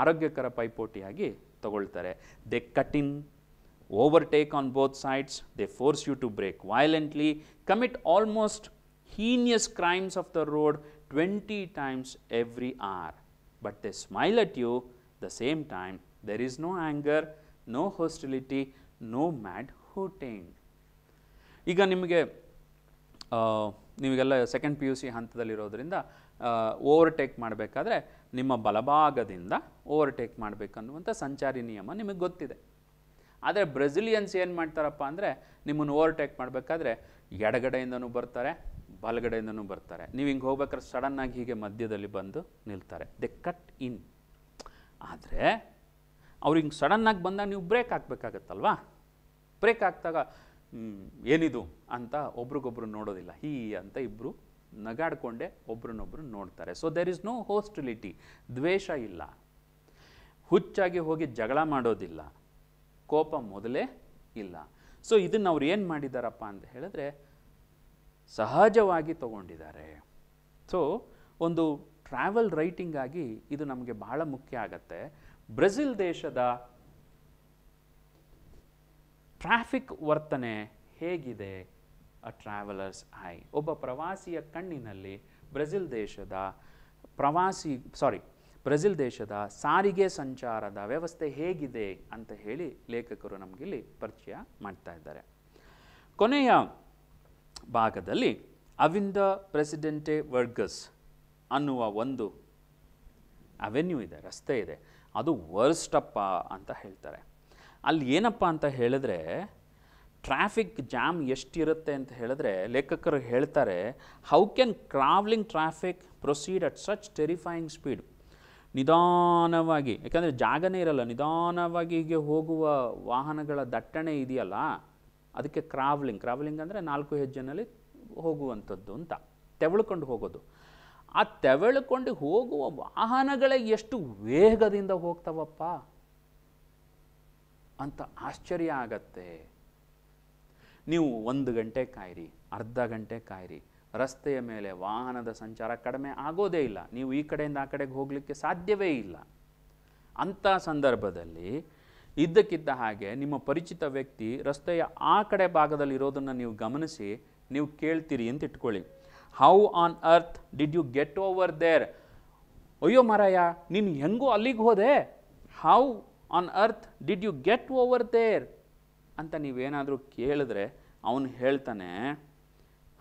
ಆರೋಗ್ಯಕರ ಪೈಪೋಟಿಯಾಗಿ ತಗೊಳ್ತಾರೆ they cut in overtake on both sides, they force you to brake violently, commit almost heinous crimes of the road 20 times every hour. But they smile at you the same time, there is no anger, no hostility, no mad hooting. ಈಗ ನಿಮಗೆ ನೀವೆಲ್ಲ second P U C ಹಂತದಲ್ಲಿರೋದ್ರಿಂದ overtake ಮಾಡಬೇಕಾದ್ರೆ ನಿಮ್ಮ ಬಲಭಾಗದಿಂದ overtake ಮಾಡಬೇಕನ್ನುವಂಥ ಸಂಚಾರಿ ನಿಯಮ ನಿಮಗೆ ಗೊತ್ತಿದೆ ಆದರೆ ಬ್ರೆಜಿಲಿಯನ್ಸ್ ಏನು ಮಾಡ್ತಾರಪ್ಪ ಅಂದರೆ ನಿಮ್ಮನ್ನು ಓವರ್ಟೇಕ್ ಮಾಡಬೇಕಾದ್ರೆ ಎಡಗಡೆಯಿಂದನೂ ಬರ್ತಾರೆ ಬಲಗಡೆಯಿಂದನೂ ಬರ್ತಾರೆ ನೀವು ಹಿಂಗೆ ಹೋಗ್ಬೇಕಾದ್ರೆ ಸಡನ್ನಾಗಿ ಹೀಗೆ ಮಧ್ಯದಲ್ಲಿ ಬಂದು ನಿಲ್ತಾರೆ ದೆ ಕಟ್ ಇನ್ ಆದರೆ ಅವ್ರು ಹಿಂಗೆ ಸಡನ್ನಾಗಿ ಬಂದಾಗ ನೀವು ಬ್ರೇಕ್ ಹಾಕ್ಬೇಕಾಗತ್ತಲ್ವಾ ಬ್ರೇಕ್ ಹಾಕಿದಾಗ ಏನಿದು ಅಂತ ಒಬ್ರಿಗೊಬ್ರು ನೋಡೋದಿಲ್ಲ ಹೀ ಅಂತ ಇಬ್ಬರು ನಗಾಡಿಕೊಂಡೆ ಒಬ್ರನ್ನೊಬ್ರು ನೋಡ್ತಾರೆ so there is no hostility ದ್ವೇಷ ಇಲ್ಲ ಹುಚ್ಚಾಗಿ ಹೋಗಿ ಜಗಳ ಮಾಡೋದಿಲ್ಲ ಕೋಪ ಮೊದಲೇ ಇಲ್ಲ ಸೊ ಇದನ್ನು ಅವ್ರು ಏನು ಮಾಡಿದ್ದಾರಪ್ಪ ಅಂತ ಹೇಳಿದ್ರೆ ಸಹಜವಾಗಿ ತಗೊಂಡಿದ್ದಾರೆ ಸೊ ಒಂದು ಟ್ರಾವೆಲ್ ರೈಟಿಂಗಾಗಿ ಇದು ನಮಗೆ ಬಹಳ ಮುಖ್ಯ ಆಗತ್ತೆ ಬ್ರೆಜಿಲ್ ದೇಶದ ಟ್ರಾಫಿಕ್ ವರ್ತನೆ ಹೇಗಿದೆ ಅ ಟ್ರಾವೆಲರ್ಸ್ ಐ ಒಬ್ಬ ಪ್ರವಾಸಿಯ ಕಣ್ಣಿನಲ್ಲಿ ಬ್ರೆಜಿಲ್ ದೇಶದ ಪ್ರವಾಸಿ ಸಾರಿ ಬ್ರೆಜಿಲ್ ದೇಶದ ಸಾರಿಗೆ ಸಂಚಾರದ ವ್ಯವಸ್ಥೆ ಹೇಗಿದೆ ಅಂತ ಹೇಳಿ ಲೇಖಕರು ನಮಗಿಲ್ಲಿ ಪರಿಚಯ ಮಾಡ್ತಾ ಇದ್ದಾರೆ ಕೊನೆಯ ಭಾಗದಲ್ಲಿ ಅವಿಂದ ಪ್ರೆಸಿಡೆಂಟೆ ವರ್ಗಸ್ ಅನ್ನುವ ಒಂದು ಅವೆನ್ಯೂ ಇದೆ ರಸ್ತೆ ಇದೆ ಅದು ವರ್ಸ್ಟಪ್ಪ ಅಂತ ಹೇಳ್ತಾರೆ ಅಲ್ಲಿ ಏನಪ್ಪ ಅಂತ ಹೇಳಿದ್ರೆ ಟ್ರಾಫಿಕ್ ಜಾಮ್ ಎಷ್ಟಿರುತ್ತೆ ಅಂತ ಹೇಳಿದ್ರೆ ಲೇಖಕರು ಹೇಳ್ತಾರೆ how can travelling traffic proceed at such terrifying speed ನಿಧಾನವಾಗಿ ಯಾಕಂದರೆ ಜಾಗನೇ ಇರಲ್ಲ ನಿಧಾನವಾಗಿ ಹೀಗೆ ಹೋಗುವ ವಾಹನಗಳ ದಟ್ಟಣೆ ಇದೆಯಲ್ಲ ಅದಕ್ಕೆ ಕ್ರಾವ್ಲಿಂಗ್ ಕ್ರಾವ್ಲಿಂಗ್ ಅಂದರೆ ನಾಲ್ಕು ಹೆಜ್ಜೆನಲ್ಲಿ ಹೋಗುವಂಥದ್ದು ಅಂತ ತೆವಳ್ಕೊಂಡು ಹೋಗೋದು ಆ ತೆವಳ್ಕೊಂಡು ಹೋಗುವ ವಾಹನಗಳೇ ಎಷ್ಟು ವೇಗದಿಂದ ಹೋಗ್ತಾವಪ್ಪ ಅಂತ ಆಶ್ಚರ್ಯ ಆಗತ್ತೆ ನೀವು ಒಂದು ಗಂಟೆ ಕಾಯಿರಿ ಅರ್ಧ ಗಂಟೆ ಕಾಯಿರಿ ರಸ್ತೆಯ ಮೇಲೆ ವಾಹನದ ಸಂಚಾರ ಕಡಿಮೆ ಆಗೋದೇ ಇಲ್ಲ ನೀವು ಈ ಕಡೆಯಿಂದ ಆ ಕಡೆಗೆ ಹೋಗಲಿಕ್ಕೆ ಸಾಧ್ಯವೇ ಇಲ್ಲ ಅಂಥ ಸಂದರ್ಭದಲ್ಲಿ ಇದ್ದಕ್ಕಿದ್ದ ಹಾಗೆ ನಿಮ್ಮ ಪರಿಚಿತ ವ್ಯಕ್ತಿ ರಸ್ತೆಯ ಆ ಕಡೆ ಭಾಗದಲ್ಲಿ ಇರೋದನ್ನು ನೀವು ಗಮನಿಸಿ ನೀವು ಕೇಳ್ತೀರಿ ಅಂತ ಇಟ್ಕೊಳ್ಳಿ how on earth did you get over there ಅಯ್ಯೋ ಮರಯ್ಯ ನೀನು ಹೆಂಗೂ ಅಲ್ಲಿಗೆ ಹೋದೆ how on earth did you get over there ಅಂತ ನೀವೇನಾದರೂ ಕೇಳಿದ್ರೆ ಅವನು ಹೇಳ್ತಾನೆ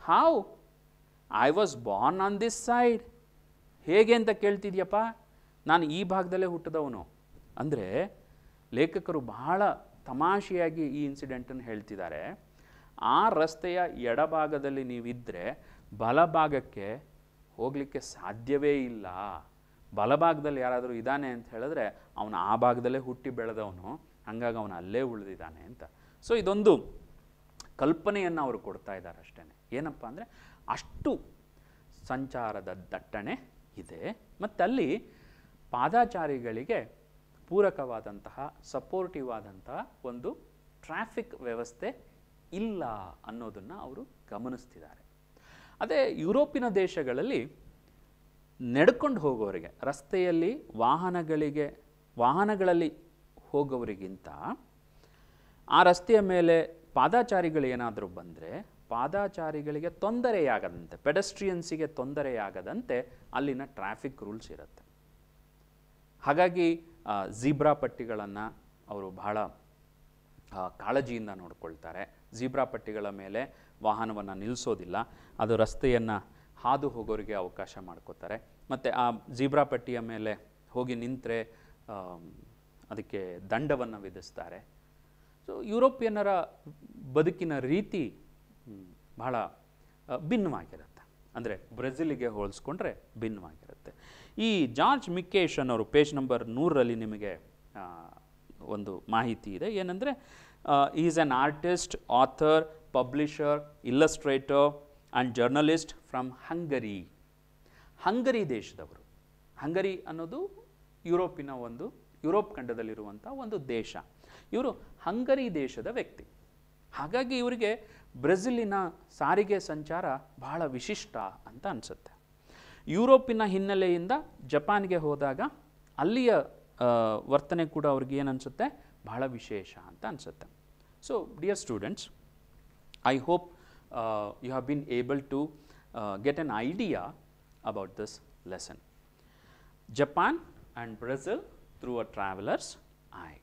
how I was born on this side ಹೇಗೆ ಅಂತ ಕೇಳ್ತಿದ್ಯಪ್ಪ ನಾನು ಈ ಭಾಗದಲ್ಲೇ ಹುಟ್ಟಿದವನು ಅಂದರೆ ಲೇಖಕರು ಬಹಳ ತಮಾಷೆಯಾಗಿ ಈ ಇನ್ಸಿಡೆಂಟನ್ನು ಹೇಳ್ತಿದ್ದಾರೆ ಆ ರಸ್ತೆಯ ಎಡಭಾಗದಲ್ಲಿ ನೀವಿದ್ದರೆ ಬಲಭಾಗಕ್ಕೆ ಹೋಗಲಿಕ್ಕೆ ಸಾಧ್ಯವೇ ಇಲ್ಲ ಬಲಭಾಗದಲ್ಲಿ ಯಾರಾದರೂ ಇದ್ದಾನೆ ಅಂತ ಹೇಳಿದ್ರೆ ಅವನು ಆ ಭಾಗದಲ್ಲೇ ಹುಟ್ಟಿ ಬೆಳೆದವನು ಹಂಗಾಗಿ ಅವನು ಅಲ್ಲೇ ಉಳಿದಿದ್ದಾನೆ ಅಂತ ಸೊ ಇದೊಂದು ಕಲ್ಪನೆಯನ್ನು ಅವರು ಕೊಡ್ತಾ ಇದ್ದಾರೆ ಅಷ್ಟೇ ಏನಪ್ಪ ಅಂದರೆ ಅಷ್ಟು ಸಂಚಾರದ ದಟ್ಟಣೆ ಇದೆ ಮತ್ತು ಅಲ್ಲಿ ಪಾದಾಚಾರಿಗಳಿಗೆ ಪೂರಕವಾದಂತಹ ಸಪೋರ್ಟಿವ್ ಆದಂತಹ ಒಂದು ಟ್ರಾಫಿಕ್ ವ್ಯವಸ್ಥೆ ಇಲ್ಲ ಅನ್ನೋದನ್ನು ಅವರು ಗಮನಿಸ್ತಿದ್ದಾರೆ ಅದೇ ಯುರೋಪಿನ ದೇಶಗಳಲ್ಲಿ ನಡ್ಕೊಂಡು ಹೋಗೋರಿಗೆ ರಸ್ತೆಯಲ್ಲಿ ವಾಹನಗಳಿಗೆ ವಾಹನಗಳಲ್ಲಿ ಹೋಗೋರಿಗಿಂತ ಆ ರಸ್ತೆಯ ಮೇಲೆ ಪಾದಾಚಾರಿಗಳು ಏನಾದರೂ ಬಂದರೆ ಪಾದಾಚಾರಿಗಳಿಗೆ ತೊಂದರೆಯಾಗದಂತೆ ಪೆಡೆಸ್ಟ್ರಿಯನ್ಸಿಗೆ ತೊಂದರೆಯಾಗದಂತೆ ಅಲ್ಲಿನ ಟ್ರಾಫಿಕ್ ರೂಲ್ಸ್ ಇರುತ್ತೆ ಹಾಗಾಗಿ ಝೀಬ್ರಾ ಪಟ್ಟಿಗಳನ್ನು ಅವರು ಬಹಳ ಕಾಳಜಿಯಿಂದ ನೋಡಿಕೊಳ್ತಾರೆ ಝೀಬ್ರಾ ಪಟ್ಟಿಗಳ ಮೇಲೆ ವಾಹನವನ್ನು ನಿಲ್ಲಿಸೋದಿಲ್ಲ ಅದು ರಸ್ತೆಯನ್ನು ಹಾದು ಹೋಗೋರಿಗೆ ಅವಕಾಶ ಮಾಡ್ಕೋತಾರೆ ಮತ್ತು ಆ ಝೀಬ್ರಾ ಪಟ್ಟಿಯ ಮೇಲೆ ಹೋಗಿ ನಿಂತರೆ ಅದಕ್ಕೆ ದಂಡವನ್ನು ವಿಧಿಸ್ತಾರೆ ಸೊ ಯುರೋಪಿಯನ್ನರ ಬದುಕಿನ ರೀತಿ ಬಹಳ ಭಿನ್ನವಾಗಿರುತ್ತೆ ಅಂದರೆ ಬ್ರೆಜಿಲಿಗೆ ಹೋಲಿಸ್ಕೊಂಡ್ರೆ ಭಿನ್ನವಾಗಿರುತ್ತೆ ಈ ಜಾರ್ಜ್ ಮಿಕ್ಕೇಶ್ ಅನ್ನೋರು ಪೇಜ್ ನಂಬರ್ ನೂರರಲ್ಲಿ ನಿಮಗೆ ಒಂದು ಮಾಹಿತಿ ಇದೆ ಏನಂದರೆ is an artist author publisher illustrator and journalist from Hungary Hungary ದೇಶದವರು ಹಂಗರಿ ಅನ್ನೋದು ಯುರೋಪಿನ ಒಂದು ಯುರೋಪ್ ಖಂಡದಲ್ಲಿರುವಂಥ ಒಂದು ದೇಶ ಇವರು ಹಂಗರಿ ದೇಶದ ವ್ಯಕ್ತಿ ಹಾಗಾಗಿ ಇವರಿಗೆ ಬ್ರೆಜಿಲಿನ ಸಾರಿಗೆ ಸಂಚಾರ ಬಹಳ ವಿಶಿಷ್ಟ ಅಂತ ಅನಿಸುತ್ತೆ ಯುರೋಪಿನ ಹಿನ್ನೆಲೆಯಿಂದ ಜಪಾನ್ಗೆ ಹೋದಾಗ ಅಲ್ಲಿಯ ವರ್ತನೆ ಕೂಡ ಅವ್ರಿಗೆ ಏನು ಅನಿಸುತ್ತೆ ಬಹಳ ವಿಶೇಷ ಅಂತ ಅನಿಸುತ್ತೆ so dear students I hope you have been able to get an idea about this lesson Japan and Brazil through a traveller's I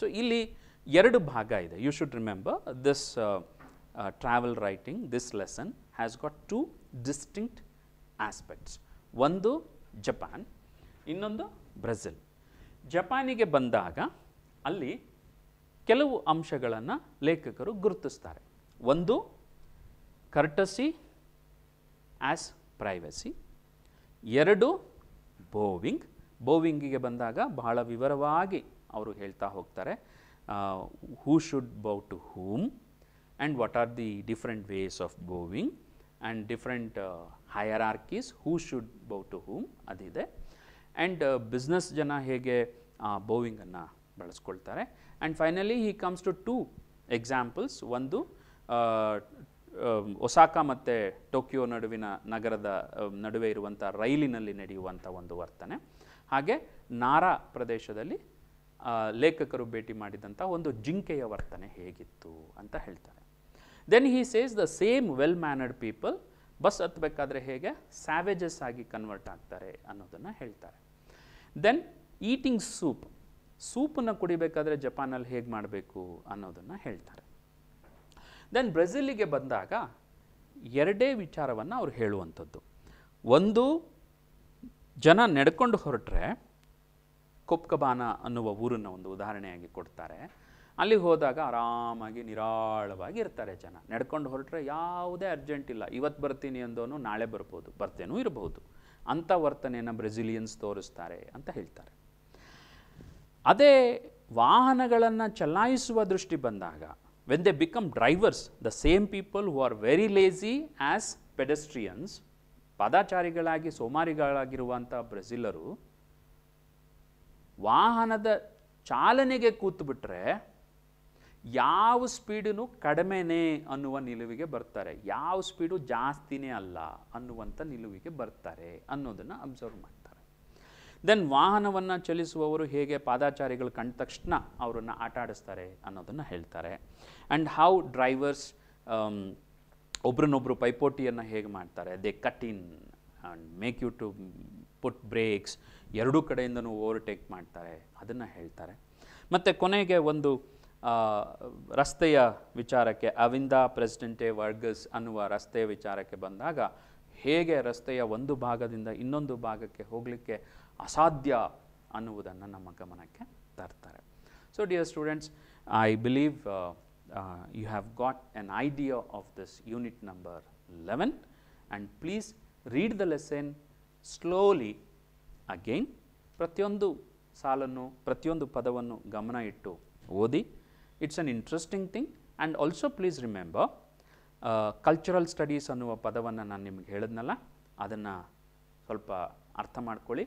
so ಇಲ್ಲಿ ಎರಡು ಭಾಗ ಇದೆ you should remember this uh, travel writing, this lesson has got two distinct aspects ಒಂದು Japan ಇನ್ನೊಂದು Brazil ಜಪಾನಿಗೆ ಬಂದಾಗ ಅಲ್ಲಿ ಕೆಲವು ಅಂಶಗಳನ್ನು ಲೇಖಕರು ಗುರುತಿಸ್ತಾರೆ ಒಂದು ಕರ್ಟಸಿ ಆಸ್ ಪ್ರೈವಸಿ ಎರಡು ಬೋವಿಂಗ್ ಬೋವಿಂಗಿಗೆ ಬಂದಾಗ ಬಹಳ ವಿವರವಾಗಿ ಅವರು ಹೇಳ್ತಾ ಹೋಗ್ತಾರೆ ಹೂ should bow to whom and what are the different ways of bowing and different hierarchies who should bow to whom ಅದಿದೆ ಆ್ಯಂಡ್ ಬಿಸ್ನೆಸ್ ಜನ ಹೇಗೆ ಬೋವಿಂಗನ್ನು ಬಳಸ್ಕೊಳ್ತಾರೆ and finally he comes to two examples ಒಂದು ಒಸಾಕ ಮತ್ತು Tokyo ನಡುವಿನ ನಗರದ um, ನಡುವೆ ಇರುವಂಥ ರೈಲಿನಲ್ಲಿ ನಡೆಯುವಂಥ ಒಂದು ವರ್ತನೆ ಹಾಗೆ ನಾರಾ ಪ್ರದೇಶದಲ್ಲಿ ಲೇಖಕರು ಭೇಟಿ ಮಾಡಿದಂಥ ಒಂದು ಜಿಂಕೆಯ ವರ್ತನೆ ಹೇಗಿತ್ತು ಅಂತ ಹೇಳ್ತಾರೆ then he says the same well mannered people bus ಹತ್ತಬೇಕಾದ್ರೆ ಹೇಗೆ ಸ್ಯಾವೇಜಸ್ ಆಗಿ ಕನ್ವರ್ಟ್ ಆಗ್ತಾರೆ ಅನ್ನೋದನ್ನು ಹೇಳ್ತಾರೆ ದೆನ್ ಈಟಿಂಗ್ ಸೂಪ್ ಸೂಪನ್ನು ಕುಡಿಬೇಕಾದ್ರೆ ಜಪಾನಲ್ಲಿ ಹೇಗೆ ಮಾಡಬೇಕು ಅನ್ನೋದನ್ನು ಹೇಳ್ತಾರೆ ದೆನ್ ಬ್ರೆಜಿಲಿಗೆ ಬಂದಾಗ ಎರಡೇ ವಿಚಾರವನ್ನು ಅವ್ರು ಹೇಳುವಂಥದ್ದು ಒಂದು ಜನ ನಡ್ಕೊಂಡು ಹೊರಟ್ರೆ ಕೊಪ್ಕಬಾನ ಅನ್ನುವ ಊರನ್ನು ಒಂದು ಉದಾಹರಣೆಯಾಗಿ ಕೊಡ್ತಾರೆ ಅಲ್ಲಿ ಹೋದಾಗ ಆರಾಮಾಗಿ ನಿರಾಳವಾಗಿ ಇರ್ತಾರೆ ಜನ ನಡ್ಕೊಂಡು ಹೊರಟ್ರೆ ಯಾವುದೇ ಅರ್ಜೆಂಟ್ ಇಲ್ಲ ಇವತ್ತು ಬರ್ತೀನಿ ಅಂದೋನು ನಾಳೆ ಬರ್ಬೋದು ಬರ್ತೇನೂ ಇರಬಹುದು ಅಂಥ ವರ್ತನೆಯನ್ನು ಬ್ರೆಜಿಲಿಯನ್ಸ್ ತೋರಿಸ್ತಾರೆ ಅಂತ ಹೇಳ್ತಾರೆ ಅದೇ ವಾಹನಗಳನ್ನು ಚಲಾಯಿಸುವ ದೃಷ್ಟಿ ಬಂದಾಗ when they become drivers the same people who are very lazy as pedestrians ಪದಾಚಾರಿಗಳಾಗಿ ಸೋಮಾರಿಗಳಾಗಿರುವಂಥ ಬ್ರೆಜಿಲರು ವಾಹನದ ಚಾಲನೆಗೆ ಕೂತ್ಬಿಟ್ರೆ ಯಾವ ಸ್ಪೀಡೂ ಕಡಿಮೆನೇ ಅನ್ನುವ ನಿಲುವಿಗೆ ಬರ್ತಾರೆ ಯಾವ ಸ್ಪೀಡು ಜಾಸ್ತಿನೇ ಅಲ್ಲ ಅನ್ನುವಂಥ ನಿಲುವಿಗೆ ಬರ್ತಾರೆ ಅನ್ನೋದನ್ನು ಅಬ್ಸರ್ವ್ ಮಾಡ್ತಾರೆ ದೆನ್ ವಾಹನವನ್ನು ಚಲಿಸುವವರು ಹೇಗೆ ಪಾದಾಚಾರಿಗಳು ಕಂಡ ತಕ್ಷಣ ಅವರನ್ನು ಆಟ ಆಡಿಸ್ತಾರೆ ಅನ್ನೋದನ್ನು ಹೇಳ್ತಾರೆ ಆ್ಯಂಡ್ ಹೌ ಡ್ರೈವರ್ಸ್ um, ಒಬ್ರನ್ನೊಬ್ಬರು ಪೈಪೋಟಿಯನ್ನು ಹೇಗೆ ಮಾಡ್ತಾರೆ they cut in and make you to put brakes ಎರಡೂ ಕಡೆಯಿಂದನೂ ಓವರ್ಟೇಕ್ ಮಾಡ್ತಾರೆ ಅದನ್ನು ಹೇಳ್ತಾರೆ ಮತ್ತು ಕೊನೆಗೆ ಒಂದು ರಸ್ತೆಯ ವಿಚಾರಕ್ಕೆ ಅವಿಂದ ಪ್ರೆಸಿಡೆಂಟೆ ವರ್ಗಸ್ ಅನ್ನುವ ರಸ್ತೆಯ ವಿಚಾರಕ್ಕೆ ಬಂದಾಗ ಹೇಗೆ ರಸ್ತೆಯ ಒಂದು ಭಾಗದಿಂದ ಇನ್ನೊಂದು ಭಾಗಕ್ಕೆ ಹೋಗಲಿಕ್ಕೆ ಅಸಾಧ್ಯ ಅನ್ನುವುದನ್ನು ನಮ್ಮ ಗಮನಕ್ಕೆ ತರ್ತಾರೆ so dear students I believe you have got an idea of this unit number eleven and please read the lesson slowly again ಪ್ರತಿಯೊಂದು ಸಾಲನ್ನು ಪ್ರತಿಯೊಂದು ಪದವನ್ನು ಗಮನ ಇಟ್ಟು ಓದಿ it is an interesting thing and also please remember cultural uh, studies ಅನ್ನುವ ಪದವನ್ನು ನಾನು ನಿಮಗೆ ಹೇಳಿದ್ನಲ್ಲ ಅದನ್ನು ಸ್ವಲ್ಪ ಅರ್ಥ ಮಾಡ್ಕೊಳ್ಳಿ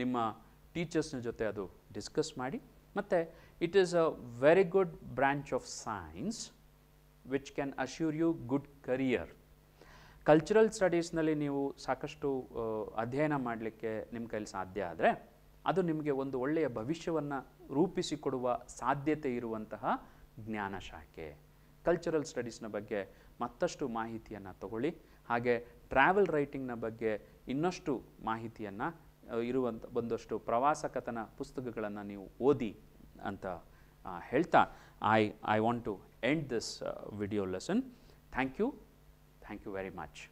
ನಿಮ್ಮ ಟೀಚರ್ಸ್ನ ಜೊತೆ ಅದು ಡಿಸ್ಕಸ್ ಮಾಡಿ ಮತ್ತು it is a very good branch of science which can assure you good career cultural ಸ್ಟಡೀಸ್ನಲ್ಲಿ ನೀವು ಸಾಕಷ್ಟು ಅಧ್ಯಯನ ಮಾಡಲಿಕ್ಕೆ ನಿಮ್ಮ ಕೈಲಿ ಸಾಧ್ಯ ಆದರೆ ಅದು ನಿಮಗೆ ಒಂದು ಒಳ್ಳೆಯ ಭವಿಷ್ಯವನ್ನು ರೂಪಿಸಿಕೊಡುವ ಸಾಧ್ಯತೆ ಇರುವಂತಹ ಜ್ಞಾನ ಶಾಖೆ ಕಲ್ಚರಲ್ ಸ್ಟಡೀಸ್ನ ಬಗ್ಗೆ ಮತ್ತಷ್ಟು ಮಾಹಿತಿಯನ್ನು ತಗೊಳ್ಳಿ ಹಾಗೆ ಟ್ರಾವೆಲ್ ರೈಟಿಂಗ್ನ ಬಗ್ಗೆ ಇನ್ನಷ್ಟು ಮಾಹಿತಿಯನ್ನು ಇರುವಂಥ ಒಂದಷ್ಟು ಪ್ರವಾಸ ಕಥನ ಪುಸ್ತಕಗಳನ್ನು ನೀವು ಓದಿ ಅಂತ ಹೇಳ್ತಾ I I want to end this video lesson thank you thank you very much